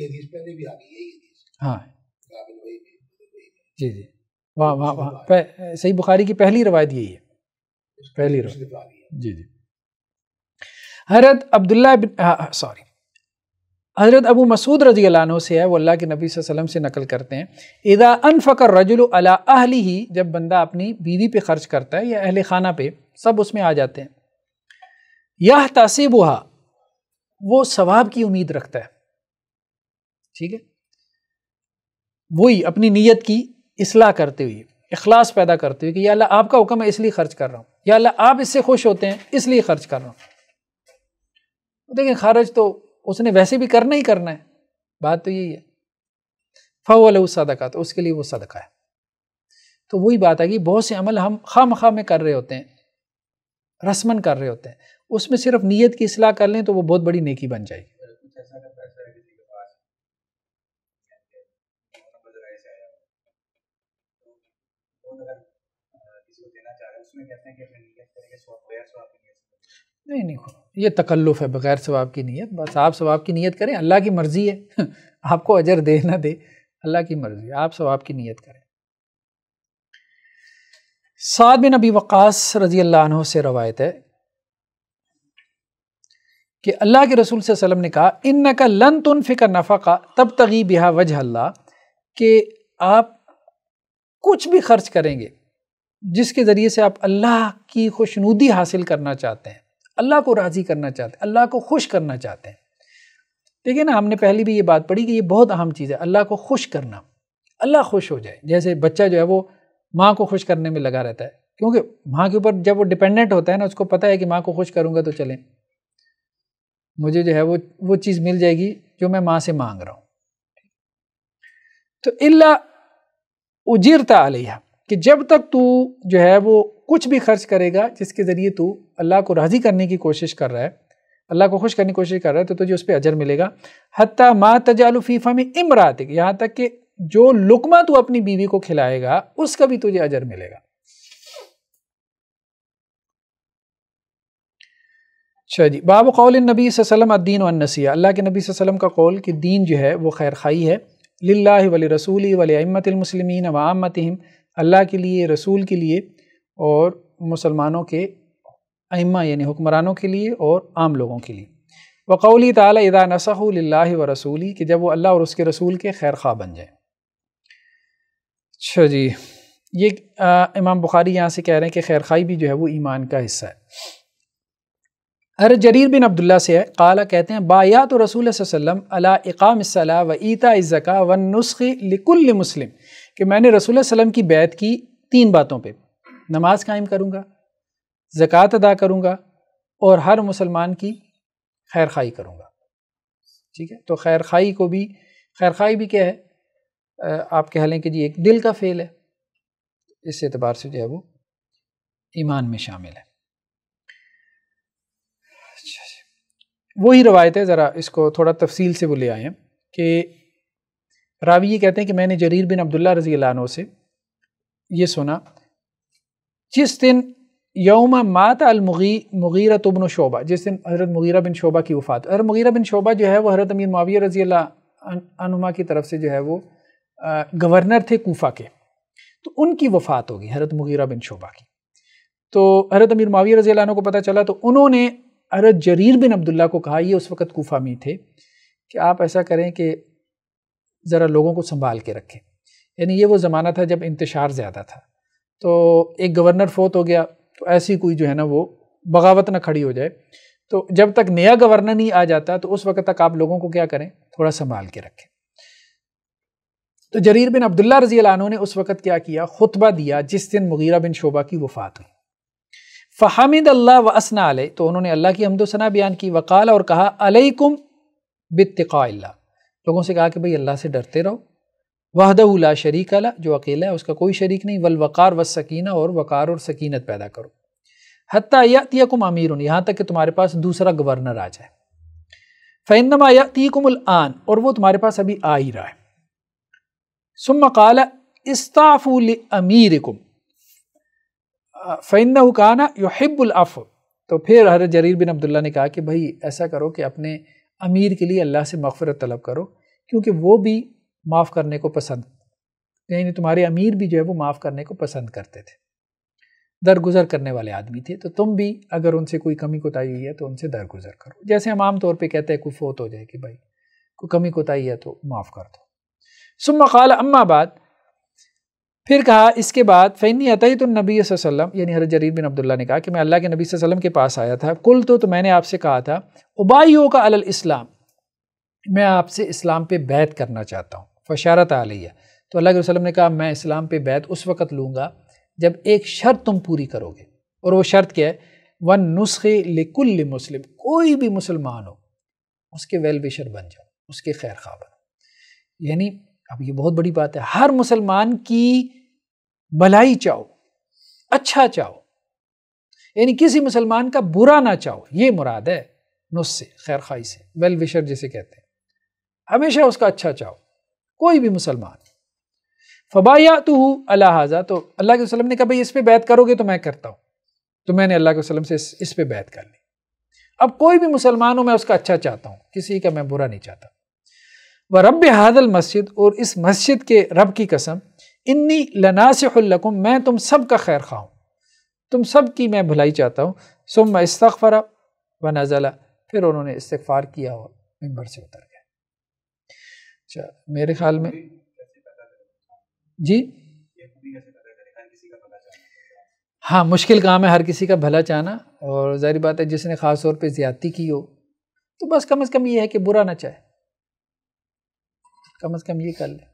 ये पहले भी आ गई है हाँ जी जी वाह वाह वाह सही बुखारी की पहली रवायत यही है पहली रवायत जी जी हजरत अब्दुल्ला बिन हाँ, हाँ, सॉरी हजरत अबू मसूद रजी अल्लाह से है वो अल्लाह के नबी वसल्लम से नकल करते हैं इदा अनफ़र रजुल अला अहली ही जब बंदा अपनी बीवी पे खर्च करता है या अहल खाना पे सब उसमें आ जाते हैं यह हुआ वो सवाब की उम्मीद रखता है ठीक है वही अपनी नीयत की असलाह करते हुए अखलास पैदा करते हुए कि या अल्लाह आपका हुक्म है इसलिए खर्च कर रहा हूँ या अल्लाह आप इससे खुश होते हैं इसलिए खर्च कर रहा हूँ तो देखें खर्च तो उसने वैसे भी करना ही करना है बात तो यही है फ़वल सदका तो उसके लिए वो सदका है तो वही बात है कि बहुत से अमल हम खाम खाम में कर रहे होते हैं रस्मन कर रहे होते हैं उसमें सिर्फ नीयत की असलाह कर लें तो वो बहुत बड़ी नेकी बन जाएगी नहीं नहीं ये तकल्लुफ़ है बग़ैर सवाब की नीयत बस आप सवाब की नीयत करें अल्लाह की मर्ज़ी है आपको अजर दे ना दे अल्लाह की मर्ज़ी आप सवाब की नीयत करें साद बिन नबी वक़ास रज़ी अल्लाह से रवायत है कि अल्लाह के रसूल वसल्लम ने कहा इन का लन तुन फ़िक्र नफ़ा का तब तगी बिहा वजह अल्लाह कि आप कुछ भी खर्च करेंगे जिसके ज़रिए से आप अल्लाह की खुशनूदी हासिल करना चाहते हैं अल्लाह को राज़ी करना चाहते हैं अल्लाह को खुश करना चाहते हैं देखिए ना हमने पहली भी ये बात पढ़ी कि ये बहुत अहम चीज़ है अल्लाह को खुश करना अल्लाह खुश हो जाए जैसे बच्चा जो है वो माँ को खुश करने में लगा रहता है क्योंकि माँ के ऊपर जब वो डिपेंडेंट होता है ना उसको पता है कि माँ को खुश करूँगा तो चलें मुझे जो है वो वो चीज़ मिल जाएगी जो मैं माँ से मांग रहा हूँ तो अल्ला उजिरता आलिया कि जब तक तू जो है वो कुछ भी खर्च करेगा जिसके ज़रिए तू अल्लाह को राज़ी करने की कोशिश कर रहा है अल्लाह को खुश करने की कोशिश कर रहा है तो तुझे उस पर अजर मिलेगा हती माँ तजालफ़ीफ़ा में इमरात यहाँ तक कि जो लुकमा तू अपनी बीवी को खिलाएगा उसका भी तुझे अजर मिलेगा अच्छा जी बाब कौल नबी वसलम अद्दीन वनसिया अल्लाह के नबी वसलम का कौल कि दीन जो है वो खैर खाई है लाही वल रसूली वल अमतमसलमिन वामतिम अल्लाह के लिए रसूल के लिए और मुसलमानों के अम्मा यानी हुक्मरानों के लिए और आम लोगों के लिए वकौली ताली इदा नसहल्ला व रसूली कि जब वो अल्लाह और उसके रसूल के खैर खा बन जाए अच्छा जी ये आ, इमाम बुखारी यहाँ से कह रहे हैं कि खैर खाई भी जो है वो ईमान का हिस्सा है अर जरीर बिन अब्दुल्ला से है काला कहते हैं बाया तो रसूल वसम अला इकाम व ईता इज़क़ा व नुस्ख़ लिकुल मुस्लिम कि मैंने रसूल वसम की बैत की तीन बातों पे नमाज कायम करूँगा ज़क़़त अदा करूँगा और हर मुसलमान की खैर खाई करूँगा ठीक है तो खैर खाई को भी खैर खाई भी क्या है आप कह लें कि जी एक दिल का फेल है इस एतबार से जो है वो ईमान में शामिल है अच्छा वही रवायत है ज़रा इसको थोड़ा तफसील से वो ले आए हैं कि रावी ये कहते हैं कि मैंने जरीर बिन अब्दुल्ला रजी अलानो से ये सुना जिस दिन यौम मात अलमगी मुगीरा तुबन शोबा जिस दिन हज़रत मुगीरा बिन शोबा की वफ़ात हज़रत मुगीरा बिन शोबा जो है वह हरत अमीर माविया रजी अनुमा की तरफ से जो है वो गवर्नर थे कोफा के तो उनकी वफ़ात होगी हरत मुगीरा बिन शोबा की तो हरत अमीर माविया रजी को पता चला तो उन्होंने हरत जरीर बिन अब्दुल्ला को कहा यह उस वक़्त कोफा में थे कि आप ऐसा करें कि ज़रा लोगों को संभाल के रखें यानी ये वो ज़माना था जब इंतशार ज़्यादा था तो एक गवर्नर फोत हो गया तो ऐसी कोई जो है ना वो बगावत ना खड़ी हो जाए तो जब तक नया गवर्नर नहीं आ जाता तो उस वक्त तक आप लोगों को क्या करें थोड़ा संभाल के रखें तो जरीर बिन अब्दुल्ला रजी ने उस वक़्त क्या किया खुतबा दिया जिस दिन मुगीरा बिन शोबा की वफ़ात हुई फ़हामिद अल्लाह व असना तो उन्होंने अल्लाह की हमदोसना बयान की वकाल और कहा अलकुम बितक़ा लोगों से कहा कि भाई अल्लाह से डरते रहो उला शरीक अला जो अकेला है उसका कोई शरीक नहीं वलवकार वक़ार व सकीना और वक़ार और सकीनत पैदा करो हती अमीर उन यहाँ तक कि तुम्हारे पास दूसरा गवर्नर आ जाए फ़ैनमा आन और वो तुम्हारे पास अभी आ ही रहा है सुम काला इस्ताफ़ुल अमीरकुम फ़ैन काना युहिबुलअफ़ तो फिर हर जरीर बिन अब्दुल्ला ने कहा कि भाई ऐसा करो कि अपने अमीर के लिए अल्लाह से मफफरत तलब करो क्योंकि वो भी माफ़ करने को पसंद यानी तुम्हारे अमीर भी जो है वो माफ़ करने को पसंद करते थे दरगुजर करने वाले आदमी थे तो तुम भी अगर उनसे कोई कमी कोताही हुई है तो उनसे दरगुजर करो जैसे हम आम तौर पर कहते हैं कोई फोत हो जाए कि भाई कोई कमी कोताही है तो माफ़ कर दो सुम अम्माबाद अम्मा बाद फिर कहा इसके बाद फ़ैनी ही तो नबी वसल्लम यानी हर जरीद बिन अब्दुल्ला ने कहा कि मैं अल्लाह के नबी वसल्लम के पास आया था कुल तो, तो मैंने आपसे कहा था उबाई का अल इस्लाम मैं आपसे इस्लाम पे बैत करना चाहता हूँ फ़शारत आलिया तो अल्लाह के ने कहा मैं इस्लाम पे बैत उस वक़्त लूँगा जब एक शर्त तुम पूरी करोगे और वो शर्त क्या है वन नुस्खे लिकुल मुस्लिम कोई भी मुसलमान हो उसके वेल बन जाओ उसके खैर खा बनो यानी अब ये बहुत बड़ी बात है हर मुसलमान की भलाई चाहो अच्छा चाहो यानी किसी मुसलमान का बुरा ना चाहो ये मुराद है नुस्से खैर खाई से वेल विशर जिसे कहते हैं हमेशा उसका अच्छा चाहो कोई भी मुसलमान फबाया तो हूँ अल्लाजा तो अल्लाह के वसलम ने कहा भाई इस पर बैत करोगे तो मैं करता हूँ तो मैंने अल्लाह के वसलम से इस, इस पर बैत कर ली अब कोई भी मुसलमान हो मैं उसका अच्छा चाहता हूँ किसी का मैं बुरा नहीं चाहता व रब हादल मस्जिद और इस मस्जिद के रब की कसम इन्नी लनासकुम मैं तुम सब का खैर खा हूँ तुम सब की मैं भलाई चाहता हूँ सुम इस्तफ़रा व नज़ला फिर उन्होंने इस्तफ़ार किया और मेम्बर से उतर अच्छा मेरे ख्याल में जी हाँ मुश्किल काम है हर किसी का भला चाहना और जारी बात है जिसने ख़ास तौर पे ज़्यादती की हो तो बस कम से कम ये है कि बुरा ना चाहे कम से कम ये कर ले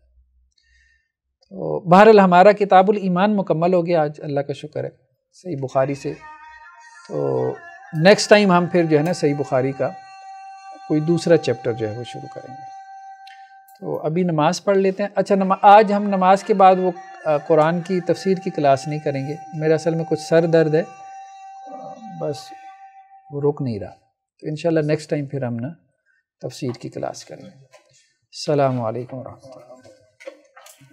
तो बहरहाल हमारा किताबुल ईमान मुकम्मल हो गया आज अल्लाह का शुक्र है सही बुखारी से तो नेक्स्ट टाइम हम फिर जो है ना सही बुखारी का कोई दूसरा चैप्टर जो है वो शुरू करेंगे तो अभी नमाज़ पढ़ लेते हैं अच्छा नमा आज हम नमाज़ के बाद वो कुरान की तफसीर की क्लास नहीं करेंगे मेरा असल में कुछ सर दर्द है बस वो रुक नहीं रहा तो इन नेक्स्ट टाइम फिर हम ना तफसीर की क्लास करेंगे अल्लाम वरहमल